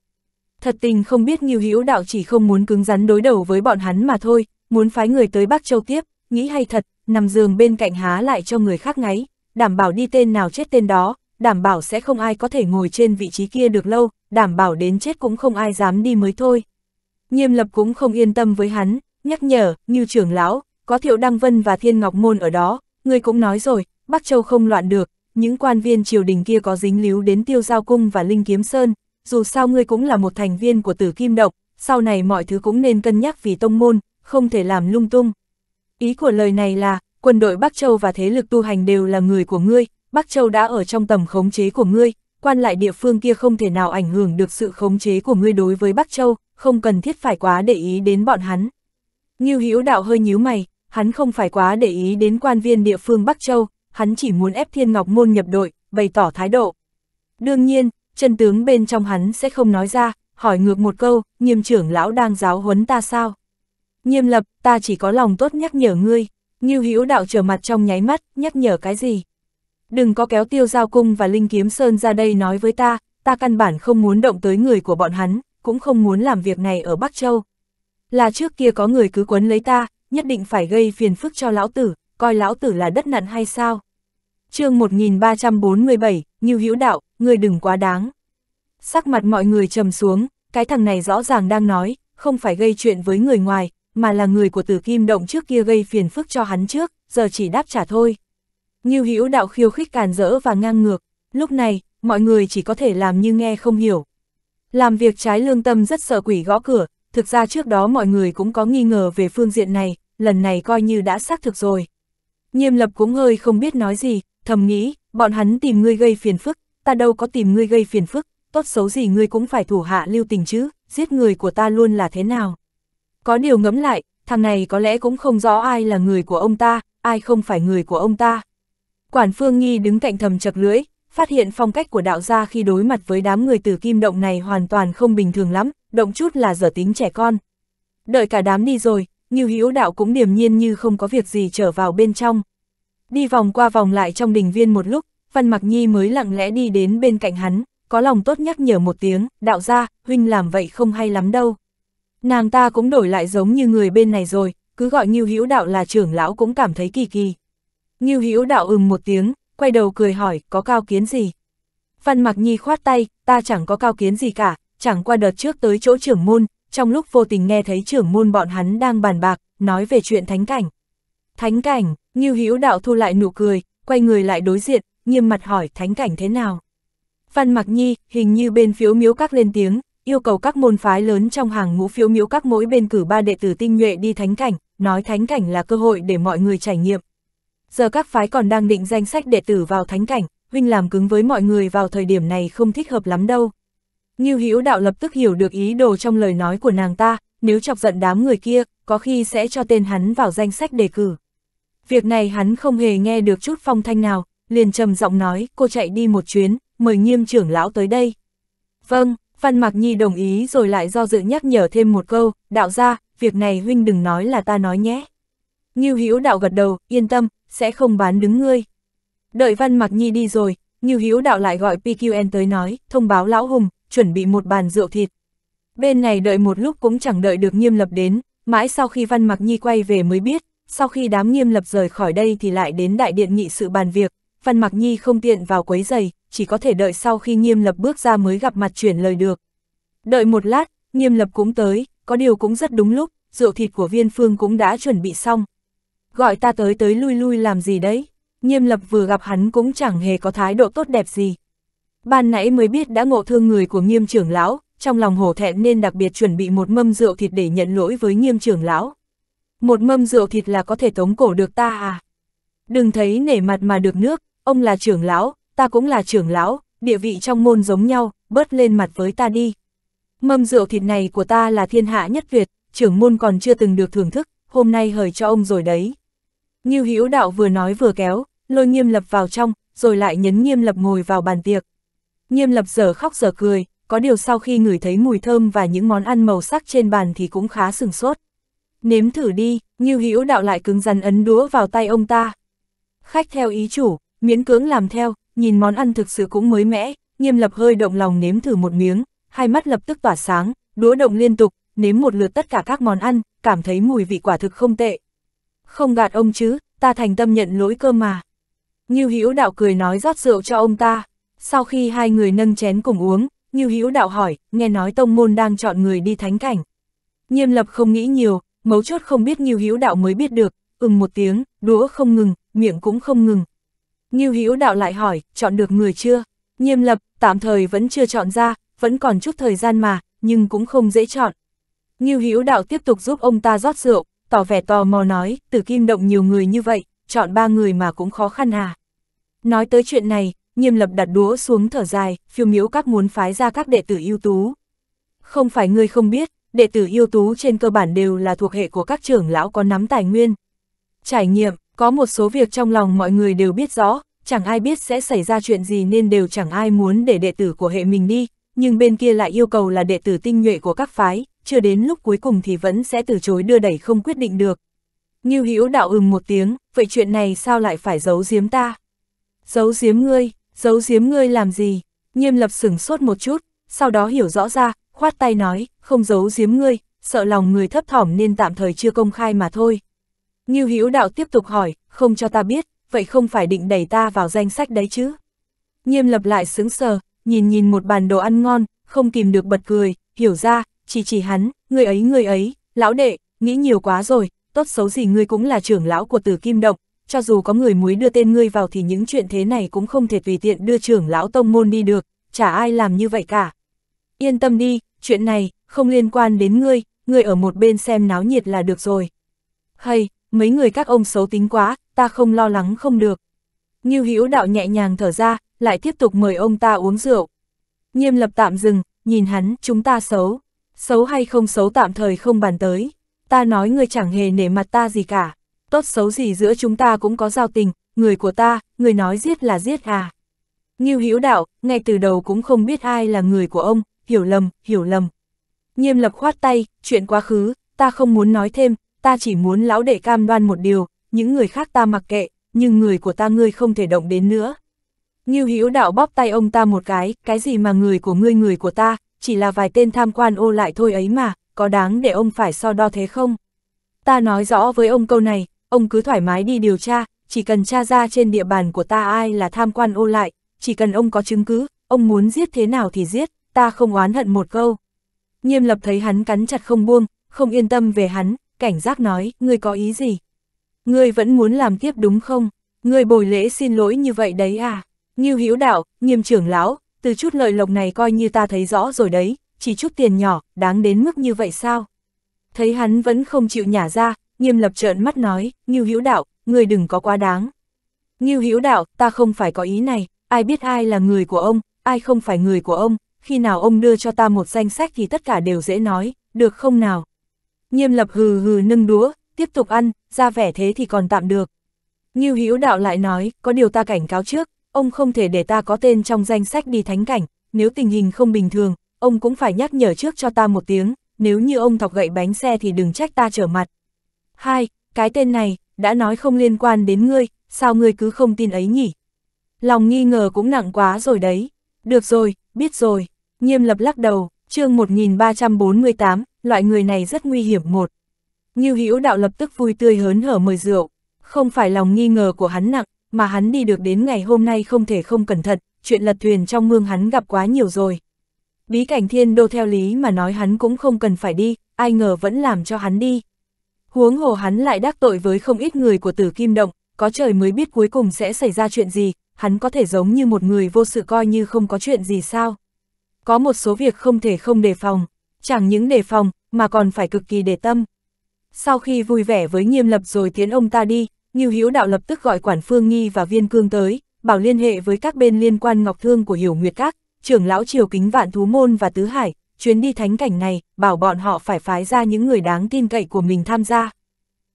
Thật tình không biết Ngưu Hữu Đạo chỉ không muốn cứng rắn đối đầu với bọn hắn mà thôi, muốn phái người tới Bắc Châu tiếp, nghĩ hay thật, nằm giường bên cạnh há lại cho người khác ngáy, đảm bảo đi tên nào chết tên đó, đảm bảo sẽ không ai có thể ngồi trên vị trí kia được lâu, đảm bảo đến chết cũng không ai dám đi mới thôi. Nghiêm lập cũng không yên tâm với hắn, nhắc nhở, như trưởng lão, có Thiệu Đăng Vân và Thiên Ngọc Môn ở đó, người cũng nói rồi, Bắc Châu không loạn được, những quan viên triều đình kia có dính líu đến tiêu giao cung và linh kiếm sơn, dù sao ngươi cũng là một thành viên của tử kim độc, sau này mọi thứ cũng nên cân nhắc vì tông môn, không thể làm lung tung. Ý của lời này là, quân đội Bắc Châu và thế lực tu hành đều là người của ngươi, Bắc Châu đã ở trong tầm khống chế của ngươi, quan lại địa phương kia không thể nào ảnh hưởng được sự khống chế của ngươi đối với Bắc Châu, không cần thiết phải quá để ý đến bọn hắn. Ngưu Hữu Đạo hơi nhíu mày, hắn không phải quá để ý đến quan viên địa phương Bắc Châu, hắn chỉ muốn ép Thiên Ngọc Môn nhập đội, bày tỏ thái độ. Đương nhiên, chân tướng bên trong hắn sẽ không nói ra, hỏi ngược một câu, nghiêm trưởng lão đang giáo huấn ta sao? Nghiêm lập, ta chỉ có lòng tốt nhắc nhở ngươi. Ngưu Hữu Đạo trở mặt trong nháy mắt, nhắc nhở cái gì? đừng có kéo tiêu giao cung và linh kiếm sơn ra đây nói với ta, ta căn bản không muốn động tới người của bọn hắn, cũng không muốn làm việc này ở Bắc Châu. Là trước kia có người cứ quấn lấy ta, nhất định phải gây phiền phức cho lão tử, coi lão tử là đất nặn hay sao. chương 1347, Nhiêu Hữu Đạo, người đừng quá đáng. Sắc mặt mọi người trầm xuống, cái thằng này rõ ràng đang nói, không phải gây chuyện với người ngoài, mà là người của tử kim động trước kia gây phiền phức cho hắn trước, giờ chỉ đáp trả thôi. Ngưu Hữu Đạo khiêu khích càn rỡ và ngang ngược, lúc này, mọi người chỉ có thể làm như nghe không hiểu. Làm việc trái lương tâm rất sợ quỷ gõ cửa, thực ra trước đó mọi người cũng có nghi ngờ về phương diện này, lần này coi như đã xác thực rồi. Nhiêm lập cũng hơi không biết nói gì, thầm nghĩ, bọn hắn tìm ngươi gây phiền phức, ta đâu có tìm ngươi gây phiền phức, tốt xấu gì ngươi cũng phải thủ hạ lưu tình chứ, giết người của ta luôn là thế nào. Có điều ngẫm lại, thằng này có lẽ cũng không rõ ai là người của ông ta, ai không phải người của ông ta. Quản Phương Nghi đứng cạnh thầm chật lưỡi, phát hiện phong cách của đạo gia khi đối mặt với đám người từ kim động này hoàn toàn không bình thường lắm, động chút là dở tính trẻ con. Đợi cả đám đi rồi, Như Hữu Đạo cũng điềm nhiên như không có việc gì trở vào bên trong. Đi vòng qua vòng lại trong đình viên một lúc, Văn Mặc Nhi mới lặng lẽ đi đến bên cạnh hắn, có lòng tốt nhắc nhở một tiếng, đạo gia, huynh làm vậy không hay lắm đâu. Nàng ta cũng đổi lại giống như người bên này rồi, cứ gọi Như Hữu Đạo là trưởng lão cũng cảm thấy kỳ kỳ. Ngưu Hữu đạo ừm một tiếng, quay đầu cười hỏi, có cao kiến gì? Văn Mặc Nhi khoát tay, ta chẳng có cao kiến gì cả, chẳng qua đợt trước tới chỗ trưởng môn, trong lúc vô tình nghe thấy trưởng môn bọn hắn đang bàn bạc, nói về chuyện thánh cảnh. Thánh cảnh, Ngưu Hữu đạo thu lại nụ cười, quay người lại đối diện, nghiêm mặt hỏi thánh cảnh thế nào. Văn Mặc Nhi, hình như bên phiếu miếu các lên tiếng, yêu cầu các môn phái lớn trong hàng ngũ phiếu miếu các mỗi bên cử ba đệ tử tinh nhuệ đi thánh cảnh, nói thánh cảnh là cơ hội để mọi người trải nghiệm giờ các phái còn đang định danh sách đệ tử vào thánh cảnh, huynh làm cứng với mọi người vào thời điểm này không thích hợp lắm đâu. như Hữu Đạo lập tức hiểu được ý đồ trong lời nói của nàng ta, nếu chọc giận đám người kia, có khi sẽ cho tên hắn vào danh sách đề cử. Việc này hắn không hề nghe được chút phong thanh nào, liền trầm giọng nói, cô chạy đi một chuyến, mời nghiêm trưởng lão tới đây. Vâng, Văn Mạc Nhi đồng ý rồi lại do dự nhắc nhở thêm một câu, đạo ra, việc này huynh đừng nói là ta nói nhé. Ngưu Hữu Đạo gật đầu, yên tâm, sẽ không bán đứng ngươi. Đợi Văn Mặc Nhi đi rồi, Ngưu Hữu Đạo lại gọi PQN tới nói, thông báo lão Hùng, chuẩn bị một bàn rượu thịt. Bên này đợi một lúc cũng chẳng đợi được Nghiêm Lập đến, mãi sau khi Văn Mặc Nhi quay về mới biết, sau khi đám Nghiêm Lập rời khỏi đây thì lại đến đại điện nghị sự bàn việc, Văn Mặc Nhi không tiện vào quấy giày, chỉ có thể đợi sau khi Nghiêm Lập bước ra mới gặp mặt chuyển lời được. Đợi một lát, Nghiêm Lập cũng tới, có điều cũng rất đúng lúc, rượu thịt của Viên Phương cũng đã chuẩn bị xong, gọi ta tới tới lui lui làm gì đấy, nghiêm lập vừa gặp hắn cũng chẳng hề có thái độ tốt đẹp gì. Ban nãy mới biết đã ngộ thương người của nghiêm trưởng lão, trong lòng hổ thẹn nên đặc biệt chuẩn bị một mâm rượu thịt để nhận lỗi với nghiêm trưởng lão. Một mâm rượu thịt là có thể tống cổ được ta à? Đừng thấy nể mặt mà được nước, ông là trưởng lão, ta cũng là trưởng lão, địa vị trong môn giống nhau, bớt lên mặt với ta đi. Mâm rượu thịt này của ta là thiên hạ nhất Việt, trưởng môn còn chưa từng được thưởng thức, hôm nay hời cho ông rồi đấy. Như Hữu Đạo vừa nói vừa kéo, lôi nghiêm lập vào trong, rồi lại nhấn nghiêm lập ngồi vào bàn tiệc. Nghiêm lập giờ khóc giờ cười, có điều sau khi ngửi thấy mùi thơm và những món ăn màu sắc trên bàn thì cũng khá sừng sốt. Nếm thử đi, Như Hữu Đạo lại cứng rắn ấn đũa vào tay ông ta. Khách theo ý chủ, miễn cưỡng làm theo, nhìn món ăn thực sự cũng mới mẻ, nghiêm lập hơi động lòng nếm thử một miếng, hai mắt lập tức tỏa sáng, đũa động liên tục, nếm một lượt tất cả các món ăn, cảm thấy mùi vị quả thực không tệ, không gạt ông chứ, ta thành tâm nhận lỗi cơ mà. Như Hữu Đạo cười nói rót rượu cho ông ta. Sau khi hai người nâng chén cùng uống, Như Hữu Đạo hỏi, nghe nói tông môn đang chọn người đi thánh cảnh. Nghiêm Lập không nghĩ nhiều, mấu chốt không biết Như Hữu Đạo mới biết được, ừm một tiếng, đũa không ngừng, miệng cũng không ngừng. Như Hữu Đạo lại hỏi, chọn được người chưa? Nghiêm Lập, tạm thời vẫn chưa chọn ra, vẫn còn chút thời gian mà, nhưng cũng không dễ chọn. Như Hữu Đạo tiếp tục giúp ông ta rót rượu, tỏ vẻ tò mò nói, từ kim động nhiều người như vậy, chọn ba người mà cũng khó khăn à. Nói tới chuyện này, nghiêm lập đặt đũa xuống thở dài, phiêu miếu các muốn phái ra các đệ tử ưu tú. Không phải ngươi không biết, đệ tử ưu tú trên cơ bản đều là thuộc hệ của các trưởng lão có nắm tài nguyên. Trải nghiệm, có một số việc trong lòng mọi người đều biết rõ, chẳng ai biết sẽ xảy ra chuyện gì nên đều chẳng ai muốn để đệ tử của hệ mình đi, nhưng bên kia lại yêu cầu là đệ tử tinh nhuệ của các phái, chưa đến lúc cuối cùng thì vẫn sẽ từ chối đưa đẩy không quyết định được. như Hữu đạo ừm một tiếng, vậy chuyện này sao lại phải giấu giếm ta? Giấu giếm ngươi, giấu giếm ngươi làm gì? Nghiêm lập sửng sốt một chút, sau đó hiểu rõ ra, khoát tay nói, không giấu giếm ngươi, sợ lòng người thấp thỏm nên tạm thời chưa công khai mà thôi. như Hữu đạo tiếp tục hỏi, không cho ta biết, vậy không phải định đẩy ta vào danh sách đấy chứ? Nghiêm lập lại sững sờ, nhìn nhìn một bàn đồ ăn ngon, không kìm được bật cười, hiểu ra, chỉ chỉ hắn, người ấy người ấy, lão đệ, nghĩ nhiều quá rồi, tốt xấu gì ngươi cũng là trưởng lão của tử kim động, cho dù có người muối đưa tên ngươi vào thì những chuyện thế này cũng không thể tùy tiện đưa trưởng lão tông môn đi được, chả ai làm như vậy cả. Yên tâm đi, chuyện này, không liên quan đến ngươi, ngươi ở một bên xem náo nhiệt là được rồi. Hay, mấy người các ông xấu tính quá, ta không lo lắng không được. Nghiêu hữu đạo nhẹ nhàng thở ra, lại tiếp tục mời ông ta uống rượu. Nghiêm lập tạm dừng, nhìn hắn, chúng ta xấu xấu hay không xấu tạm thời không bàn tới, ta nói người chẳng hề nể mặt ta gì cả, tốt xấu gì giữa chúng ta cũng có giao tình, người của ta, người nói giết là giết à. Nghiêu Hữu đạo, ngay từ đầu cũng không biết ai là người của ông, hiểu lầm, hiểu lầm. Nghiêm lập khoát tay, chuyện quá khứ, ta không muốn nói thêm, ta chỉ muốn lão đệ cam đoan một điều, những người khác ta mặc kệ, nhưng người của ta ngươi không thể động đến nữa. Nghiêu Hữu đạo bóp tay ông ta một cái, cái gì mà người của ngươi người của ta, chỉ là vài tên tham quan ô lại thôi ấy mà, có đáng để ông phải so đo thế không? Ta nói rõ với ông câu này, ông cứ thoải mái đi điều tra, chỉ cần tra ra trên địa bàn của ta ai là tham quan ô lại, chỉ cần ông có chứng cứ, ông muốn giết thế nào thì giết, ta không oán hận một câu. Nghiêm lập thấy hắn cắn chặt không buông, không yên tâm về hắn, cảnh giác nói, ngươi có ý gì? Ngươi vẫn muốn làm tiếp đúng không? Ngươi bồi lễ xin lỗi như vậy đấy à? Nghiêu Hữu đạo, nghiêm trưởng lão, từ chút lợi lộc này coi như ta thấy rõ rồi đấy, chỉ chút tiền nhỏ, đáng đến mức như vậy sao? Thấy hắn vẫn không chịu nhả ra, nghiêm lập trợn mắt nói, Ngưu Hữu Đạo, người đừng có quá đáng. Ngưu Hữu Đạo, ta không phải có ý này, ai biết ai là người của ông, ai không phải người của ông, khi nào ông đưa cho ta một danh sách thì tất cả đều dễ nói, được không nào? Nghiêm lập hừ hừ nâng đũa, tiếp tục ăn, ra vẻ thế thì còn tạm được. Ngưu Hữu Đạo lại nói, có điều ta cảnh cáo trước, ông không thể để ta có tên trong danh sách đi thánh cảnh, nếu tình hình không bình thường, ông cũng phải nhắc nhở trước cho ta một tiếng, nếu như ông thọc gậy bánh xe thì đừng trách ta trở mặt. Hai, cái tên này, đã nói không liên quan đến ngươi, sao ngươi cứ không tin ấy nhỉ? Lòng nghi ngờ cũng nặng quá rồi đấy. Được rồi, biết rồi. Nghiêm lập lắc đầu, chương 1348, loại người này rất nguy hiểm một. Ngưu Hữu đạo lập tức vui tươi hớn hở mời rượu, không phải lòng nghi ngờ của hắn nặng, mà hắn đi được đến ngày hôm nay không thể không cẩn thận, chuyện lật thuyền trong mương hắn gặp quá nhiều rồi. Bí cảnh thiên đô theo lý mà nói hắn cũng không cần phải đi, ai ngờ vẫn làm cho hắn đi. Huống hồ hắn lại đắc tội với không ít người của tử kim động, có trời mới biết cuối cùng sẽ xảy ra chuyện gì, hắn có thể giống như một người vô sự coi như không có chuyện gì sao. Có một số việc không thể không đề phòng, chẳng những đề phòng, mà còn phải cực kỳ đề tâm. Sau khi vui vẻ với nghiêm lập rồi tiến ông ta đi, Ngưu Hiếu Đạo lập tức gọi quản Phương Nghi và Viên Cương tới, bảo liên hệ với các bên liên quan Ngọc Thương của Hiểu Nguyệt Các, trưởng lão triều kính Vạn Thú Môn và Tứ Hải, chuyến đi thánh cảnh này, bảo bọn họ phải phái ra những người đáng tin cậy của mình tham gia.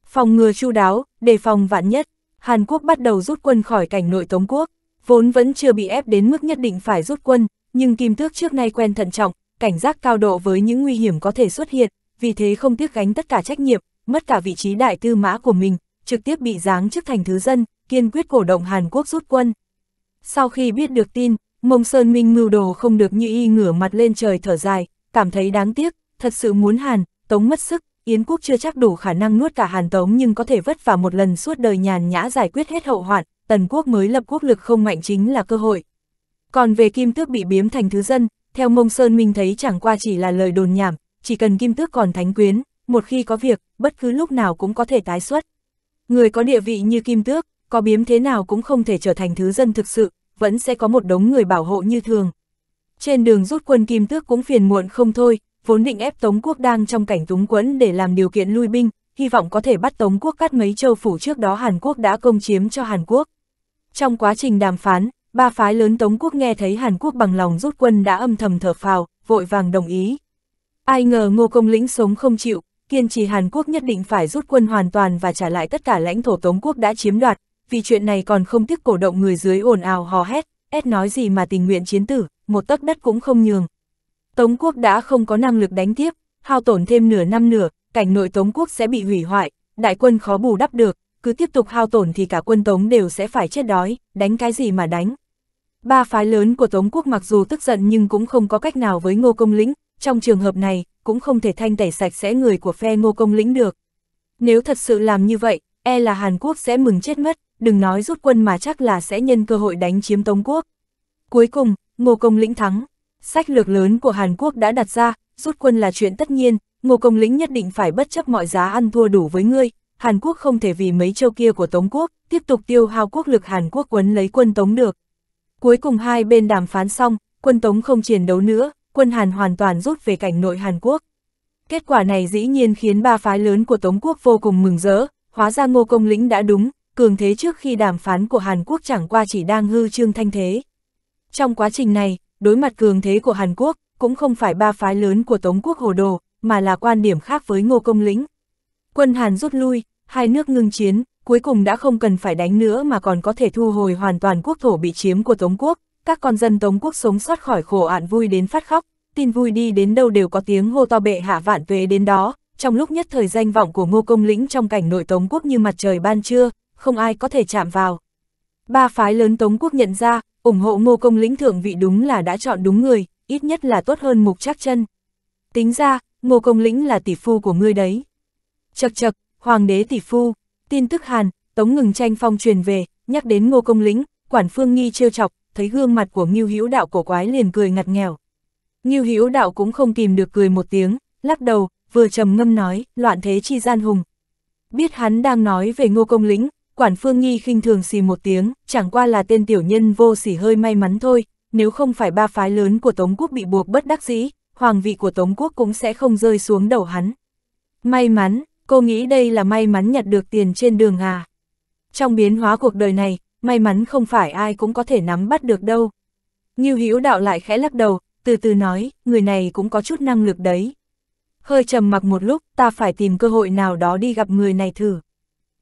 Phòng ngừa chu đáo, đề phòng vạn nhất, Hàn Quốc bắt đầu rút quân khỏi cảnh nội Tống Quốc, vốn vẫn chưa bị ép đến mức nhất định phải rút quân, nhưng Kim Tước trước nay quen thận trọng, cảnh giác cao độ với những nguy hiểm có thể xuất hiện, vì thế không tiếc gánh tất cả trách nhiệm, mất cả vị trí đại tư mã của mình, trực tiếp bị giáng chức thành thứ dân, kiên quyết cổ động Hàn Quốc rút quân. Sau khi biết được tin, Mông Sơn Minh mưu đồ không được như y ngửa mặt lên trời thở dài, cảm thấy đáng tiếc, thật sự muốn Hàn, Tống mất sức, Yến Quốc chưa chắc đủ khả năng nuốt cả Hàn Tống nhưng có thể vất vả một lần suốt đời nhàn nhã giải quyết hết hậu hoạn, Tần Quốc mới lập quốc lực không mạnh chính là cơ hội. Còn về Kim Tước bị biếm thành thứ dân, theo Mông Sơn Minh thấy chẳng qua chỉ là lời đồn nhảm, chỉ cần Kim Tước còn thánh quyến, một khi có việc, bất cứ lúc nào cũng có thể tái xuất. Người có địa vị như kim tước, có biếm thế nào cũng không thể trở thành thứ dân thực sự, vẫn sẽ có một đống người bảo hộ như thường. Trên đường rút quân kim tước cũng phiền muộn không thôi, vốn định ép Tống quốc đang trong cảnh túng quẫn để làm điều kiện lui binh, hy vọng có thể bắt Tống quốc cắt mấy châu phủ trước đó Hàn Quốc đã công chiếm cho Hàn Quốc. Trong quá trình đàm phán, ba phái lớn Tống quốc nghe thấy Hàn Quốc bằng lòng rút quân đã âm thầm thở phào, vội vàng đồng ý. Ai ngờ ngô công lĩnh sống không chịu, kiên trì Hàn Quốc nhất định phải rút quân hoàn toàn và trả lại tất cả lãnh thổ Tống quốc đã chiếm đoạt, vì chuyện này còn không tiếc cổ động người dưới ồn ào hò hét, ép nói gì mà tình nguyện chiến tử, một tấc đất cũng không nhường. Tống quốc đã không có năng lực đánh tiếp, hao tổn thêm nửa năm nửa, cảnh nội Tống quốc sẽ bị hủy hoại, đại quân khó bù đắp được, cứ tiếp tục hao tổn thì cả quân Tống đều sẽ phải chết đói, đánh cái gì mà đánh. Ba phái lớn của Tống quốc mặc dù tức giận nhưng cũng không có cách nào với Ngô Công Lĩnh, trong trường hợp này, cũng không thể thanh tẩy sạch sẽ người của phe ngô công lĩnh được. Nếu thật sự làm như vậy, e là Hàn Quốc sẽ mừng chết mất, đừng nói rút quân mà chắc là sẽ nhân cơ hội đánh chiếm Tống Quốc. Cuối cùng, ngô công lĩnh thắng. Sách lược lớn của Hàn Quốc đã đặt ra, rút quân là chuyện tất nhiên, ngô công lĩnh nhất định phải bất chấp mọi giá ăn thua đủ với ngươi. Hàn Quốc không thể vì mấy châu kia của Tống Quốc, tiếp tục tiêu hao quốc lực Hàn Quốc quấn lấy quân Tống được. Cuối cùng hai bên đàm phán xong, quân Tống không chiến đấu nữa, quân Hàn hoàn toàn rút về cảnh nội Hàn Quốc. Kết quả này dĩ nhiên khiến ba phái lớn của Tống quốc vô cùng mừng rỡ, hóa ra ngô công lĩnh đã đúng, cường thế trước khi đàm phán của Hàn Quốc chẳng qua chỉ đang hư trương thanh thế. Trong quá trình này, đối mặt cường thế của Hàn Quốc, cũng không phải ba phái lớn của Tống quốc hồ đồ, mà là quan điểm khác với ngô công lĩnh. Quân Hàn rút lui, hai nước ngưng chiến, cuối cùng đã không cần phải đánh nữa mà còn có thể thu hồi hoàn toàn quốc thổ bị chiếm của Tống quốc, các con dân Tống quốc sống sót khỏi khổ ạn vui đến phát khóc, tin vui đi đến đâu đều có tiếng hô to bệ hạ vạn tuế đến đó, trong lúc nhất thời danh vọng của ngô công lĩnh trong cảnh nội Tống quốc như mặt trời ban trưa, không ai có thể chạm vào. Ba phái lớn Tống quốc nhận ra, ủng hộ ngô công lĩnh thượng vị đúng là đã chọn đúng người, ít nhất là tốt hơn mục chắc chân. Tính ra, ngô công lĩnh là tỷ phu của ngươi đấy. Chật chật, hoàng đế tỷ phu, tin tức Hàn, Tống ngừng tranh phong truyền về, nhắc đến ngô công lĩnh, quản phương nghi trêu chọc, thấy gương mặt của Ngưu Hữu Đạo cổ quái liền cười ngặt nghèo. Ngưu Hữu Đạo cũng không kìm được cười một tiếng, lắc đầu, vừa trầm ngâm nói, loạn thế chi gian hùng. Biết hắn đang nói về Ngô Công Lĩnh, Quản Phương Nghi khinh thường xì một tiếng, chẳng qua là tên tiểu nhân vô sỉ hơi may mắn thôi, nếu không phải ba phái lớn của Tống Quốc bị buộc bất đắc dĩ, hoàng vị của Tống Quốc cũng sẽ không rơi xuống đầu hắn. May mắn, cô nghĩ đây là may mắn nhặt được tiền trên đường à. Trong biến hóa cuộc đời này, may mắn không phải ai cũng có thể nắm bắt được đâu. Như Hữu đạo lại khẽ lắc đầu, từ từ nói, người này cũng có chút năng lực đấy. Hơi trầm mặc một lúc, ta phải tìm cơ hội nào đó đi gặp người này thử.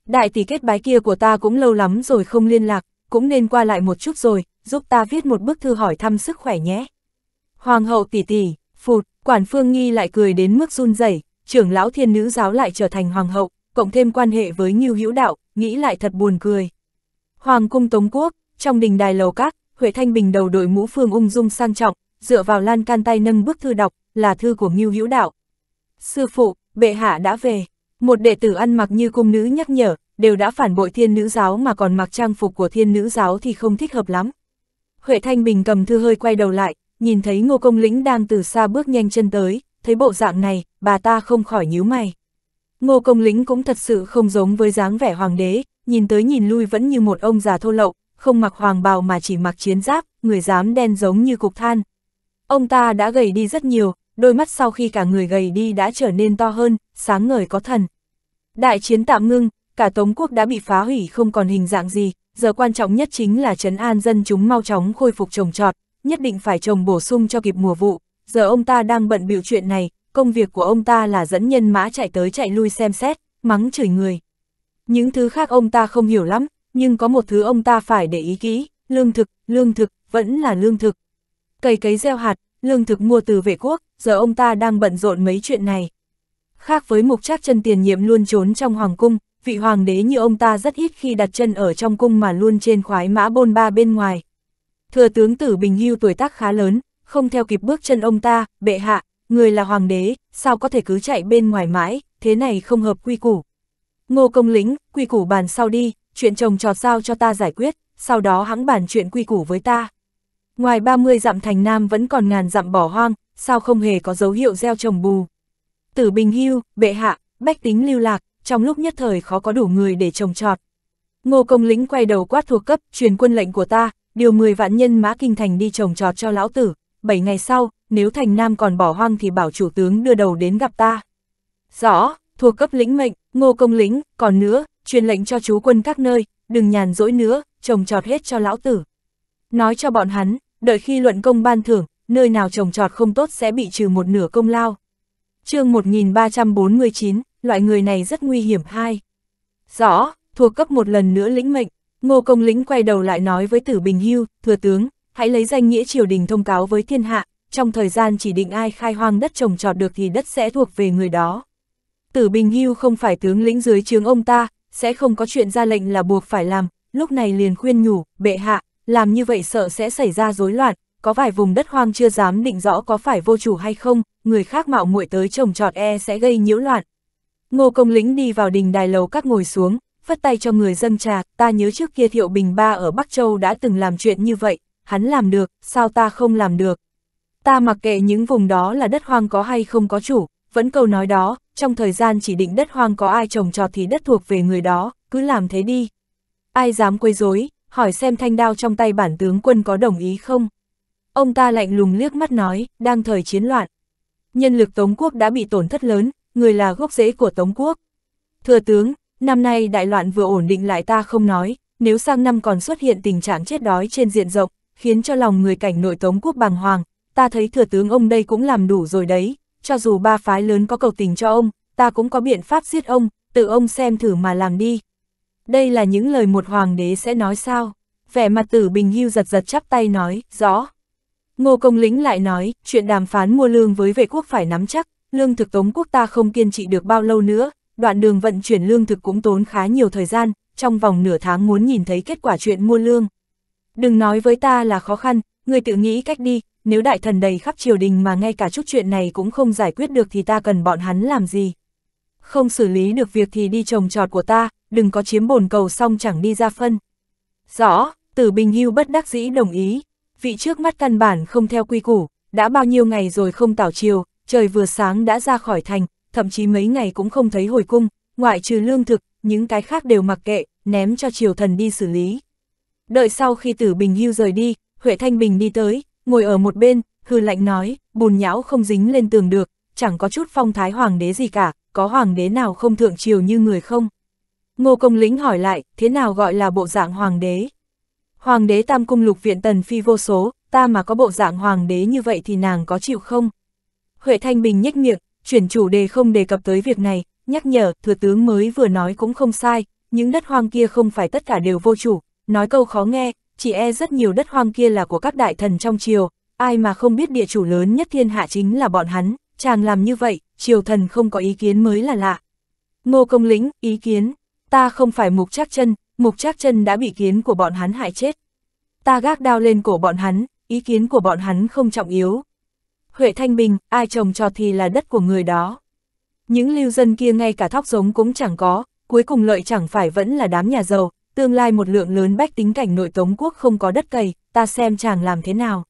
Đại tỷ kết bái kia của ta cũng lâu lắm rồi không liên lạc, cũng nên qua lại một chút rồi, giúp ta viết một bức thư hỏi thăm sức khỏe nhé. Hoàng hậu tỷ tỷ, phụt, quản phương nghi lại cười đến mức run rẩy, trưởng lão thiên nữ giáo lại trở thành hoàng hậu, cộng thêm quan hệ với Ngưu Hữu Đạo, nghĩ lại thật buồn cười. Hoàng cung Tống Quốc, trong đình đài lầu các, Huệ Thanh Bình đầu đội mũ phương ung dung sang trọng, dựa vào lan can tay nâng bức thư đọc, là thư của Ngưu Hữu Đạo. Sư phụ, bệ hạ đã về. Một đệ tử ăn mặc như cung nữ nhắc nhở, đều đã phản bội thiên nữ giáo mà còn mặc trang phục của thiên nữ giáo thì không thích hợp lắm. Huệ Thanh Bình cầm thư hơi quay đầu lại, nhìn thấy ngô công lĩnh đang từ xa bước nhanh chân tới, thấy bộ dạng này, bà ta không khỏi nhíu mày. Ngô công lĩnh cũng thật sự không giống với dáng vẻ hoàng đế, nhìn tới nhìn lui vẫn như một ông già thô lậu, không mặc hoàng bào mà chỉ mặc chiến giáp, người dám đen giống như cục than. Ông ta đã gầy đi rất nhiều, đôi mắt sau khi cả người gầy đi đã trở nên to hơn, sáng ngời có thần. Đại chiến tạm ngưng, cả Tống quốc đã bị phá hủy không còn hình dạng gì, giờ quan trọng nhất chính là trấn an dân chúng mau chóng khôi phục trồng trọt, nhất định phải trồng bổ sung cho kịp mùa vụ. Giờ ông ta đang bận biểu chuyện này, công việc của ông ta là dẫn nhân mã chạy tới chạy lui xem xét, mắng chửi người. Những thứ khác ông ta không hiểu lắm, nhưng có một thứ ông ta phải để ý kỹ, lương thực, lương thực, vẫn là lương thực. Cây cấy gieo hạt, lương thực mua từ vệ quốc, giờ ông ta đang bận rộn mấy chuyện này. Khác với mục trác chân tiền nhiệm luôn trốn trong hoàng cung, vị hoàng đế như ông ta rất ít khi đặt chân ở trong cung mà luôn trên khoái mã bôn ba bên ngoài. Thừa tướng tử bình hưu tuổi tác khá lớn, không theo kịp bước chân ông ta, bệ hạ, người là hoàng đế, sao có thể cứ chạy bên ngoài mãi, thế này không hợp quy củ. Ngô Công Lĩnh, quy củ bàn sau đi, chuyện chồng trọt sao cho ta giải quyết, sau đó hãng bàn chuyện quy củ với ta. Ngoài 30 dặm thành Nam vẫn còn ngàn dặm bỏ hoang, sao không hề có dấu hiệu gieo trồng bù. Tử Bình Hưu, Bệ Hạ, Bách Tính lưu lạc, trong lúc nhất thời khó có đủ người để trồng trọt. Ngô Công Lĩnh quay đầu quát thuộc cấp, truyền quân lệnh của ta, điều 10 vạn nhân mã kinh thành đi trồng trọt cho lão tử, 7 ngày sau, nếu thành Nam còn bỏ hoang thì bảo chủ tướng đưa đầu đến gặp ta. Rõ, thuộc cấp lĩnh mệnh, ngô công lính, còn nữa, truyền lệnh cho chú quân các nơi, đừng nhàn rỗi nữa, trồng trọt hết cho lão tử. Nói cho bọn hắn, đợi khi luận công ban thưởng, nơi nào trồng trọt không tốt sẽ bị trừ một nửa công lao. chương 1349, loại người này rất nguy hiểm hai. Rõ, thuộc cấp một lần nữa lĩnh mệnh, ngô công lính quay đầu lại nói với tử Bình Hưu, thừa tướng, hãy lấy danh nghĩa triều đình thông cáo với thiên hạ, trong thời gian chỉ định ai khai hoang đất trồng trọt được thì đất sẽ thuộc về người đó. Tử Bình Hưu không phải tướng lĩnh dưới trướng ông ta, sẽ không có chuyện ra lệnh là buộc phải làm, lúc này liền khuyên nhủ, bệ hạ, làm như vậy sợ sẽ xảy ra rối loạn, có vài vùng đất hoang chưa dám định rõ có phải vô chủ hay không, người khác mạo muội tới trồng trọt e sẽ gây nhiễu loạn. Ngô Công Lĩnh đi vào đình đài lầu các ngồi xuống, phất tay cho người dân trà, ta nhớ trước kia Thiệu Bình Ba ở Bắc Châu đã từng làm chuyện như vậy, hắn làm được, sao ta không làm được. Ta mặc kệ những vùng đó là đất hoang có hay không có chủ, vẫn câu nói đó, trong thời gian chỉ định đất hoang có ai trồng trọt thì đất thuộc về người đó, cứ làm thế đi. Ai dám quấy rối, hỏi xem thanh đao trong tay bản tướng quân có đồng ý không? Ông ta lạnh lùng liếc mắt nói, đang thời chiến loạn. Nhân lực Tống quốc đã bị tổn thất lớn, người là gốc rễ của Tống quốc. thừa tướng, năm nay đại loạn vừa ổn định lại ta không nói, nếu sang năm còn xuất hiện tình trạng chết đói trên diện rộng, khiến cho lòng người cảnh nội Tống quốc bàng hoàng, ta thấy thừa tướng ông đây cũng làm đủ rồi đấy, cho dù ba phái lớn có cầu tình cho ông, ta cũng có biện pháp giết ông, tự ông xem thử mà làm đi. Đây là những lời một hoàng đế sẽ nói sao? Vẻ mặt tử bình hưu giật giật chắp tay nói, rõ. Ngô Công Lĩnh lại nói, chuyện đàm phán mua lương với vệ quốc phải nắm chắc, lương thực tống quốc ta không kiên trì được bao lâu nữa, đoạn đường vận chuyển lương thực cũng tốn khá nhiều thời gian, trong vòng nửa tháng muốn nhìn thấy kết quả chuyện mua lương. Đừng nói với ta là khó khăn, người tự nghĩ cách đi, nếu đại thần đầy khắp triều đình mà ngay cả chút chuyện này cũng không giải quyết được thì ta cần bọn hắn làm gì? Không xử lý được việc thì đi trồng trọt của ta, đừng có chiếm bồn cầu xong chẳng đi ra phân. Rõ, Tử Bình Hưu bất đắc dĩ đồng ý, vị trước mắt căn bản không theo quy củ, đã bao nhiêu ngày rồi không tảo chiều, trời vừa sáng đã ra khỏi thành, thậm chí mấy ngày cũng không thấy hồi cung, ngoại trừ lương thực, những cái khác đều mặc kệ, ném cho triều thần đi xử lý. Đợi sau khi Tử Bình Hưu rời đi, Huệ Thanh Bình đi tới, ngồi ở một bên, hư lạnh nói, bùn nhão không dính lên tường được, chẳng có chút phong thái hoàng đế gì cả, có hoàng đế nào không thượng triều như người không? Ngô Công Lĩnh hỏi lại, thế nào gọi là bộ dạng hoàng đế? Hoàng đế tam cung lục viện tần phi vô số, ta mà có bộ dạng hoàng đế như vậy thì nàng có chịu không? Huệ Thanh Bình nhếch miệng, chuyển chủ đề không đề cập tới việc này, nhắc nhở, thừa tướng mới vừa nói cũng không sai, những đất hoang kia không phải tất cả đều vô chủ, nói câu khó nghe, chỉ e rất nhiều đất hoang kia là của các đại thần trong triều, ai mà không biết địa chủ lớn nhất thiên hạ chính là bọn hắn, chàng làm như vậy, triều thần không có ý kiến mới là lạ. Ngô Công Lĩnh, ý kiến, ta không phải mục trác chân, mục trác chân đã bị kiến của bọn hắn hại chết. Ta gác đao lên cổ bọn hắn, ý kiến của bọn hắn không trọng yếu. Huệ Thanh Bình, ai trồng trọt thì là đất của người đó. Những lưu dân kia ngay cả thóc giống cũng chẳng có, cuối cùng lợi chẳng phải vẫn là đám nhà giàu, tương lai một lượng lớn bách tính cảnh nội Tống quốc không có đất cày, ta xem chàng làm thế nào.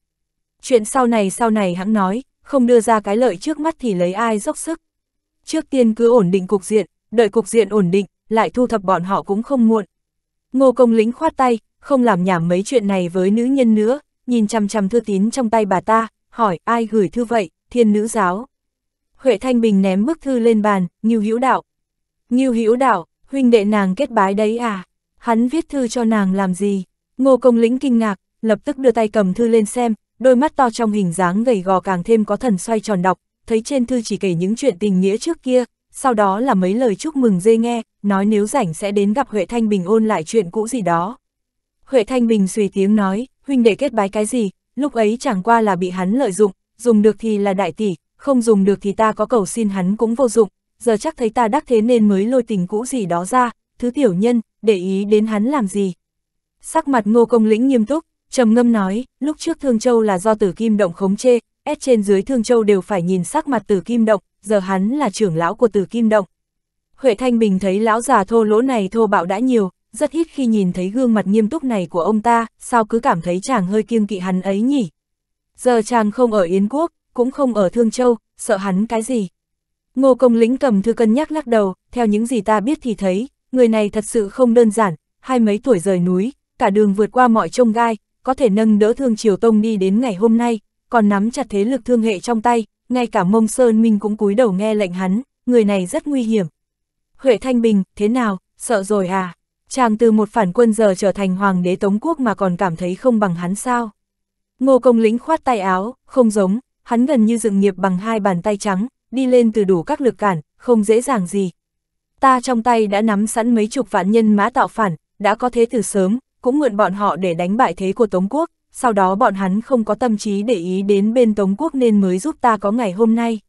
Chuyện sau này sau này hắn nói, không đưa ra cái lợi trước mắt thì lấy ai dốc sức. Trước tiên cứ ổn định cục diện, đợi cục diện ổn định, lại thu thập bọn họ cũng không muộn. Ngô Công Lĩnh khoát tay, không làm nhảm mấy chuyện này với nữ nhân nữa, nhìn chăm chăm thư tín trong tay bà ta, hỏi ai gửi thư vậy, thiên nữ giáo. Huệ Thanh Bình ném bức thư lên bàn, Ngưu Hữu Đạo. Ngưu Hữu Đạo, huynh đệ nàng kết bái đấy à? hắn viết thư cho nàng làm gì? Ngô Công Lĩnh kinh ngạc, lập tức đưa tay cầm thư lên xem, đôi mắt to trong hình dáng gầy gò càng thêm có thần xoay tròn đọc, thấy trên thư chỉ kể những chuyện tình nghĩa trước kia, sau đó là mấy lời chúc mừng dê nghe, nói nếu rảnh sẽ đến gặp Huệ Thanh Bình ôn lại chuyện cũ gì đó. Huệ Thanh Bình suy tiếng nói, huynh đệ kết bái cái gì, lúc ấy chẳng qua là bị hắn lợi dụng, dùng được thì là đại tỷ, không dùng được thì ta có cầu xin hắn cũng vô dụng, giờ chắc thấy ta đắc thế nên mới lôi tình cũ gì đó ra, thứ tiểu nhân, để ý đến hắn làm gì. Sắc mặt ngô công lĩnh nghiêm túc, trầm ngâm nói, lúc trước Thương Châu là do tử kim động khống chê, ép trên dưới Thương Châu đều phải nhìn sắc mặt tử kim động, giờ hắn là trưởng lão của tử kim động. Huệ Thanh Bình thấy lão già thô lỗ này thô bạo đã nhiều, rất ít khi nhìn thấy gương mặt nghiêm túc này của ông ta, sao cứ cảm thấy chàng hơi kiêng kỵ hắn ấy nhỉ. Giờ chàng không ở Yến Quốc, cũng không ở Thương Châu, sợ hắn cái gì. Ngô Công Lĩnh cầm thư cân nhắc lắc đầu, theo những gì ta biết thì thấy, người này thật sự không đơn giản, hai mấy tuổi rời núi, cả đường vượt qua mọi trông gai, có thể nâng đỡ Thương Triều Tông đi đến ngày hôm nay, còn nắm chặt thế lực thương hệ trong tay, ngay cả Mông Sơn Minh cũng cúi đầu nghe lệnh hắn, người này rất nguy hiểm. Huệ Thanh Bình, thế nào, sợ rồi à? Chàng từ một phản quân giờ trở thành hoàng đế Tống Quốc mà còn cảm thấy không bằng hắn sao? Ngô Công Lĩnh khoát tay áo, không giống, hắn gần như dựng nghiệp bằng hai bàn tay trắng, đi lên từ đủ các lực cản, không dễ dàng gì, ta trong tay đã nắm sẵn mấy chục vạn nhân mã tạo phản, đã có thế từ sớm, cũng mượn bọn họ để đánh bại thế của Tống Quốc, sau đó bọn hắn không có tâm trí để ý đến bên Tống Quốc nên mới giúp ta có ngày hôm nay.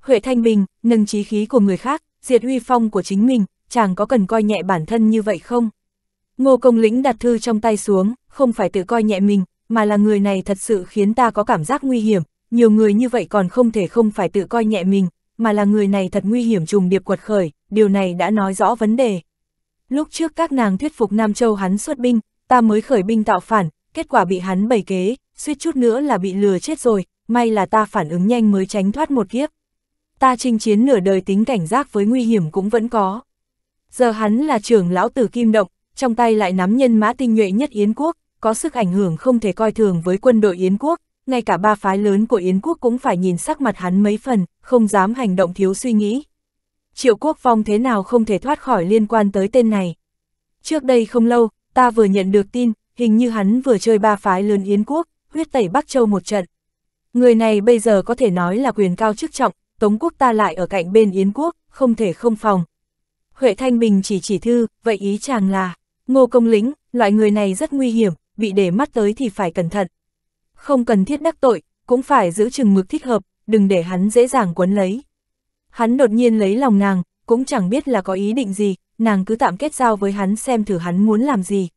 Huệ Thanh Bình, nâng trí khí của người khác, diệt huy phong của chính mình, chàng có cần coi nhẹ bản thân như vậy không? Ngô Công Lĩnh đặt thư trong tay xuống, không phải tự coi nhẹ mình, mà là người này thật sự khiến ta có cảm giác nguy hiểm, nhiều người như vậy còn không thể không phải tự coi nhẹ mình, mà là người này thật nguy hiểm trùng điệp quật khởi, điều này đã nói rõ vấn đề. Lúc trước các nàng thuyết phục Nam Châu hắn xuất binh, ta mới khởi binh tạo phản, kết quả bị hắn bày kế, suýt chút nữa là bị lừa chết rồi, may là ta phản ứng nhanh mới tránh thoát một kiếp. Ta chinh chiến nửa đời tính cảnh giác với nguy hiểm cũng vẫn có. Giờ hắn là trưởng lão tử Kim Động, trong tay lại nắm nhân mã tinh nhuệ nhất Yến Quốc, có sức ảnh hưởng không thể coi thường với quân đội Yến Quốc, ngay cả ba phái lớn của Yến quốc cũng phải nhìn sắc mặt hắn mấy phần, không dám hành động thiếu suy nghĩ. Triệu quốc vong thế nào không thể thoát khỏi liên quan tới tên này. Trước đây không lâu, ta vừa nhận được tin, hình như hắn vừa chơi ba phái lớn Yến quốc, huyết tẩy Bắc Châu một trận. Người này bây giờ có thể nói là quyền cao chức trọng, Tống quốc ta lại ở cạnh bên Yến quốc, không thể không phòng. Huệ Thanh Bình chỉ chỉ thư, vậy ý chàng là, ngô công lĩnh, loại người này rất nguy hiểm, bị để mắt tới thì phải cẩn thận không cần thiết đắc tội, cũng phải giữ chừng mực thích hợp, đừng để hắn dễ dàng quấn lấy. Hắn đột nhiên lấy lòng nàng, cũng chẳng biết là có ý định gì, nàng cứ tạm kết giao với hắn xem thử hắn muốn làm gì.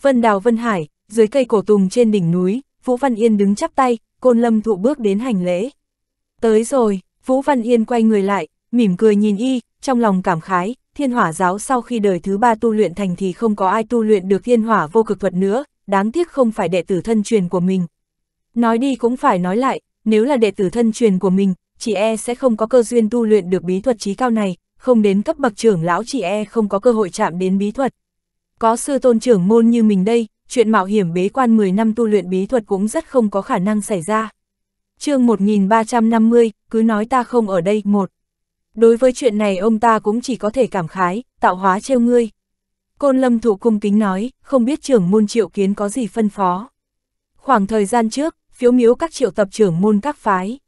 Vân Đào Vân Hải, dưới cây cổ tùng trên đỉnh núi, Vũ Văn Yên đứng chắp tay, côn lâm thụ bước đến hành lễ. Tới rồi, Vũ Văn Yên quay người lại, mỉm cười nhìn y, trong lòng cảm khái, thiên hỏa giáo sau khi đời thứ ba tu luyện thành thì không có ai tu luyện được thiên hỏa vô cực thuật nữa, đáng tiếc không phải đệ tử thân truyền của mình, Nói đi cũng phải nói lại, nếu là đệ tử thân truyền của mình, chị e sẽ không có cơ duyên tu luyện được bí thuật trí cao này, không đến cấp bậc trưởng lão chị e không có cơ hội chạm đến bí thuật. Có sư tôn trưởng môn như mình đây, chuyện mạo hiểm bế quan 10 năm tu luyện bí thuật cũng rất không có khả năng xảy ra. chương 1350, cứ nói ta không ở đây, một. Đối với chuyện này ông ta cũng chỉ có thể cảm khái, tạo hóa trêu ngươi. Côn lâm thụ cung kính nói, không biết trưởng môn triệu kiến có gì phân phó. Khoảng thời gian trước, phiếu miếu các triệu tập trưởng môn các phái.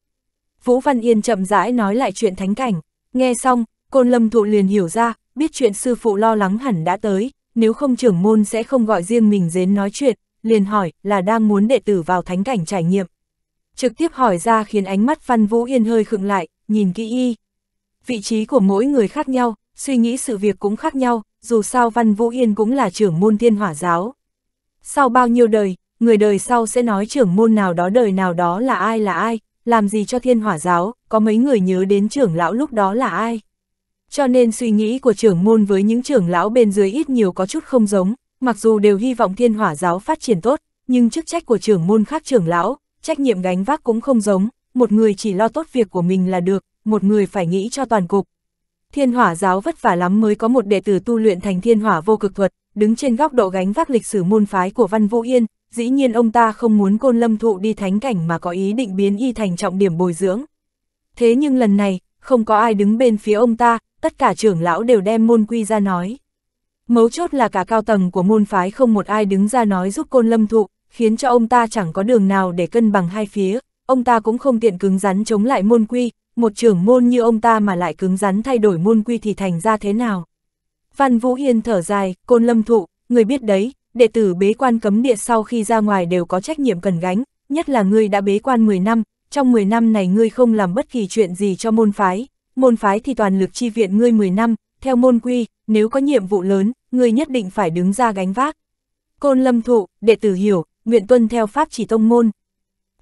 Vũ Văn Yên chậm rãi nói lại chuyện thánh cảnh, nghe xong, côn lâm thụ liền hiểu ra, biết chuyện sư phụ lo lắng hẳn đã tới, nếu không trưởng môn sẽ không gọi riêng mình đến nói chuyện, liền hỏi là đang muốn đệ tử vào thánh cảnh trải nghiệm. Trực tiếp hỏi ra khiến ánh mắt Văn Vũ Yên hơi khựng lại, nhìn kỹ y. Vị trí của mỗi người khác nhau, suy nghĩ sự việc cũng khác nhau, dù sao Văn Vũ Yên cũng là trưởng môn tiên hỏa giáo. Sau bao nhiêu đời, người đời sau sẽ nói trưởng môn nào đó đời nào đó là ai là ai, làm gì cho thiên hỏa giáo, có mấy người nhớ đến trưởng lão lúc đó là ai. Cho nên suy nghĩ của trưởng môn với những trưởng lão bên dưới ít nhiều có chút không giống, mặc dù đều hy vọng thiên hỏa giáo phát triển tốt, nhưng chức trách của trưởng môn khác trưởng lão, trách nhiệm gánh vác cũng không giống, một người chỉ lo tốt việc của mình là được, một người phải nghĩ cho toàn cục. Thiên hỏa giáo vất vả lắm mới có một đệ tử tu luyện thành thiên hỏa vô cực thuật, đứng trên góc độ gánh vác lịch sử môn phái của Văn Vũ Yên, dĩ nhiên ông ta không muốn côn lâm thụ đi thánh cảnh mà có ý định biến y thành trọng điểm bồi dưỡng. Thế nhưng lần này, không có ai đứng bên phía ông ta, tất cả trưởng lão đều đem môn quy ra nói. Mấu chốt là cả cao tầng của môn phái không một ai đứng ra nói giúp côn lâm thụ, khiến cho ông ta chẳng có đường nào để cân bằng hai phía, ông ta cũng không tiện cứng rắn chống lại môn quy, một trưởng môn như ông ta mà lại cứng rắn thay đổi môn quy thì thành ra thế nào. Văn Vũ Hiên thở dài, côn lâm thụ, người biết đấy, đệ tử bế quan cấm địa sau khi ra ngoài đều có trách nhiệm cần gánh, nhất là ngươi đã bế quan 10 năm, trong 10 năm này ngươi không làm bất kỳ chuyện gì cho môn phái, môn phái thì toàn lực chi viện ngươi 10 năm, theo môn quy, nếu có nhiệm vụ lớn, ngươi nhất định phải đứng ra gánh vác. Côn Lâm Thụ, đệ tử hiểu, nguyện tuân theo pháp chỉ tông môn.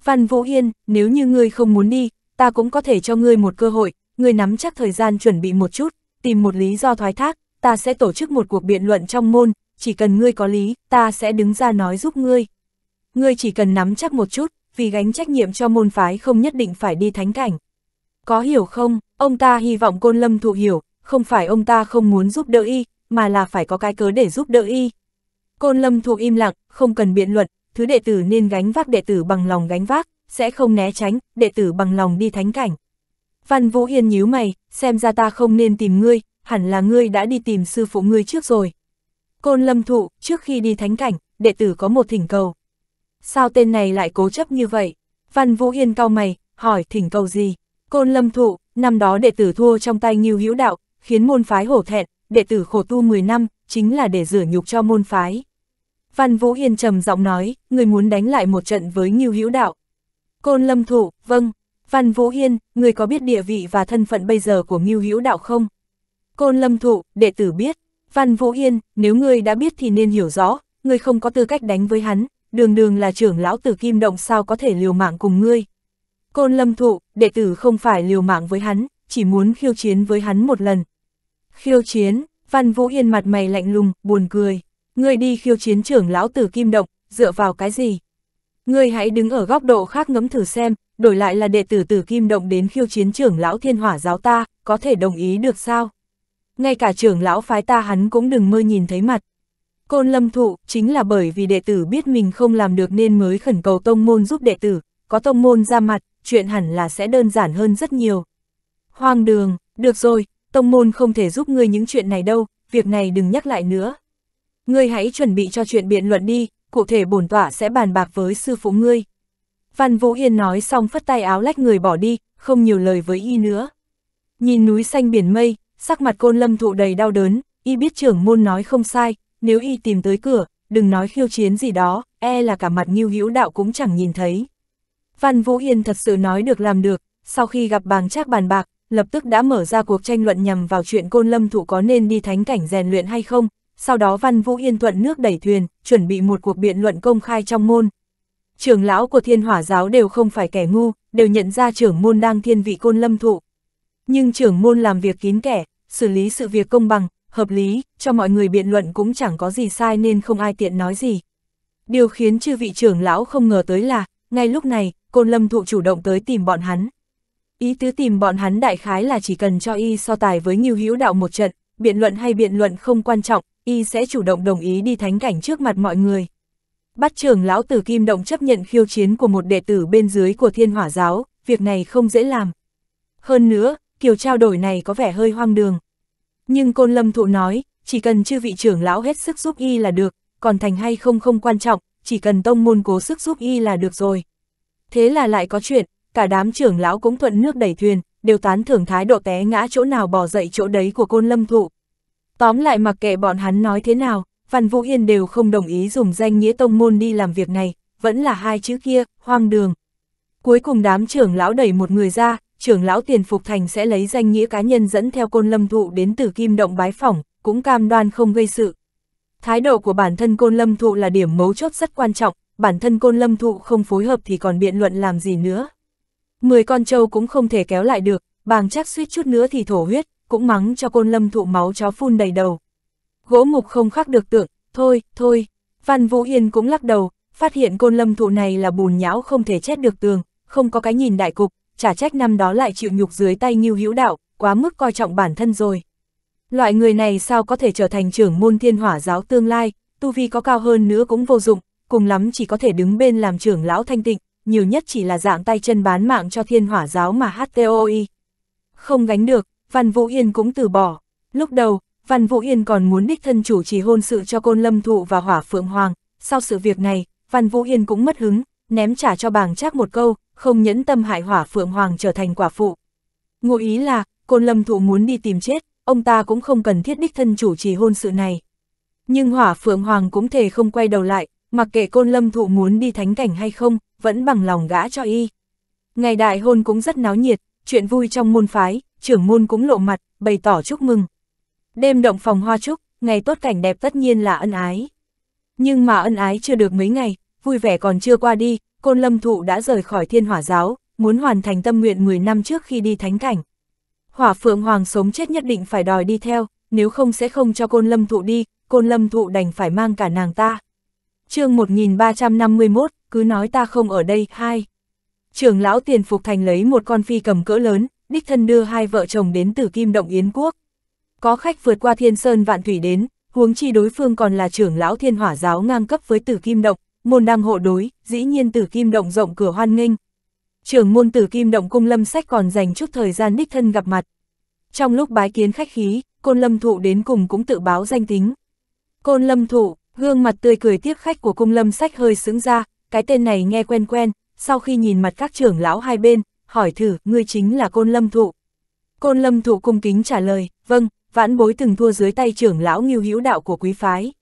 Văn Vũ Yên, nếu như ngươi không muốn đi, ta cũng có thể cho ngươi một cơ hội, ngươi nắm chắc thời gian chuẩn bị một chút, tìm một lý do thoái thác, ta sẽ tổ chức một cuộc biện luận trong môn, chỉ cần ngươi có lý, ta sẽ đứng ra nói giúp ngươi. Ngươi chỉ cần nắm chắc một chút, vì gánh trách nhiệm cho môn phái không nhất định phải đi thánh cảnh. Có hiểu không, ông ta hy vọng côn lâm thụ hiểu, không phải ông ta không muốn giúp đỡ y, mà là phải có cái cớ để giúp đỡ y. Côn lâm thụ im lặng, không cần biện luận, thứ đệ tử nên gánh vác đệ tử bằng lòng gánh vác, sẽ không né tránh, đệ tử bằng lòng đi thánh cảnh. Văn Vũ Yên nhíu mày, xem ra ta không nên tìm ngươi, hẳn là ngươi đã đi tìm sư phụ ngươi trước rồi. Côn lâm thụ, trước khi đi thánh cảnh, đệ tử có một thỉnh cầu. Sao tên này lại cố chấp như vậy? Văn Vũ Yên cau mày, hỏi thỉnh cầu gì? Côn lâm thụ, năm đó đệ tử thua trong tay Ngưu hữu đạo, khiến môn phái hổ thẹn, đệ tử khổ tu 10 năm, chính là để rửa nhục cho môn phái. Văn Vũ Yên trầm giọng nói, người muốn đánh lại một trận với Ngưu hữu đạo. Côn lâm thụ, vâng. Văn Vũ Yên, người có biết địa vị và thân phận bây giờ của Ngưu hữu đạo không? Côn lâm thụ, đệ tử biết, Văn Vũ Yên, nếu ngươi đã biết thì nên hiểu rõ, ngươi không có tư cách đánh với hắn, đường đường là trưởng lão tử kim động sao có thể liều mạng cùng ngươi. Côn lâm thụ, đệ tử không phải liều mạng với hắn, chỉ muốn khiêu chiến với hắn một lần. Khiêu chiến, Văn Vũ Yên mặt mày lạnh lùng, buồn cười. Ngươi đi khiêu chiến trưởng lão tử kim động, dựa vào cái gì? Ngươi hãy đứng ở góc độ khác ngẫm thử xem, đổi lại là đệ tử tử kim động đến khiêu chiến trưởng lão thiên hỏa giáo ta, có thể đồng ý được sao? ngay cả trưởng lão phái ta hắn cũng đừng mơ nhìn thấy mặt. Côn lâm thụ, chính là bởi vì đệ tử biết mình không làm được nên mới khẩn cầu tông môn giúp đệ tử, có tông môn ra mặt, chuyện hẳn là sẽ đơn giản hơn rất nhiều. Hoang đường, được rồi, tông môn không thể giúp ngươi những chuyện này đâu, việc này đừng nhắc lại nữa. Ngươi hãy chuẩn bị cho chuyện biện luận đi, cụ thể bổn tỏa sẽ bàn bạc với sư phụ ngươi. Văn Vũ Yên nói xong phất tay áo lách người bỏ đi, không nhiều lời với y nữa. Nhìn núi xanh biển mây, sắc mặt côn lâm thụ đầy đau đớn, y biết trưởng môn nói không sai, nếu y tìm tới cửa, đừng nói khiêu chiến gì đó, e là cả mặt nghiêu hữu đạo cũng chẳng nhìn thấy. Văn Vũ Yên thật sự nói được làm được, sau khi gặp bàng trác bàn bạc, lập tức đã mở ra cuộc tranh luận nhằm vào chuyện côn lâm thụ có nên đi thánh cảnh rèn luyện hay không, sau đó Văn Vũ Yên thuận nước đẩy thuyền, chuẩn bị một cuộc biện luận công khai trong môn. Trưởng lão của thiên hỏa giáo đều không phải kẻ ngu, đều nhận ra trưởng môn đang thiên vị côn lâm thụ, nhưng trưởng môn làm việc kín kẻ, xử lý sự việc công bằng, hợp lý, cho mọi người biện luận cũng chẳng có gì sai nên không ai tiện nói gì. Điều khiến chư vị trưởng lão không ngờ tới là, ngay lúc này, Côn Lâm Thụ chủ động tới tìm bọn hắn. Ý tứ tìm bọn hắn đại khái là chỉ cần cho y so tài với Ngưu Hữu Đạo một trận, biện luận hay biện luận không quan trọng, y sẽ chủ động đồng ý đi thánh cảnh trước mặt mọi người. Bắt trưởng lão tử Kim Động chấp nhận khiêu chiến của một đệ tử bên dưới của thiên hỏa giáo, việc này không dễ làm. Hơn nữa, kiểu trao đổi này có vẻ hơi hoang đường. Nhưng Côn Lâm Thụ nói, chỉ cần chư vị trưởng lão hết sức giúp y là được, còn thành hay không không quan trọng, chỉ cần tông môn cố sức giúp y là được rồi. Thế là lại có chuyện, cả đám trưởng lão cũng thuận nước đẩy thuyền, đều tán thưởng thái độ té ngã chỗ nào bỏ dậy chỗ đấy của Côn Lâm Thụ. Tóm lại mặc kệ bọn hắn nói thế nào, Văn Vũ Yên đều không đồng ý dùng danh nghĩa tông môn đi làm việc này, vẫn là hai chữ kia, hoang đường. Cuối cùng đám trưởng lão đẩy một người ra, trưởng lão tiền phục thành sẽ lấy danh nghĩa cá nhân dẫn theo côn lâm thụ đến từ kim động bái phỏng, cũng cam đoan không gây sự. Thái độ của bản thân côn lâm thụ là điểm mấu chốt rất quan trọng, bản thân côn lâm thụ không phối hợp thì còn biện luận làm gì nữa. Mười con trâu cũng không thể kéo lại được, bàng chắc suýt chút nữa thì thổ huyết, cũng mắng cho côn lâm thụ máu chó phun đầy đầu. Gỗ mục không khắc được tượng, thôi, thôi, Văn Vũ Yên cũng lắc đầu, phát hiện côn lâm thụ này là bùn nhão không thể chết được tường, không có cái nhìn đại cục, chả trách năm đó lại chịu nhục dưới tay Ngưu Hữu Đạo, quá mức coi trọng bản thân rồi. Loại người này sao có thể trở thành trưởng môn thiên hỏa giáo tương lai, tu vi có cao hơn nữa cũng vô dụng, cùng lắm chỉ có thể đứng bên làm trưởng lão thanh tịnh, nhiều nhất chỉ là dạng tay chân bán mạng cho thiên hỏa giáo mà HTOI. Không gánh được, Văn Vũ Yên cũng từ bỏ. Lúc đầu, Văn Vũ Yên còn muốn đích thân chủ trì hôn sự cho Côn Lâm Thụ và Hỏa Phượng Hoàng. Sau sự việc này, Văn Vũ Yên cũng mất hứng, ném trả cho bàng chắc một câu, không nhẫn tâm hại hỏa phượng hoàng trở thành quả phụ. Ngụ ý là, côn lâm thụ muốn đi tìm chết, ông ta cũng không cần thiết đích thân chủ trì hôn sự này. Nhưng hỏa phượng hoàng cũng thể không quay đầu lại, mặc kệ côn lâm thụ muốn đi thánh cảnh hay không, vẫn bằng lòng gã cho y. Ngày đại hôn cũng rất náo nhiệt, chuyện vui trong môn phái, trưởng môn cũng lộ mặt, bày tỏ chúc mừng. Đêm động phòng hoa chúc, ngày tốt cảnh đẹp tất nhiên là ân ái. Nhưng mà ân ái chưa được mấy ngày, vui vẻ còn chưa qua đi, Côn Lâm Thụ đã rời khỏi thiên hỏa giáo, muốn hoàn thành tâm nguyện 10 năm trước khi đi thánh cảnh. Hỏa Phượng Hoàng sống chết nhất định phải đòi đi theo, nếu không sẽ không cho Côn Lâm Thụ đi, Côn Lâm Thụ đành phải mang cả nàng ta. chương 1351, cứ nói ta không ở đây, hai. Trưởng lão tiền phục thành lấy một con phi cầm cỡ lớn, đích thân đưa hai vợ chồng đến từ Kim Động Yến Quốc. Có khách vượt qua thiên sơn vạn thủy đến, huống chi đối phương còn là trưởng lão thiên hỏa giáo ngang cấp với tử Kim Động, môn đang hộ đối, dĩ nhiên tử kim động rộng cửa hoan nghênh. Trưởng môn tử kim động cung lâm sách còn dành chút thời gian đích thân gặp mặt. Trong lúc bái kiến khách khí, côn lâm thụ đến cùng cũng tự báo danh tính. Côn lâm thụ, gương mặt tươi cười tiếp khách của cung lâm sách hơi sững ra, cái tên này nghe quen quen, sau khi nhìn mặt các trưởng lão hai bên, hỏi thử, ngươi chính là côn lâm thụ. Côn lâm thụ cung kính trả lời, vâng, vãn bối từng thua dưới tay trưởng lão nghiêu hữu đạo của quý phái.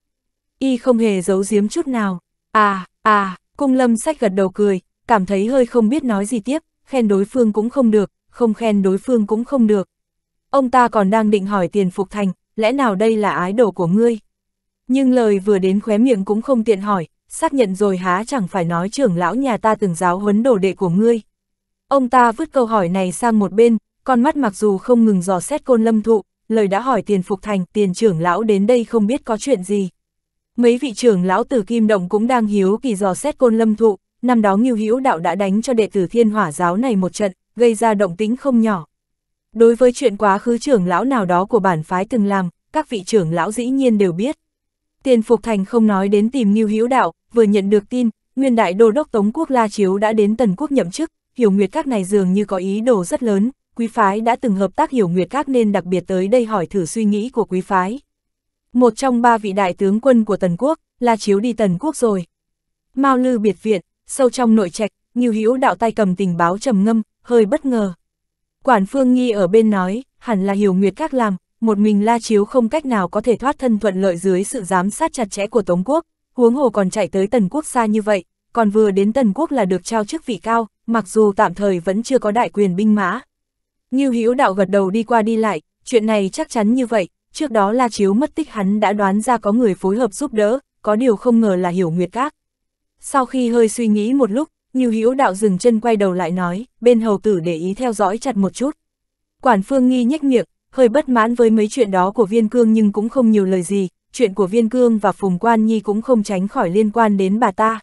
Y không hề giấu giếm chút nào. À, à, cung lâm sách gật đầu cười, cảm thấy hơi không biết nói gì tiếp, khen đối phương cũng không được, không khen đối phương cũng không được. Ông ta còn đang định hỏi tiền phục thành, lẽ nào đây là ái đồ của ngươi? Nhưng lời vừa đến khóe miệng cũng không tiện hỏi, xác nhận rồi há chẳng phải nói trưởng lão nhà ta từng giáo huấn đồ đệ của ngươi. Ông ta vứt câu hỏi này sang một bên, con mắt mặc dù không ngừng dò xét côn lâm thụ, lời đã hỏi tiền phục thành, tiền trưởng lão đến đây không biết có chuyện gì. Mấy vị trưởng lão tử Kim Động cũng đang hiếu kỳ dò xét côn lâm thụ, năm đó Ngưu Hữu Đạo đã đánh cho đệ tử thiên hỏa giáo này một trận, gây ra động tính không nhỏ. Đối với chuyện quá khứ trưởng lão nào đó của bản phái từng làm, các vị trưởng lão dĩ nhiên đều biết. Tiền Phục Thành không nói đến tìm Ngưu Hữu Đạo, vừa nhận được tin, Nguyên Đại Đô đốc Tống Quốc La Chiếu đã đến Tần Quốc nhậm chức, Hiểu Nguyệt Các này dường như có ý đồ rất lớn, quý phái đã từng hợp tác Hiểu Nguyệt Các nên đặc biệt tới đây hỏi thử suy nghĩ của quý phái một trong ba vị đại tướng quân của Tần Quốc, là chiếu đi Tần Quốc rồi. Mao Lư biệt viện, sâu trong nội trạch, Nghiêu Hữu đạo tay cầm tình báo trầm ngâm, hơi bất ngờ. Quản Phương Nghi ở bên nói, hẳn là hiểu nguyệt các làm, một mình La Chiếu không cách nào có thể thoát thân thuận lợi dưới sự giám sát chặt chẽ của Tống Quốc, huống hồ còn chạy tới Tần Quốc xa như vậy, còn vừa đến Tần Quốc là được trao chức vị cao, mặc dù tạm thời vẫn chưa có đại quyền binh mã. Nghiêu Hữu đạo gật đầu đi qua đi lại, chuyện này chắc chắn như vậy, trước đó La Chiếu mất tích hắn đã đoán ra có người phối hợp giúp đỡ, có điều không ngờ là Hiểu Nguyệt Các. Sau khi hơi suy nghĩ một lúc, như Hữu Đạo dừng chân quay đầu lại nói, bên hầu tử để ý theo dõi chặt một chút. Quản Phương Nghi nhếch miệng, hơi bất mãn với mấy chuyện đó của Viên Cương nhưng cũng không nhiều lời gì, chuyện của Viên Cương và Phùng Quan Nhi cũng không tránh khỏi liên quan đến bà ta.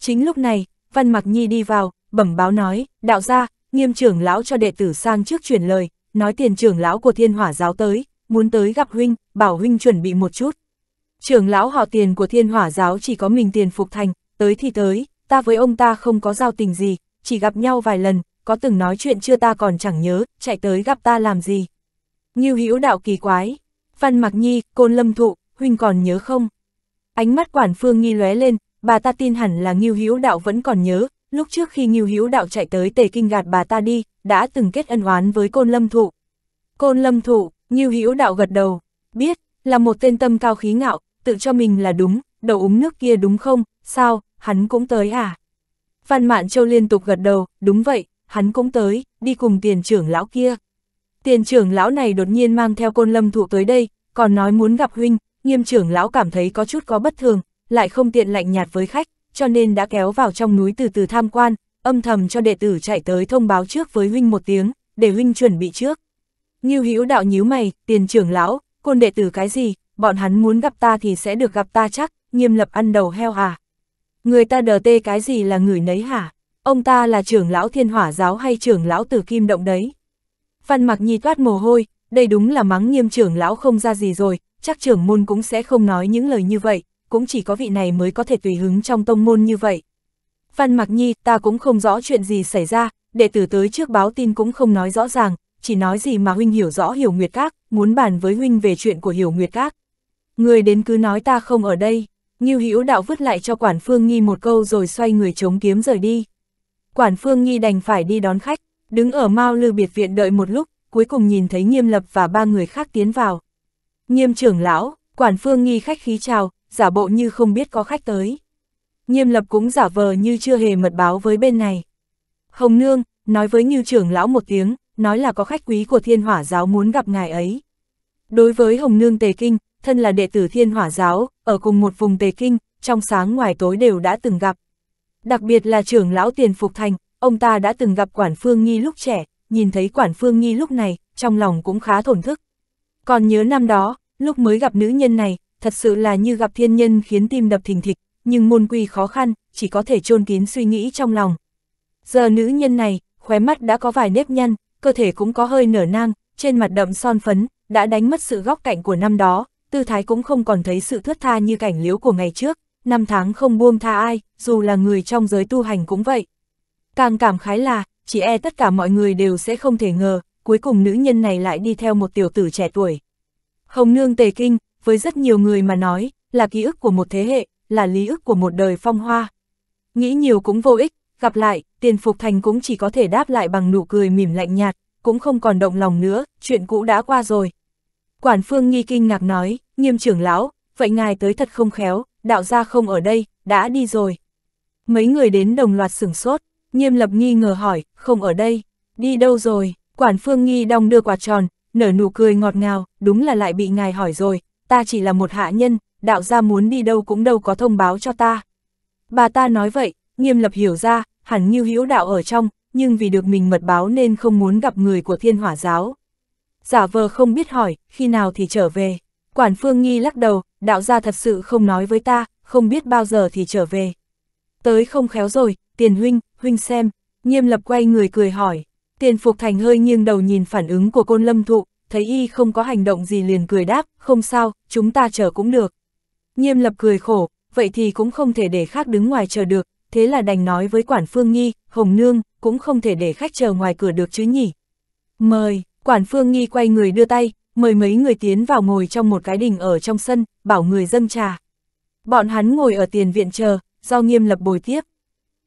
Chính lúc này, Văn Mặc Nhi đi vào, bẩm báo nói, đạo gia nghiêm trưởng lão cho đệ tử sang trước truyền lời, nói tiền trưởng lão của thiên hỏa giáo tới, muốn tới gặp huynh, bảo huynh chuẩn bị một chút. Trưởng lão họ tiền của thiên hỏa giáo chỉ có mình tiền phục thành, tới thì tới, ta với ông ta không có giao tình gì, chỉ gặp nhau vài lần, có từng nói chuyện chưa ta còn chẳng nhớ, chạy tới gặp ta làm gì. Nghiêu hữu đạo kỳ quái, Phan Mạc Nhi, Côn Lâm Thụ, huynh còn nhớ không? Ánh mắt quản phương nghi lóe lên, bà ta tin hẳn là Nghiêu hữu đạo vẫn còn nhớ, lúc trước khi Nghiêu hữu đạo chạy tới tề kinh gạt bà ta đi, đã từng kết ân oán với Côn Lâm Thụ. Côn Lâm Thụ, Nhiêu Hữu đạo gật đầu, biết, là một tên tâm cao khí ngạo, tự cho mình là đúng, đầu uống nước kia đúng không, sao, hắn cũng tới à? Văn Mạn Châu liên tục gật đầu, đúng vậy, hắn cũng tới, đi cùng tiền trưởng lão kia. Tiền trưởng lão này đột nhiên mang theo côn lâm thụ tới đây, còn nói muốn gặp huynh, nghiêm trưởng lão cảm thấy có chút có bất thường, lại không tiện lạnh nhạt với khách, cho nên đã kéo vào trong núi từ từ tham quan, âm thầm cho đệ tử chạy tới thông báo trước với huynh một tiếng, để huynh chuẩn bị trước. Ngưu Hữu đạo nhíu mày, tiền trưởng lão, côn đệ tử cái gì, bọn hắn muốn gặp ta thì sẽ được gặp ta chắc, nghiêm lập ăn đầu heo à. Người ta đờ tê cái gì là người nấy hả? Ông ta là trưởng lão thiên hỏa giáo hay trưởng lão tử kim động đấy? Phan mặc nhi toát mồ hôi, đây đúng là mắng nghiêm trưởng lão không ra gì rồi, chắc trưởng môn cũng sẽ không nói những lời như vậy, cũng chỉ có vị này mới có thể tùy hứng trong tông môn như vậy. Phan mặc nhi, ta cũng không rõ chuyện gì xảy ra, đệ tử tới trước báo tin cũng không nói rõ ràng, chỉ nói gì mà huynh hiểu rõ hiểu nguyệt các, muốn bàn với huynh về chuyện của hiểu nguyệt các. Người đến cứ nói ta không ở đây, Ngưu Hữu Đạo vứt lại cho Quản Phương Nghi một câu rồi xoay người chống kiếm rời đi. Quản Phương Nghi đành phải đi đón khách, đứng ở mau Lư biệt viện đợi một lúc, cuối cùng nhìn thấy Nghiêm Lập và ba người khác tiến vào. Nghiêm trưởng lão, Quản Phương Nghi khách khí chào, giả bộ như không biết có khách tới. Nghiêm Lập cũng giả vờ như chưa hề mật báo với bên này. Hồng Nương, nói với Ngưu trưởng lão một tiếng, nói là có khách quý của thiên hỏa giáo muốn gặp ngài ấy. Đối với Hồng Nương Tề Kinh, thân là đệ tử thiên hỏa giáo, ở cùng một vùng Tề Kinh, trong sáng ngoài tối đều đã từng gặp. Đặc biệt là trưởng lão tiền phục thành, ông ta đã từng gặp Quản Phương Nghi lúc trẻ, nhìn thấy Quản Phương Nghi lúc này, trong lòng cũng khá thổn thức. Còn nhớ năm đó, lúc mới gặp nữ nhân này, thật sự là như gặp thiên nhân khiến tim đập thình thịch, nhưng môn quy khó khăn, chỉ có thể chôn kín suy nghĩ trong lòng. Giờ nữ nhân này, khóe mắt đã có vài nếp nhăn, cơ thể cũng có hơi nở nang, trên mặt đậm son phấn, đã đánh mất sự góc cạnh của năm đó, tư thái cũng không còn thấy sự thướt tha như cảnh liếu của ngày trước, năm tháng không buông tha ai, dù là người trong giới tu hành cũng vậy. Càng cảm khái là, chỉ e tất cả mọi người đều sẽ không thể ngờ, cuối cùng nữ nhân này lại đi theo một tiểu tử trẻ tuổi. Hồng Nương Tề Kinh, với rất nhiều người mà nói, là ký ức của một thế hệ, là lý ức của một đời phong hoa. Nghĩ nhiều cũng vô ích, gặp lại, tiền Phục Thành cũng chỉ có thể đáp lại bằng nụ cười mỉm lạnh nhạt, cũng không còn động lòng nữa, chuyện cũ đã qua rồi. Quản Phương Nghi kinh ngạc nói, nghiêm trưởng lão, vậy ngài tới thật không khéo, đạo gia không ở đây, đã đi rồi. Mấy người đến đồng loạt sửng sốt, nghiêm lập nghi ngờ hỏi, không ở đây, đi đâu rồi, quản phương nghi đong đưa quạt tròn, nở nụ cười ngọt ngào, đúng là lại bị ngài hỏi rồi, ta chỉ là một hạ nhân, đạo gia muốn đi đâu cũng đâu có thông báo cho ta. Bà ta nói vậy, nghiêm lập hiểu ra, hẳn như hữu đạo ở trong, nhưng vì được mình mật báo nên không muốn gặp người của thiên hỏa giáo. Giả vờ không biết hỏi, khi nào thì trở về. Quản Phương Nghi lắc đầu, đạo gia thật sự không nói với ta, không biết bao giờ thì trở về. Tới không khéo rồi, tiền huynh, huynh xem. Nghiêm lập quay người cười hỏi. Tiền Phục Thành hơi nghiêng đầu nhìn phản ứng của côn lâm thụ, thấy y không có hành động gì liền cười đáp, không sao, chúng ta chờ cũng được. Nghiêm lập cười khổ, vậy thì cũng không thể để khác đứng ngoài chờ được, thế là đành nói với quản phương nghi, Hồng Nương, cũng không thể để khách chờ ngoài cửa được chứ nhỉ. Mời, quản phương nghi quay người đưa tay, mời mấy người tiến vào ngồi trong một cái đình ở trong sân, bảo người dâng trà. Bọn hắn ngồi ở tiền viện chờ, do nghiêm lập bồi tiếp.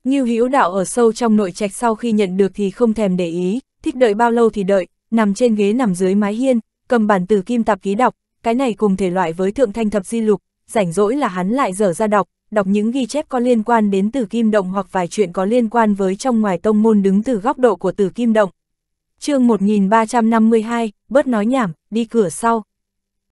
Nghiêu hữu đạo ở sâu trong nội trạch sau khi nhận được thì không thèm để ý, thích đợi bao lâu thì đợi, nằm trên ghế nằm dưới mái hiên, cầm bản từ kim tạp ký đọc, cái này cùng thể loại với thượng thanh thập di lục, rảnh rỗi là hắn lại dở ra đọc, đọc những ghi chép có liên quan đến Tử Kim Động hoặc vài chuyện có liên quan với trong ngoài tông môn đứng từ góc độ của Tử Kim Động. chương 1352, bớt nói nhảm, đi cửa sau.